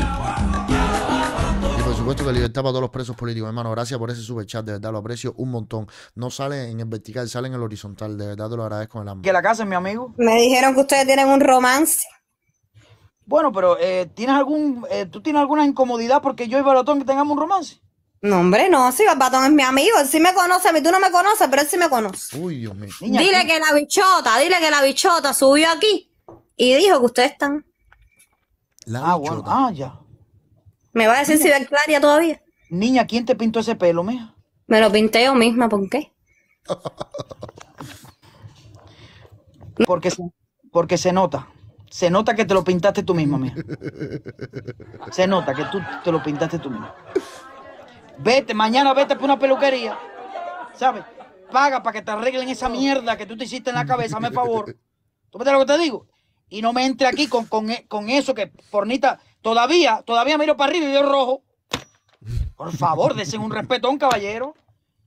Y por supuesto que libertad para todos los presos políticos, hermano. Gracias por ese super chat, de verdad, lo aprecio un montón. No sale en el vertical, sale en el horizontal, de verdad te lo agradezco en el Que la casa es mi amigo. Me dijeron que ustedes tienen un romance. Bueno, pero eh, ¿tienes algún, eh, ¿tú tienes alguna incomodidad porque yo y Baratón que tengamos un romance? No, hombre, no, si Baratón es mi amigo, él sí me conoce, a mí tú no me conoces, pero él sí me conoce. Uy, Dios mío. dile que la bichota, dile que la bichota subió aquí y dijo que ustedes están. La ah, ah, ya. ¿Me va a decir si claria todavía? Niña, ¿quién te pintó ese pelo, mija? Me lo pinté yo misma, ¿por qué? porque, se, porque se nota. Se nota que te lo pintaste tú misma, mija. Se nota que tú te lo pintaste tú misma. Vete, mañana vete por una peluquería. ¿Sabes? Paga para que te arreglen esa mierda que tú te hiciste en la cabeza, me favor. ¿Tú ves lo que te digo? Y no me entre aquí con, con eso que, fornita... Todavía, todavía miro para arriba y veo rojo. Por favor, desen un respeto un caballero.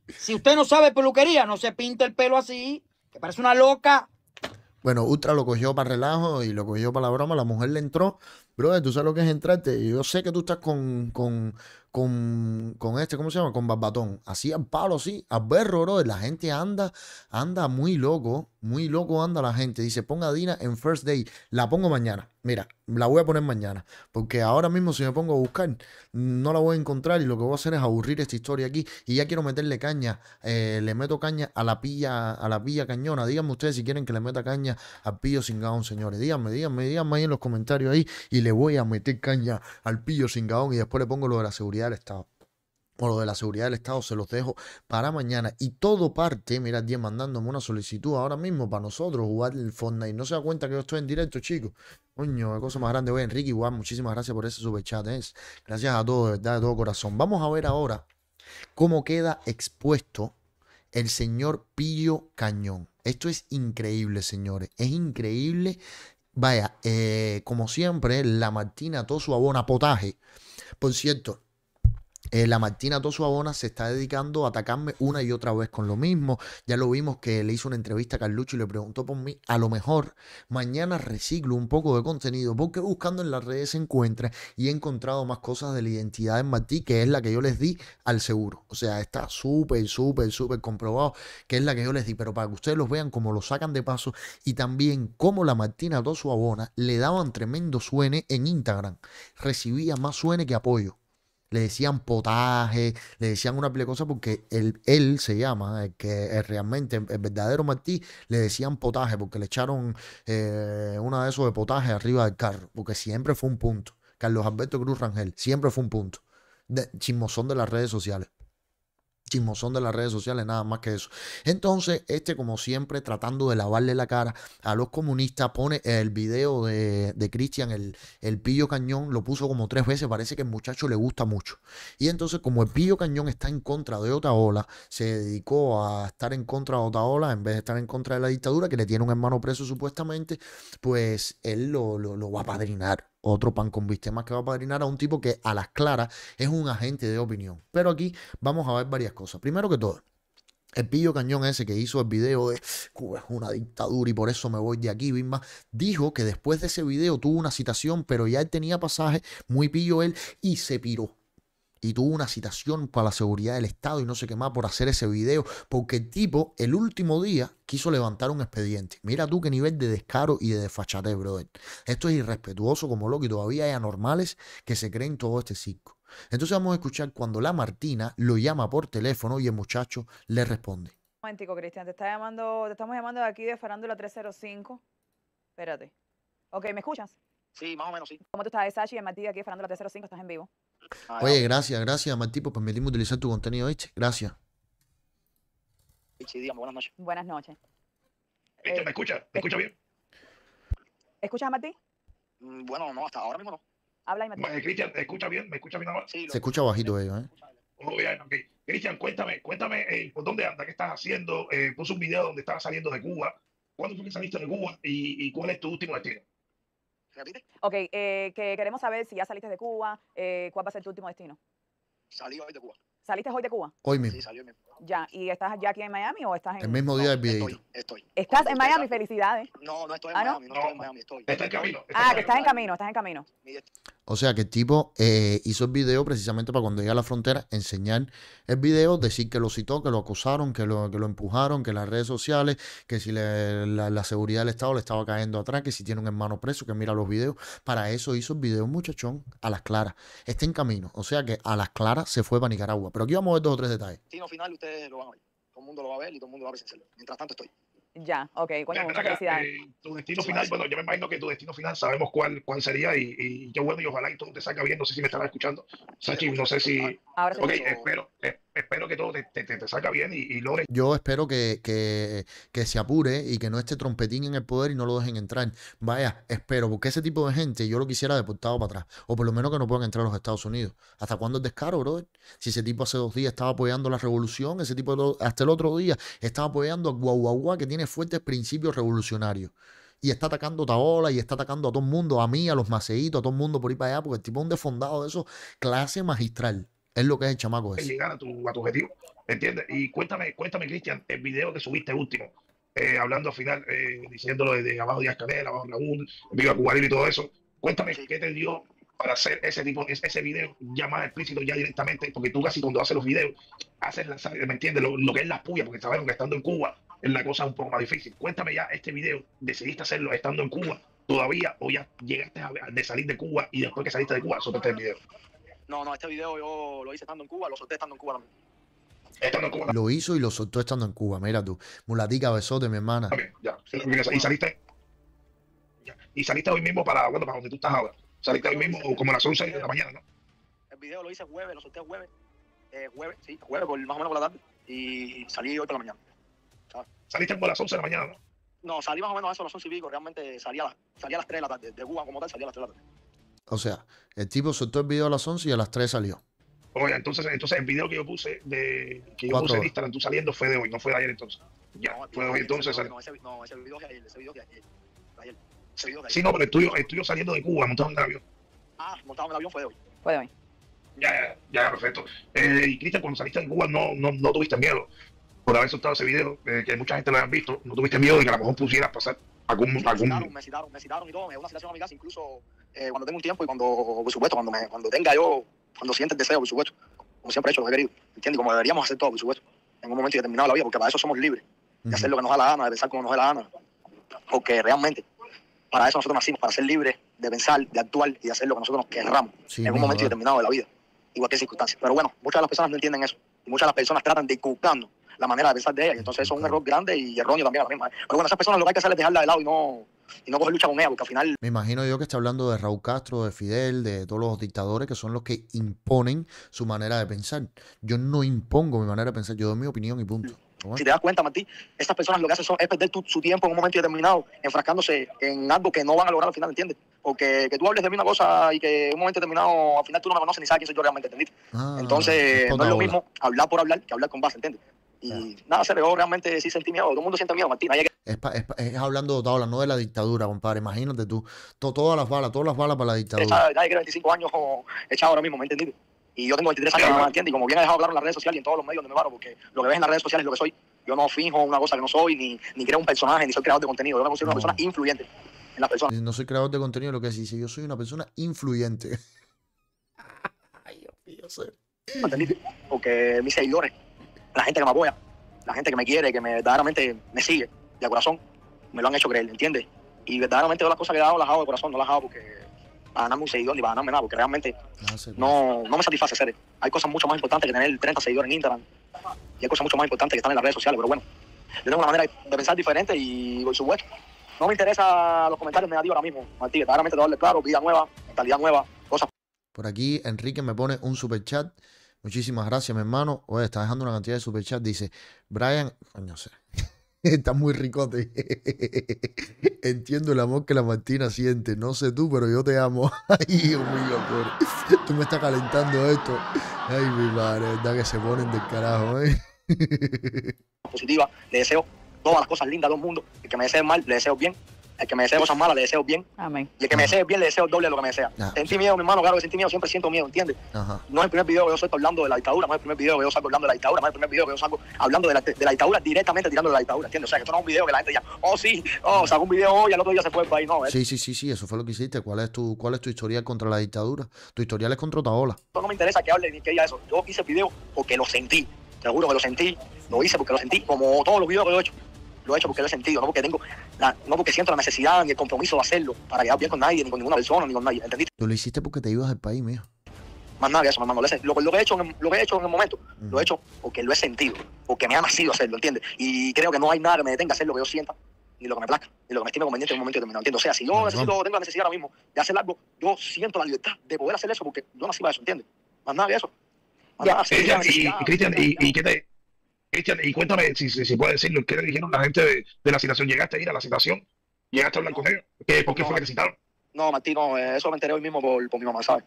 Si usted no sabe peluquería, no se pinte el pelo así, que parece una loca. Bueno, Ultra lo cogió para relajo y lo cogió para la broma. La mujer le entró. Brother, tú sabes lo que es entrarte. Yo sé que tú estás con, con, con, con este, ¿cómo se llama? Con Barbatón. Así al palo, así, al berro, brother. La gente anda, anda muy loco muy loco anda la gente. Dice, ponga Dina en First Day. La pongo mañana. Mira, la voy a poner mañana. Porque ahora mismo si me pongo a buscar, no la voy a encontrar. Y lo que voy a hacer es aburrir esta historia aquí. Y ya quiero meterle caña. Eh, le meto caña a la pilla, a la pilla cañona. Díganme ustedes si quieren que le meta caña al pillo sin señores. Díganme, díganme, díganme ahí en los comentarios ahí. Y le voy a meter caña al pillo sin Y después le pongo lo de la seguridad del Estado por lo de la seguridad del Estado, se los dejo para mañana. Y todo parte, mira, 10 mandándome una solicitud ahora mismo para nosotros jugar el Fortnite. No se da cuenta que yo estoy en directo, chicos. Coño, qué cosa más grande. Oye, Enrique, igual, muchísimas gracias por ese superchat. Gracias a todos, de verdad, de todo corazón. Vamos a ver ahora cómo queda expuesto el señor Pillo Cañón. Esto es increíble, señores. Es increíble. Vaya, eh, como siempre, la Martina, todo su abona potaje. Por cierto, eh, la Martina Tosuabona se está dedicando a atacarme una y otra vez con lo mismo. Ya lo vimos que le hizo una entrevista a Carlucho y le preguntó por mí. A lo mejor mañana reciclo un poco de contenido porque buscando en las redes se encuentra y he encontrado más cosas de la identidad de Martí, que es la que yo les di al seguro. O sea, está súper, súper, súper comprobado que es la que yo les di. Pero para que ustedes los vean como lo sacan de paso y también como la Martina Tosuabona le daban tremendo suene en Instagram. Recibía más suene que apoyo le decían potaje, le decían una pile porque él, se llama, eh, eh, el que es realmente el verdadero Martí, le decían potaje porque le echaron eh, una de esos de potaje arriba del carro, porque siempre fue un punto. Carlos Alberto Cruz Rangel, siempre fue un punto. De, chismosón de las redes sociales chismosón de las redes sociales, nada más que eso. Entonces, este, como siempre, tratando de lavarle la cara a los comunistas, pone el video de, de Cristian, el, el pillo cañón, lo puso como tres veces, parece que el muchacho le gusta mucho. Y entonces, como el pillo cañón está en contra de Otaola, se dedicó a estar en contra de Otaola en vez de estar en contra de la dictadura, que le tiene un hermano preso supuestamente, pues él lo, lo va a padrinar otro pan con viste más que va a padrinar a un tipo que a las claras es un agente de opinión. Pero aquí vamos a ver varias cosas. Primero que todo, el pillo cañón ese que hizo el video de Cuba es una dictadura y por eso me voy de aquí, dijo que después de ese video tuvo una citación, pero ya él tenía pasaje, muy pillo él, y se piró y tuvo una citación para la seguridad del Estado y no sé qué más por hacer ese video, porque el tipo el último día quiso levantar un expediente. Mira tú qué nivel de descaro y de desfachate, brother. Esto es irrespetuoso como loco y todavía hay anormales que se creen todo este circo. Entonces vamos a escuchar cuando la Martina lo llama por teléfono y el muchacho le responde. Un momentico, Cristian, te, está llamando, te estamos llamando de aquí de Farándula 305. Espérate. Ok, ¿me escuchas? Sí, más o menos, sí. ¿Cómo tú estás, Sachi? En Mati, aquí de la 305, estás en vivo. Ah, Oye, gracias, gracias, Mati pues, por permitirme utilizar tu contenido, ¿viste? Gracias. Sí, dígame, buenas noches. Buenas noches. Eh, ¿me eh, escucha? ¿Me eh, escucha bien? ¿Escuchas a Mati? Mm, bueno, no, hasta ahora mismo no. Habla y Mati. Eh, Cristian, ¿me escucha bien? ¿Me escucha bien ahora? Sí, Se escucha bajito ¿eh? Oh, Cristian, cuéntame, cuéntame por dónde anda, qué estás haciendo. Eh, puse un video donde estabas saliendo de Cuba. ¿Cuándo fue que saliste de Cuba y cuál es tu último destino? Ok, eh, que queremos saber si ya saliste de Cuba, eh, cuál va a ser tu último destino. Salí hoy de Cuba. ¿Saliste hoy de Cuba? Hoy mismo. Sí, salí hoy ya, ¿y estás ya aquí en Miami o estás en...? El mismo día del video. Estoy, ¿Estás en Miami? Felicidades. No, no estoy en ah, Miami, no, estoy en Miami, estoy. en camino. ah, que estás en camino, estás en camino. O sea que el tipo eh, hizo el video precisamente para cuando llega a la frontera enseñar el video, decir que lo citó, que lo acusaron que lo, que lo empujaron, que las redes sociales, que si la, seguridad del Estado le estaba cayendo atrás, que si tiene un hermano preso, que mira los videos. Para eso hizo el video, muchachón, a las claras. Está en camino. O sea que a las claras se fue para Nicaragua. Pero aquí vamos a ver dos o tres detalles. Final, ustedes lo van a ver. Todo el mundo lo va a ver y todo el mundo va a presenciar Mientras tanto estoy. Ya, ok, bueno, muchas felicidades. Eh, tu destino final, bueno, yo me imagino que tu destino final sabemos cuál, cuál sería y, yo bueno y ojalá y todo te salga bien, no sé si me estarás escuchando. Sachi, no sé si... Ahora ok, espero eh, espero que todo te, te, salga bien y, y logres. Yo espero que, que, se apure y que no esté trompetín en el poder y no lo dejen entrar. Vaya, espero, porque ese tipo de gente yo lo quisiera deportado para atrás. O por lo menos que no puedan entrar a los Estados Unidos. ¿Hasta cuándo es descaro, brother? Si ese tipo hace dos días estaba apoyando la revolución, ese tipo hasta el otro día estaba apoyando a Guaguaguá, que tiene fuertes principios revolucionarios y está atacando a Taola y está atacando a todo el mundo, a mí, a los maceitos, a todo el mundo por ir para allá, porque el tipo es un defondado de eso, clase magistral. Es lo que es el chamaco ese. llegar a tu, a tu objetivo. ¿Entiendes? Y cuéntame, cuéntame, Cristian, el video que subiste último, eh, hablando al final, eh, diciéndolo de, abajo de Escalera abajo Raúl, Viva cuba y todo eso. Cuéntame qué te dio para hacer ese tipo, ese video ya más explícito, ya directamente, porque tú casi cuando haces los videos, haces, la, ¿me entiendes? Lo, que es la puya, porque sabemos que estando en Cuba es la cosa un poco más difícil. Cuéntame ya, este video, ¿decidiste hacerlo estando en Cuba todavía o ya llegaste a, de salir de Cuba y después que saliste de Cuba, soltaste el video? No, no, este video yo lo hice estando en Cuba, lo solté estando en Cuba también. Estando en Cuba. Lo hizo y lo soltó estando en Cuba, mira tú. Mulatica, besote, mi hermana. ya. Y saliste. Y saliste hoy mismo para, bueno, para donde tú estás ahora. Saliste hoy mismo como a las 11 de la mañana, ¿no? El video lo hice jueves, lo solté jueves. Eh, jueves, sí, jueves, más o menos por la tarde. Y salí hoy por la mañana. Saliste como las 11 de la mañana, ¿no? No, salí más o menos a eso, a las 11 y pico. Realmente salí a, salí a las 3 de la tarde. De Cuba como tal salí a las 3 de la tarde. O sea, el tipo soltó el video a las 11 y a las 3 salió. Oye, entonces, entonces el video que yo puse de que yo puse en Instagram, tú saliendo fue de hoy, no fue de ayer entonces. Ya, No, fue de hoy entonces. No, ese, video que ayer, ese video que ayer. ayer. Sí, no, pero el tuyo, saliendo de Cuba, montado en el avión. Ah, montado en el avión fue de hoy. Fue de hoy. Ya, ya, ya, perfecto. Eh, y Cristian, cuando saliste de Cuba no, no, no tuviste miedo por haber soltado ese video, eh, que mucha gente lo ha visto, no tuviste miedo de que a lo mejor pusieras pasar algún, me, algún... Citaron, me citaron, me citaron y todo, me una situación a incluso eh, cuando tengo un tiempo y cuando, por supuesto, cuando, me, cuando tenga yo, cuando siente el deseo, por supuesto, como siempre he hecho, lo he querido, ¿entiendes? Como deberíamos hacer todo, por supuesto, en un momento determinado de la vida, porque para eso somos libres, de hacer lo que nos da la gana, de pensar como nos da la gana, porque realmente para eso nosotros nacimos, para ser libres de pensar, de actuar y de hacer lo que nosotros nos querramos en un momento determinado de la vida, igual que circunstancias, Pero bueno, muchas de las personas no entienden eso y muchas de las personas tratan de inculcarnos la manera de pensar de ella. Y entonces eso es un error grande y erróneo también a la misma. ¿eh? Pero bueno, esas personas lo que hay que hacer es dejarla de lado y no, y no coger lucha con ella, porque al final. Me imagino yo que está hablando de Raúl Castro, de Fidel, de todos los dictadores que son los que imponen su manera de pensar. Yo no impongo mi manera de pensar, yo doy mi opinión y punto. Si te das cuenta, Martí, estas personas lo que hacen son, es perder su tiempo en un momento determinado, enfrascándose en algo que no van a lograr al final, ¿entiendes? Porque que tú hables de mí una cosa y que en un momento determinado al final tú no me conoces ni sabes quién soy yo realmente, ¿entendiste? Ah, entonces, no es lo mismo hablar por hablar que hablar con base, ¿entiendes? Y nada, se pegó realmente, sí sentí miedo. Todo el mundo siente miedo, Martín. Es, hablando de no de la dictadura, compadre. Imagínate tú, todas las balas, todas las balas para la dictadura. Esa llegué 25 años echado ahora mismo, ¿me entendiste Y yo tengo 23 años, ¿me entiendes? Y como bien he dejado hablar en las redes sociales y en todos los medios donde me paro, porque lo que ves en las redes sociales es lo que soy. Yo no finjo una cosa que no soy, ni, ni creo un personaje, ni soy creador de contenido. Yo me considero una persona influyente en la persona. No soy creador de contenido, lo que dice, yo soy una persona influyente. Ay, Dios mío, Porque mis seguidores la gente que me apoya, la gente que me quiere, que me, verdaderamente me sigue de corazón, me lo han hecho creer, ¿entiendes? Y verdaderamente todas las cosas que he dado las hago de corazón, no las hago porque para ganarme un seguidor ni para ganarme nada, porque realmente pues. no, me satisface ser. Hay cosas mucho más importantes que tener 30 seguidores en Instagram y hay cosas mucho más importantes que están en las redes sociales, pero bueno, yo tengo una manera de pensar diferente y por supuesto. No me interesa los comentarios negativos ahora mismo, Martí, verdaderamente te darle claro, vida nueva, mentalidad nueva, cosas. Por aquí Enrique me pone un super chat. Muchísimas gracias, mi hermano. Oye, está dejando una cantidad de superchats. Dice, Brian, no sé. Está muy ricote. Entiendo el amor que la Martina siente. No sé tú, pero yo te amo. Ay, Dios mío, Tú me estás calentando esto. Ay, mi madre, verdad que se ponen del carajo, ¿eh? Positiva, le deseo todas las cosas lindas del mundo. El que me desee mal, le deseo bien el que me desee cosas malas, le deseo bien. Amén. Y el que me desee bien, le deseo doble de lo que me desea. Sentí miedo, mi hermano, claro que sentí miedo, siempre siento miedo, ¿entiendes? No es el primer video que yo salgo hablando de la dictadura, no es el primer video que yo salgo hablando de la dictadura, no es el primer video que yo salgo hablando de la, de la dictadura directamente tirando de la dictadura, ¿entiendes? O sea, que esto no es un video que la gente diga, oh sí, oh, saco un video hoy, al otro día se fue el ahí, no. ¿eh? Sí, sí, sí, sí, eso fue lo que hiciste. ¿Cuál es tu, cuál es tu historia contra la dictadura? Tu historial es contra ola. No me interesa que hable ni que diga eso. Yo hice el video porque lo sentí, te juro que lo sentí, lo hice porque lo sentí, como todos los videos que yo he hecho lo he hecho porque lo he sentido, no porque tengo, la, no porque siento la necesidad ni el compromiso de hacerlo para quedar bien con nadie, ni con ninguna persona, ni con nadie, ¿entendiste? Tú lo hiciste porque te ibas al país, mío. Más nada, eso, hermano. Lo, lo, que he hecho en lo que he hecho en el momento, lo he hecho porque lo he sentido, porque me ha nacido hacerlo, ¿entiendes? Y creo que no hay nada que me detenga a hacer lo que yo sienta, ni lo que me placa ni lo que me estime conveniente en un momento determinado, ¿entiendes? O sea, si yo necesito, tengo la necesidad ahora mismo de hacer algo, yo siento la libertad de poder hacer eso porque yo nací para eso, ¿entiendes? Más nada de eso. Eh, y, Cristian, ¿y qué te, y cuéntame si, si, puedes decirlo, ¿qué le dijeron la gente de, la citación? ¿Llegaste a ir a la citación? ¿Llegaste a hablar con él ¿Por qué fue la que citaron? No, Martín, no, eh, eso me enteré hoy mismo por, mi mamá, ¿sabes?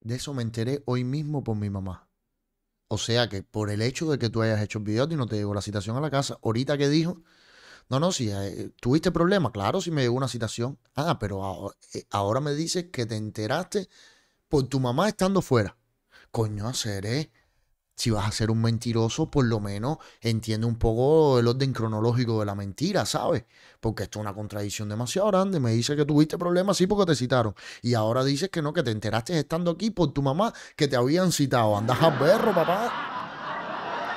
De eso me enteré hoy mismo por mi mamá. O sea que por el hecho de que tú hayas hecho el video y no te llegó la citación a la casa, ahorita que dijo, no, no, si eh, tuviste problema claro, si me llegó una citación. Ah, pero eh, ahora, me dices que te enteraste por tu mamá estando fuera. Coño, seré si vas a ser un mentiroso, por lo menos entiende un poco el orden cronológico de la mentira, ¿sabes? Porque esto es una contradicción demasiado grande. Me dice que tuviste problemas, sí, porque te citaron. Y ahora dices que no, que te enteraste estando aquí por tu mamá que te habían citado. Andas al berro, papá.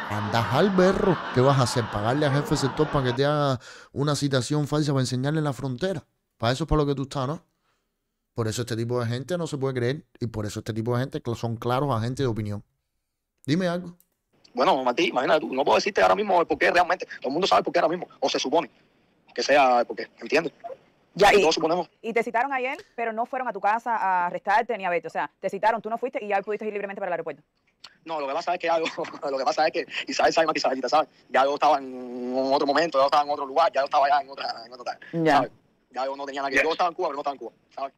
Andas al berro. ¿Qué vas a hacer? ¿Pagarle al jefe sector para que te haga una citación falsa para enseñarle la frontera? Para eso es para lo que tú estás, ¿no? Por eso este tipo de gente no se puede creer y por eso este tipo de gente son claros agentes de opinión. Dime algo. Bueno, Mati, imagínate tú, no puedo decirte ahora mismo el por qué realmente. Todo el mundo sabe el por qué ahora mismo, o se supone que sea el por qué, ¿entiendes? Ya, y, suponemos. y te citaron ayer, pero no fueron a tu casa a arrestarte ni a verte. O sea, te citaron, tú no fuiste y ya pudiste ir libremente para el aeropuerto. No, lo que pasa es que algo, lo que pasa es que Isabel sabes más ¿sabes? Ya yo estaba en otro momento, ya yo estaba en otro lugar, ya yo estaba allá en otra, en otra, Ya. yo no tenía nada que Yo estaba en Cuba, pero no estaba en Cuba, ¿sabes?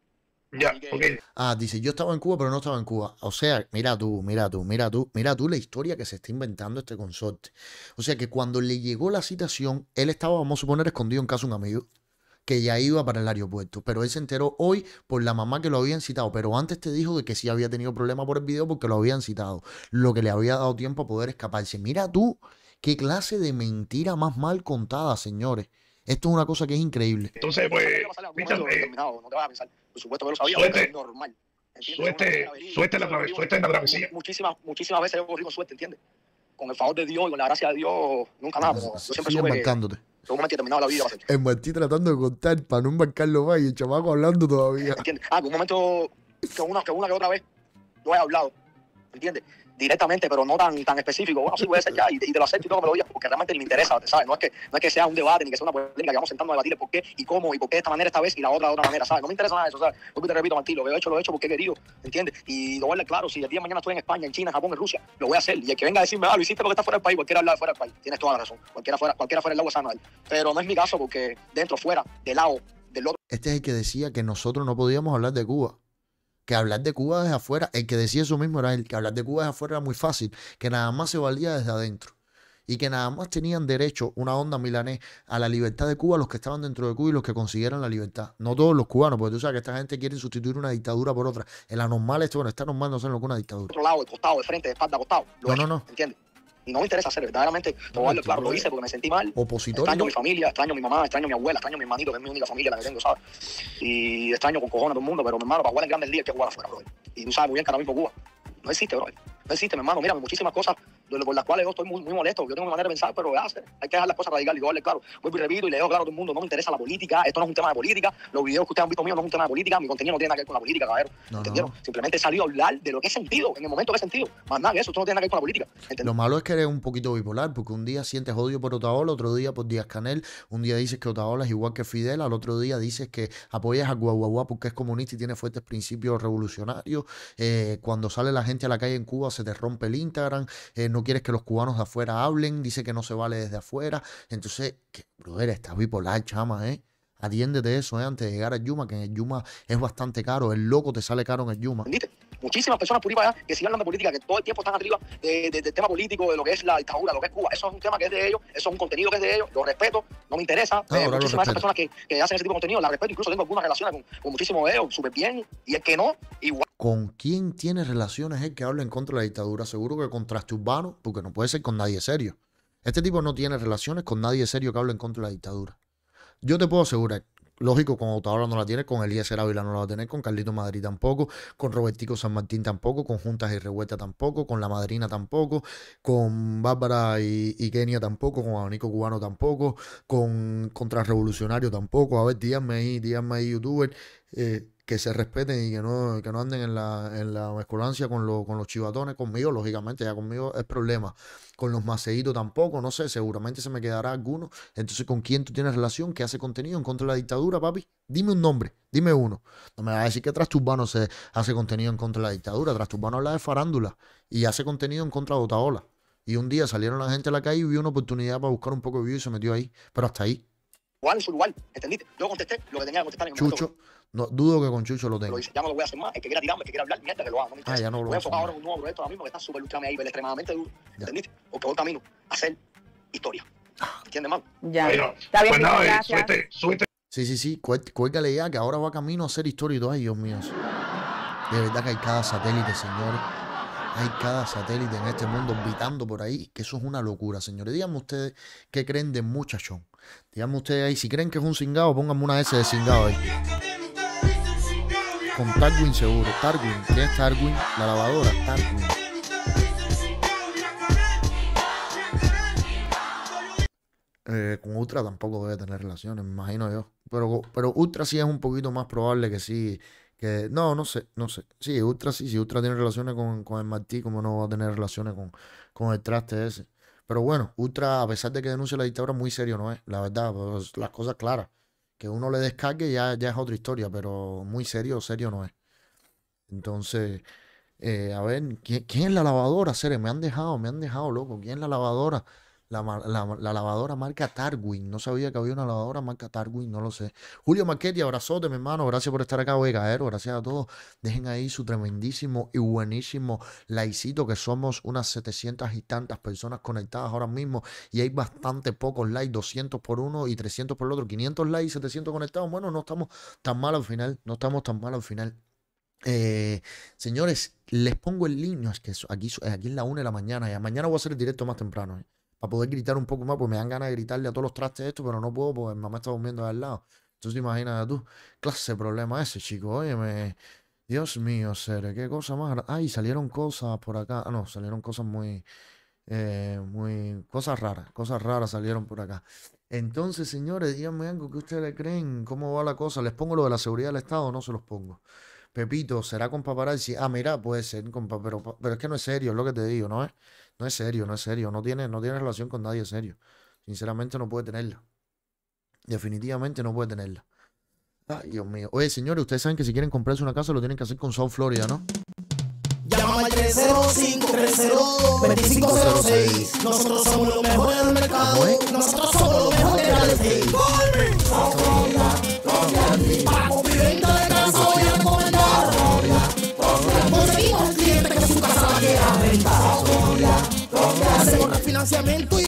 Ah, dice, yo estaba en Cuba, pero no estaba en Cuba. O sea, mira tú, mira tú, mira tú, mira tú la historia que se está inventando este consorte. O sea, que cuando le llegó la citación, él estaba, vamos a suponer, escondido en casa de un amigo que ya iba para el aeropuerto, pero él se enteró hoy por la mamá que lo habían citado, pero antes te dijo de que sí había tenido problemas por el video porque lo habían citado, lo que le había dado tiempo a poder escaparse. Mira tú, qué clase de mentira más mal contada, señores. Esto es una cosa que es increíble. Entonces, pues, eh, no te vas a pensar supuesto que lo sabía, suerte. es normal. Suerte, suerte, en la, travesía. la Muchísimas, muchísimas veces yo corrí con suerte, ¿entiendes? Con el favor de Dios y con la gracia de Dios, nunca nada. yo siempre supe marcándote. un terminado la vida En Martí tratando de contar para no embarcarlo más y el chamaco hablando todavía. Ah, en un momento, que una que, una, otra vez No he hablado, ¿entiendes? directamente, pero no tan, tan específico. Bueno, ah, sí, voy a ser ya, y, te lo acepto y todo me lo digas, porque realmente me interesa, ¿sabes? No es, que, no es que sea un debate ni que sea una polémica, que vamos sentando a debatir por qué y cómo y por qué de esta manera esta vez y la otra de otra manera, ¿sabes? No me interesa nada eso, ¿sabes? Porque te repito, Martín, lo he hecho, lo he hecho porque he querido, ¿entiendes? Y lo voy a claro, si el día de mañana estoy en España, en China, Japón, en Rusia, lo voy a hacer. Y el que venga a decirme, ah, lo hiciste porque está fuera del país, cualquiera habla fuera del país, tienes toda la razón, cualquiera fuera, cualquiera fuera es agua sana. Pero no es mi caso, porque dentro, fuera, del lado, del otro. Este es el que decía que nosotros no podíamos hablar de Cuba que hablar de Cuba desde afuera, el que decía eso mismo era él, que hablar de Cuba desde afuera era muy fácil, que nada más se valía desde adentro y que nada más tenían derecho, una onda milanés, a la libertad de Cuba los que estaban dentro de Cuba y los que consiguieran la libertad. No todos los cubanos, porque tú sabes que esta gente quiere sustituir una dictadura por otra. el anormal esto, bueno, está normal no ser una dictadura. Otro lado, de costado, de frente, de espalda, costado. no, no, no, no. ¿Entiendes? no me interesa ser, verdaderamente, ah, lo hice porque me sentí mal. Extraño a mi familia, extraño a mi mamá, extraño a mi abuela, extraño a mi hermanito, que es mi única familia la que tengo, ¿sabes? Y extraño con cojones a todo el mundo, pero mi hermano, para jugar en grandes ligas hay que jugar afuera, bro. Y tú sabes muy bien que ahora mismo Cuba no existe, bro existe, mi hermano. Mira, muchísimas cosas por las cuales yo estoy muy, muy molesto. Yo tengo una manera de pensar, pero hay que dejar las cosas radicales. Y yo, claro, voy y repito y le digo claro a todo el mundo, no me interesa la política, esto no es un tema de política, los videos que ustedes han visto míos no es un tema de política, mi contenido no tiene nada que ver con la política, cabrón. ¿Entendieron? Simplemente salido a hablar de lo que he sentido, en el momento que he sentido. Más nada eso, no tiene nada que ver con la política. Lo malo es que eres un poquito bipolar, porque un día sientes odio por Otaola, otro día por Díaz Canel, un día dices que Otaola es igual que Fidel, al otro día dices que apoyas a Guaguaguá porque es comunista y tiene fuertes principios revolucionarios. Eh, cuando sale la gente a la calle en Cuba se te rompe el Instagram, eh, no quieres que los cubanos de afuera hablen, dice que no se vale desde afuera. Entonces, que, brother, estás bipolar, chama, ¿eh? Atiéndete eso, ¿eh? Antes de llegar a Yuma, que en Yuma es bastante caro, el loco te sale caro en el Yuma. Muchísimas personas por allá que siguen hablando de política, que todo el tiempo están arriba eh, del de, tema político, de lo que es la dictadura, lo que es Cuba. Eso es un tema que es de ellos, eso es un contenido que es de ellos, lo respeto, no me interesa. pero eh, muchísimas personas que, hacen ese tipo de contenido, la respeto, incluso tengo algunas relaciones con, con muchísimos de ellos, súper bien, y el que no, igual con quién tiene relaciones el que habla en contra de la dictadura. Seguro que con Traste Urbano, porque no puede ser con nadie serio. Este tipo no tiene relaciones con nadie serio que hable en contra de la dictadura. Yo te puedo asegurar, lógico, con Otavara no la tiene, con Elías Ávila no la va a tener, con Carlito Madrid tampoco, con Robertico San Martín tampoco, con Juntas y Revuelta tampoco, con La Madrina tampoco, con Bárbara y, Kenia tampoco, con Abanico Cubano tampoco, con Contrarrevolucionario tampoco. A ver, díganme ahí, díganme youtuber. Eh, que se respeten y que no, que no anden en la, en con, con los chivatones, conmigo, lógicamente, ya conmigo es problema. Con los maceitos tampoco, no sé, seguramente se me quedará alguno. Entonces, ¿con quién tú tienes relación? ¿Qué hace contenido en contra de la dictadura, papi? Dime un nombre, dime uno. No me vas a decir que Trasturbano se hace contenido en contra de la dictadura. Trasturbano habla de farándula y hace contenido en contra de Otaola. Y un día salieron la gente a la calle y vio una oportunidad para buscar un poco de vídeo y se metió ahí. Pero hasta ahí. Juan, su ¿entendiste? Yo contesté lo que tenía que contestar en el Chucho, no, dudo que con Chucho lo tenga. ya no lo voy a hacer más. El que quiera tirarme, el que quiera hablar, mierda, que lo haga. Ah, ya no lo voy a enfocar ahora un nuevo proyecto ahora mismo que está súper ahí, es extremadamente duro. Ya. ¿Entendiste? Porque voy camino a hacer historia. ¿Entiendes, mal? Ya. está bien, pues nada, eh, gracias. Sí, sí, sí. Cuélgale ya que ahora va camino a hacer historia y todo. Ay, Dios mío. De verdad que hay cada satélite, señores. Hay cada satélite en este mundo orbitando por ahí, que eso es una locura, señores. Díganme ustedes qué creen de muchachón. Díganme ustedes ahí, si creen que es un cingado, pónganme una S de cingado ahí con Tarwin Seguro. Tarwin, ¿qué es Tarwin? La lavadora, Tarwin. Eh, con Ultra tampoco debe tener relaciones, me imagino yo. Pero, pero Ultra sí es un poquito más probable que sí. Que, no, no sé, no sé. Sí, Ultra sí, si Ultra tiene relaciones con, el Martí, ¿cómo no va a tener relaciones con, con el traste ese? Pero bueno, Ultra, a pesar de que denuncia la dictadura, muy serio no es, la verdad, pues, las cosas claras. Que uno le descargue ya, ya es otra historia, pero muy serio, serio no es. Entonces, eh, a ver, ¿quién, es la lavadora? Seres, me han dejado, me han dejado, loco. ¿Quién es la lavadora? La, lavadora marca Tarwin. No sabía que había una lavadora marca Tarwin, no lo sé. Julio Marquetti, abrazote, mi hermano. Gracias por estar acá, caer, Gracias a todos. Dejen ahí su tremendísimo y buenísimo likecito, que somos unas 700 y tantas personas conectadas ahora mismo. Y hay bastante pocos likes, 200 por uno y 300 por el otro. 500 likes, 700 conectados. Bueno, no estamos tan mal al final. No estamos tan mal al final. Eh, señores, les pongo el link. Es que aquí, aquí es la 1 de la mañana. Ya mañana voy a hacer el directo más temprano. ¿eh? para poder gritar un poco más, pues me dan ganas de gritarle a todos los trastes esto, pero no puedo porque mamá está durmiendo al lado. Entonces imagínate tú, clase de problema ese, chico, me. Dios mío, ser, qué cosa más. Ay, salieron cosas por acá. Ah, no, salieron cosas muy. Eh, muy. Cosas raras, cosas raras salieron por acá. Entonces, señores, díganme algo que ustedes creen. ¿Cómo va la cosa? ¿Les pongo lo de la seguridad del Estado o no se los pongo? Pepito, ¿será con paparazzi? Ah, mira, puede ser pero, pero es que no es serio, es lo que te digo, ¿no es? No es serio, no es serio. No tiene, no tiene relación con nadie es serio. Sinceramente no puede tenerla. Definitivamente no puede tenerla. Ay, Dios mío. Oye, señores, ustedes saben que si quieren comprarse una casa lo tienen que hacer con South Florida, ¿no? Llama al 305-302-2506. Nosotros somos los mejores del mercado. Nosotros somos los mejores de la refinanciamiento y...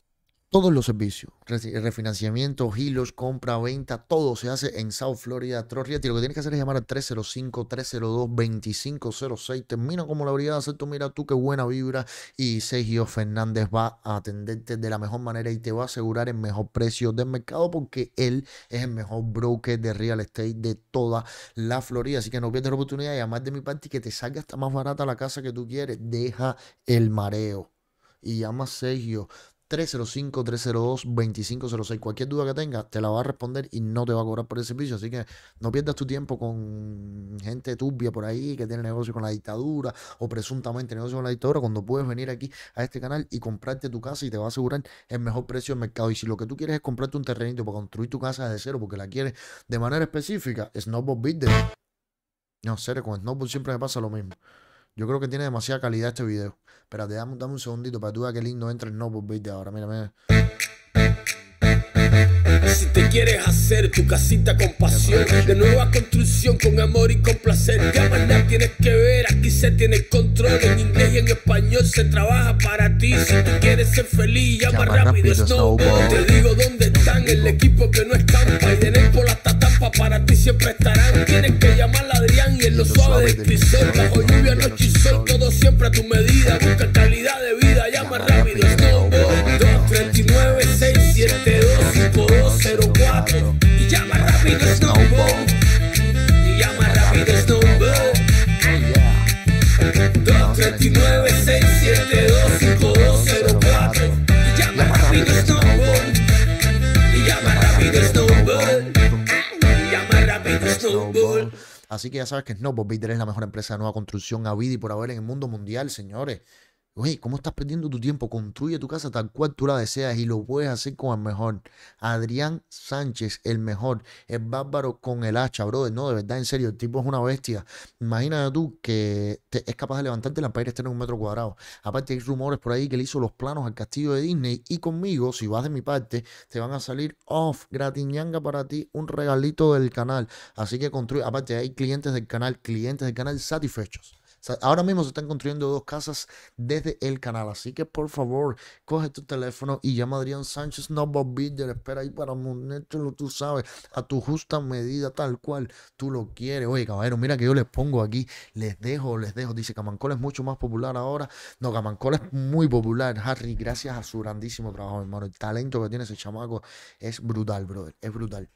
Todos los servicios, refinanciamiento, hilos, compra, venta, todo se hace en South Florida Trust Lo que tienes que hacer es llamar al 305-302-2506. Termina como la brigada Hacer tu Mira tú qué buena vibra. Y Sergio Fernández va a atenderte de la mejor manera y te va a asegurar el mejor precio del mercado porque él es el mejor broker de real estate de toda la Florida. Así que no pierdas la oportunidad de llamar de mi parte y que te salga hasta más barata la casa que tú quieres. Deja el mareo y llama a Sergio 305-302-2506. Cualquier duda que tengas, te la va a responder y no te va a cobrar por el servicio. Así que no pierdas tu tiempo con gente turbia por ahí que tiene negocio con la dictadura o presuntamente negocio con la dictadura cuando puedes venir aquí a este canal y comprarte tu casa y te va a asegurar el mejor precio del mercado. Y si lo que tú quieres es comprarte un terrenito para construir tu casa desde cero porque la quieres de manera específica, Snowball Builder. No, serio, con Snowball siempre me pasa lo mismo. Yo creo que tiene demasiada calidad este video. Espérate, dame, dame un segundito para que tú veas qué lindo entra el no de de ahora. Mira, mira. Si te quieres hacer tu casita con pasión, de nueva construcción con amor y con placer. nada tienes que ver, aquí se tiene control. En inglés y en español se trabaja para ti. Si tú quieres ser feliz, llama rápido Snowball. Te digo dónde están el equipo que no estampa Y de por la Tampa para ti siempre estarán. Tienes que llamar a Adrián y en lo suave del crisol. Bajo lluvia, noche y sol, todo siempre a tu medida. Busca calidad de vida, llama rápido Snowball. 239 725204 Y llama rápido Snowball Y llama rápido Snowball 239 6725204 Y llama rápido Snowball Y llama rápido Snowball Y llama rápido Snowball Así que ya sabes que Snowball Bitter es la mejor empresa de nueva construcción a vida por haber en el mundo mundial, señores. Oye, ¿cómo estás perdiendo tu tiempo? Construye tu casa tal cual tú la deseas y lo puedes hacer con el mejor. Adrián Sánchez, el mejor. El bárbaro con el hacha, brother. No, de verdad, en serio, el tipo es una bestia. Imagínate tú que es capaz de levantarte la pared estar en un metro cuadrado. Aparte, hay rumores por ahí que le hizo los planos al castillo de Disney. Y conmigo, si vas de mi parte, te van a salir off, gratinanga para ti, un regalito del canal. Así que construye. Aparte, hay clientes del canal, clientes del canal satisfechos ahora mismo se están construyendo dos casas desde el canal. Así que por favor, coge tu teléfono y llama a Adrián Sánchez, no Bob Bidder, espera ahí para monételo, tú sabes, a tu justa medida, tal cual tú lo quieres. Oye, caballero, mira que yo les pongo aquí, les dejo, les dejo. Dice Camancol es mucho más popular ahora. No, Camancol es muy popular, Harry, gracias a su grandísimo trabajo, hermano. El talento que tiene ese chamaco es brutal, brother, es brutal.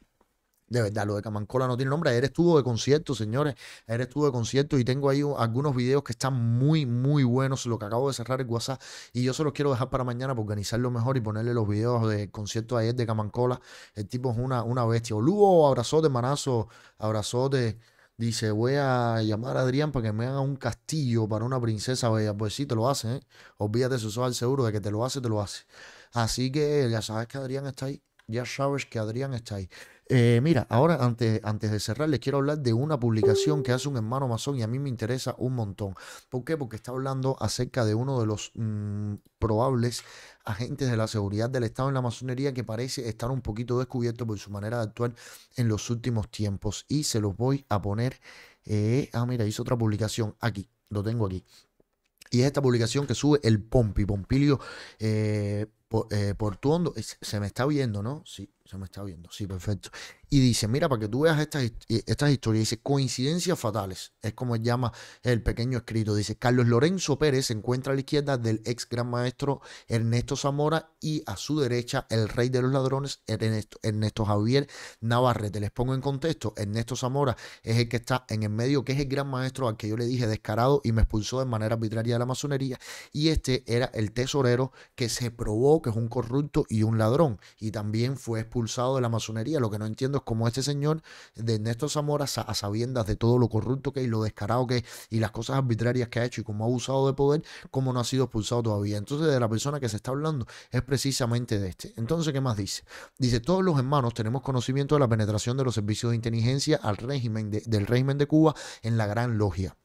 De verdad, lo de Camancola no tiene nombre. Ayer estuvo de concierto, señores. Ayer estuvo de concierto y tengo ahí algunos videos que están muy, muy buenos. Lo que acabo de cerrar el WhatsApp. Y yo se los quiero dejar para mañana para organizarlo mejor y ponerle los videos de concierto ayer de Camancola. El tipo es una, una bestia. Lugo abrazote, de manazo, Abrazote. de. Dice, voy a llamar a Adrián para que me haga un castillo para una princesa bella. Pues sí, te lo hace, ¿eh? Olvídate, su al seguro de que te lo hace, te lo hace. Así que ya sabes que Adrián está ahí. Ya sabes que Adrián está ahí. Eh, mira, ahora antes, antes de cerrar les quiero hablar de una publicación que hace un hermano masón y a mí me interesa un montón. ¿Por qué? Porque está hablando acerca de uno de los mm, probables agentes de la seguridad del Estado en la masonería que parece estar un poquito descubierto por su manera de actuar en los últimos tiempos. Y se los voy a poner. Eh, ah, mira, hizo otra publicación aquí. Lo tengo aquí. Y es esta publicación que sube el Pompi, Pompilio eh, por, tu Portuondo. Se me está viendo, ¿no? Sí, se me está viendo, sí, perfecto. Y dice, mira, para que tú veas estas, eh, estas historias, dice, coincidencias fatales. Es como llama el pequeño escrito. Dice, Carlos Lorenzo Pérez se encuentra a la izquierda del ex gran maestro Ernesto Zamora y a su derecha el rey de los ladrones, Ernesto, Ernesto Javier Navarrete. Les pongo en contexto, Ernesto Zamora es el que está en el medio, que es el gran maestro al que yo le dije descarado y me expulsó de manera arbitraria de la masonería. Y este era el tesorero que se probó que es un corrupto y un ladrón. Y también fue expulsado expulsado de la masonería. Lo que no entiendo es cómo este señor de Néstor Zamora, a sabiendas de todo lo corrupto que es, lo descarado que es, y las cosas arbitrarias que ha hecho y cómo ha abusado de poder, cómo no ha sido expulsado todavía. Entonces, de la persona que se está hablando es precisamente de este. Entonces, ¿qué más dice? Dice, todos los hermanos tenemos conocimiento de la penetración de los servicios de inteligencia al régimen del régimen de Cuba en la Gran Logia.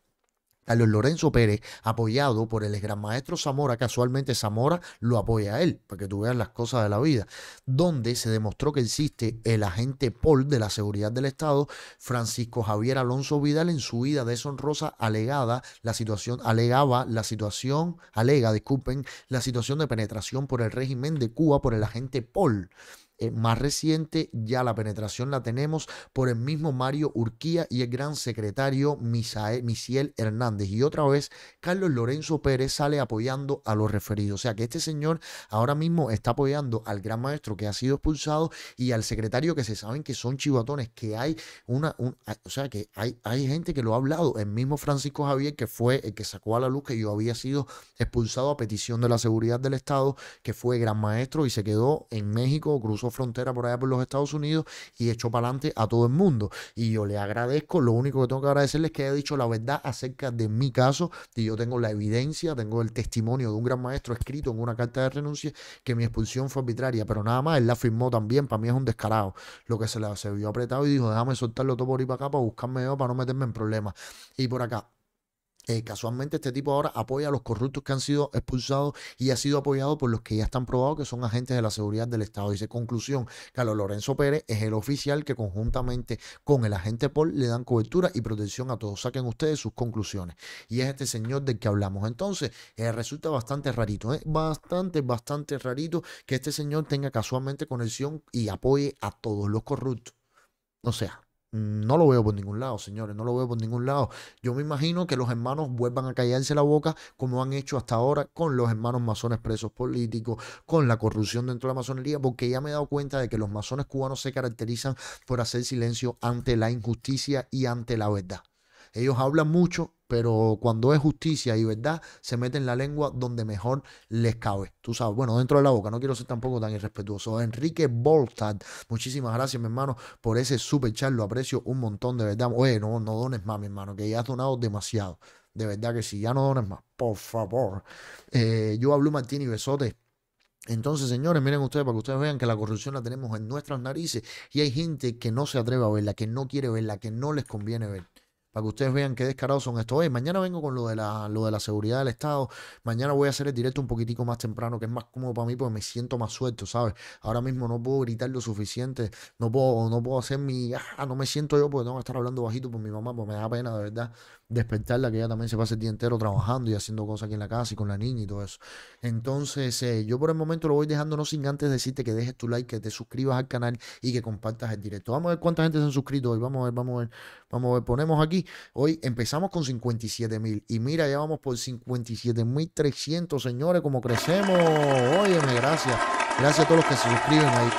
Carlos Lorenzo Pérez, apoyado por el gran maestro Zamora, casualmente Zamora lo apoya a él, para que tú veas las cosas de la vida, donde se demostró que existe el agente Paul de la Seguridad del Estado, Francisco Javier Alonso Vidal, en su vida deshonrosa alegada la situación, alegaba la situación, alega, disculpen, la situación de penetración por el régimen de Cuba por el agente Paul eh, más reciente, ya la penetración la tenemos por el mismo Mario Urquía y el gran secretario Misael, Misiel Hernández. Y otra vez, Carlos Lorenzo Pérez sale apoyando a los referidos. O sea que este señor ahora mismo está apoyando al gran maestro que ha sido expulsado y al secretario que se saben que son chivatones, que hay una, o sea que hay, hay gente que lo ha hablado, el mismo Francisco Javier que fue el que sacó a la luz que yo había sido expulsado a petición de la seguridad del Estado, que fue gran maestro y se quedó en México, cruzó frontera por allá por los Estados Unidos y echó para adelante a todo el mundo. Y yo le agradezco, lo único que tengo que agradecerle es que haya dicho la verdad acerca de mi caso, y yo tengo la evidencia, tengo el testimonio de un gran maestro escrito en una carta de renuncia que mi expulsión fue arbitraria, pero nada más, él la firmó también, para mí es un descarado, lo que se le vio apretado y dijo, déjame soltarlo todo por ir para acá para buscarme yo, para no meterme en problemas. Y por acá, eh, casualmente este tipo ahora apoya a los corruptos que han sido expulsados y ha sido apoyado por los que ya están probados que son agentes de la seguridad del Estado. Dice, conclusión, Carlos Lorenzo Pérez es el oficial que conjuntamente con el agente Paul le dan cobertura y protección a todos. Saquen ustedes sus conclusiones. Y es este señor del que hablamos. Entonces, eh, resulta bastante rarito, ¿eh? bastante, bastante rarito que este señor tenga casualmente conexión y apoye a todos los corruptos. O sea, Mm, no lo veo por ningún lado, señores, no lo veo por ningún lado. Yo me imagino que los hermanos vuelvan a callarse la boca como han hecho hasta ahora con los hermanos masones presos políticos, con la corrupción dentro de la masonería, porque ya me he dado cuenta de que los masones cubanos se caracterizan por hacer silencio ante la injusticia y ante la verdad. Ellos hablan mucho pero cuando es justicia y verdad, se mete en la lengua donde mejor les cabe. Tú sabes, bueno, dentro de la boca, no quiero ser tampoco tan irrespetuoso. Enrique Boltad, muchísimas gracias, mi hermano, por ese super chat, lo aprecio un montón, de verdad. Oye, no, dones más, mi hermano, que ya has donado demasiado. De verdad que sí, ya no dones más, por favor. Eh, yo hablo Martín y besote. Entonces, señores, miren ustedes para que ustedes vean que la corrupción la tenemos en nuestras narices y hay gente que no se atreve a verla, que no quiere verla, que no les conviene ver para que ustedes vean qué descarados son estos. Oye, mañana vengo con lo de, la, lo de la seguridad del Estado. Mañana voy a hacer el directo un poquitico más temprano, que es más cómodo para mí porque me siento más suelto, ¿sabes? Ahora mismo no puedo gritar lo suficiente, no puedo, no puedo hacer mi. Ah, no me siento yo porque tengo que estar hablando bajito por mi mamá, porque me da pena, de verdad despertarla, que ella también se pasa el día entero trabajando y haciendo cosas aquí en la casa y con la niña y todo eso. Entonces, eh, yo por el momento lo voy dejando, no sin antes decirte que dejes tu like, que te suscribas al canal y que compartas el directo. Vamos a ver cuánta gente se han suscrito hoy. Vamos a ver, vamos a ver, vamos a ver. Ponemos aquí. Hoy empezamos con 57 mil y mira, ya vamos por 57 mil 300, señores, como crecemos. Óyeme, gracias. Gracias a todos los que se suscriben ahí.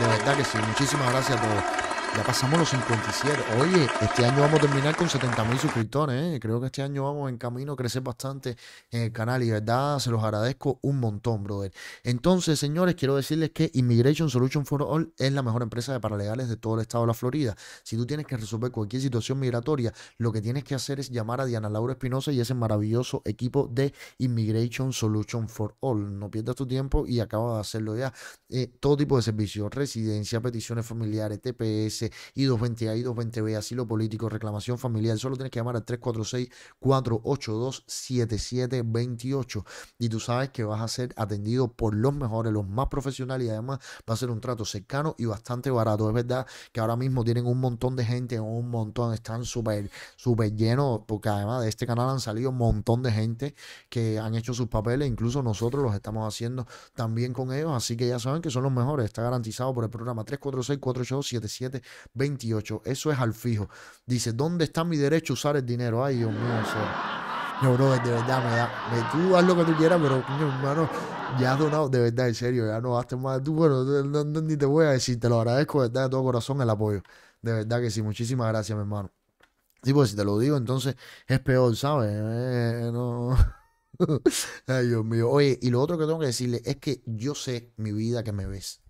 De verdad que sí, muchísimas gracias a todos. Ya pasamos los 57. Oye, este año vamos a terminar con 70.000 suscriptores. ¿eh? Creo que este año vamos en camino a crecer bastante en el canal y verdad, se los agradezco un montón, brother. Entonces, señores, quiero decirles que Immigration Solution for All es la mejor empresa de paralegales de todo el estado de la Florida. Si tú tienes que resolver cualquier situación migratoria, lo que tienes que hacer es llamar a Diana Laura Espinosa y ese maravilloso equipo de Immigration Solution for All. No pierdas tu tiempo y acaba de hacerlo ya. Eh, todo tipo de servicios, residencia, peticiones familiares, TPS y 220 a y 220 b asilo político, reclamación familiar. Solo tienes que llamar al 346-482-7728 y tú sabes que vas a ser atendido por los mejores, los más profesionales y además va a ser un trato cercano y bastante barato. Es verdad que ahora mismo tienen un montón de gente, un montón, están súper, súper llenos porque además de este canal han salido un montón de gente que han hecho sus papeles, incluso nosotros los estamos haciendo también con ellos, así que ya saben que son los mejores, está garantizado por el programa 346 482 28. Eso es al fijo. Dice, ¿dónde está mi derecho a usar el dinero? Ay, Dios mío, No, bro, de verdad, me da. tú haz lo que tú quieras, pero, hermano, ya has donado, de verdad, en serio, ya no has más. Tú, bueno, ni te voy a decir, te lo agradezco, de todo corazón, el apoyo. De verdad que sí, muchísimas gracias, mi hermano. Sí, pues si te lo digo, entonces es peor, ¿sabes? Eh, Ay, Dios mío. Oye, y lo otro que tengo que decirle es que yo sé mi vida que me ves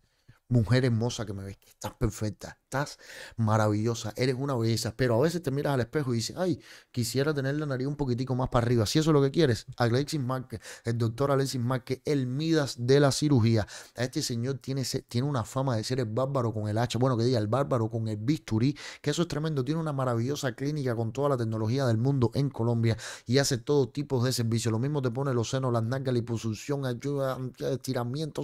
mujer hermosa que me ves, que estás perfecta, estás maravillosa, eres una belleza, pero a veces te miras al espejo y dices, ay, quisiera tener la nariz un poquitico más para arriba. Si eso es lo que quieres, Alexis Márquez, el doctor Alexis Márquez, el Midas de la cirugía. Este señor tiene, tiene una fama de ser el bárbaro con el hacha, bueno, que diga el bárbaro con el bisturí, que eso es tremendo. Tiene una maravillosa clínica con toda la tecnología del mundo en Colombia y hace todo tipo de servicios. Lo mismo te pone los senos, las nalgas, liposucción, ayuda, estiramiento,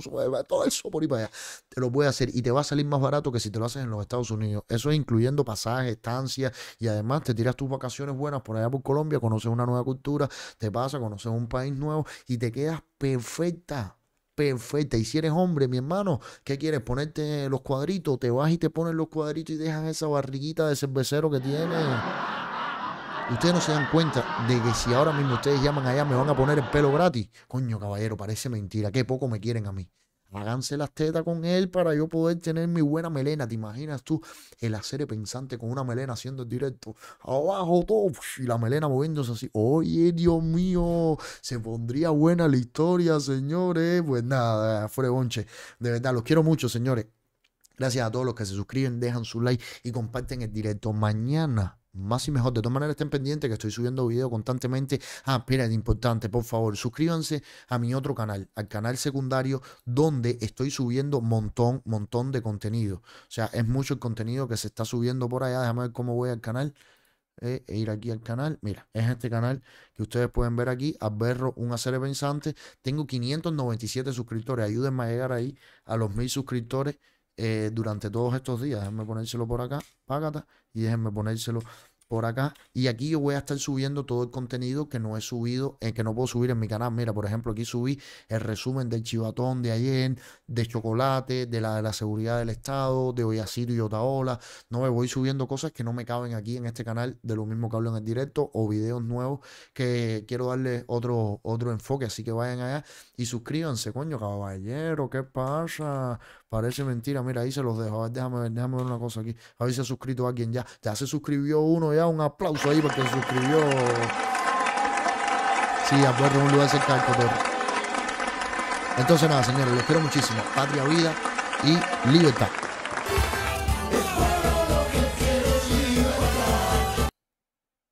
todo eso por ahí para allá. Te lo hacer y te va a salir más barato que si te lo haces en los Estados Unidos. Eso es incluyendo pasajes, estancias y además te tiras tus vacaciones buenas por allá por Colombia, conoces una nueva cultura, te pasa, conoces un país nuevo y te quedas perfecta perfecta. Y si eres hombre, mi hermano, ¿qué quieres? Ponerte los cuadritos. Te vas y te pones los cuadritos y dejas esa barriguita de cervecero que tiene. Ustedes no se dan cuenta de que si ahora mismo ustedes llaman allá, me van a poner el pelo gratis. Coño, caballero, parece mentira. Qué poco me quieren a mí. Háganse las tetas con él para yo poder tener mi buena melena. ¿Te imaginas tú el hacer pensante con una melena haciendo el directo? Abajo todo y la melena moviéndose así. Oye, Dios mío, se pondría buena la historia, señores. Pues nada, bonche. De verdad, los quiero mucho, señores. Gracias a todos los que se suscriben, dejan su like y comparten el directo. Mañana más y mejor. De todas maneras, estén pendientes que estoy subiendo videos constantemente. Ah, espera, es importante, por favor, suscríbanse a mi otro canal, al canal secundario, donde estoy subiendo montón, montón de contenido. O sea, es mucho el contenido que se está subiendo por allá. Déjame ver cómo voy al canal. Eh, e ir aquí al canal, mira, es este canal que ustedes pueden ver aquí, Alberro, un hacer pensante, tengo 597 suscriptores, ayúdenme a llegar ahí a los mil suscriptores eh, durante todos estos días, déjenme ponérselo por acá, págata, y déjenme ponérselo por acá. Y aquí yo voy a estar subiendo todo el contenido que no he subido, en eh, que no puedo subir en mi canal. Mira, por ejemplo, aquí subí el resumen del chivatón de ayer, de chocolate, de la de la seguridad del Estado, de Oyacito y Otaola. No me voy subiendo cosas que no me caben aquí en este canal, de lo mismo que hablo en el directo, o videos nuevos que quiero darle otro, otro enfoque. Así que vayan allá y suscríbanse, coño, caballero, ¿qué pasa? Parece mentira. Mira, ahí se los dejo. A ver, déjame ver, déjame ver una cosa aquí. A ver si ha suscrito alguien ya. Ya se suscribió uno ya. Un aplauso ahí porque se suscribió. Sí, acuerdo, un lugar cerca del cotorro. Entonces nada, señores, los quiero muchísimo. Patria, vida y libertad.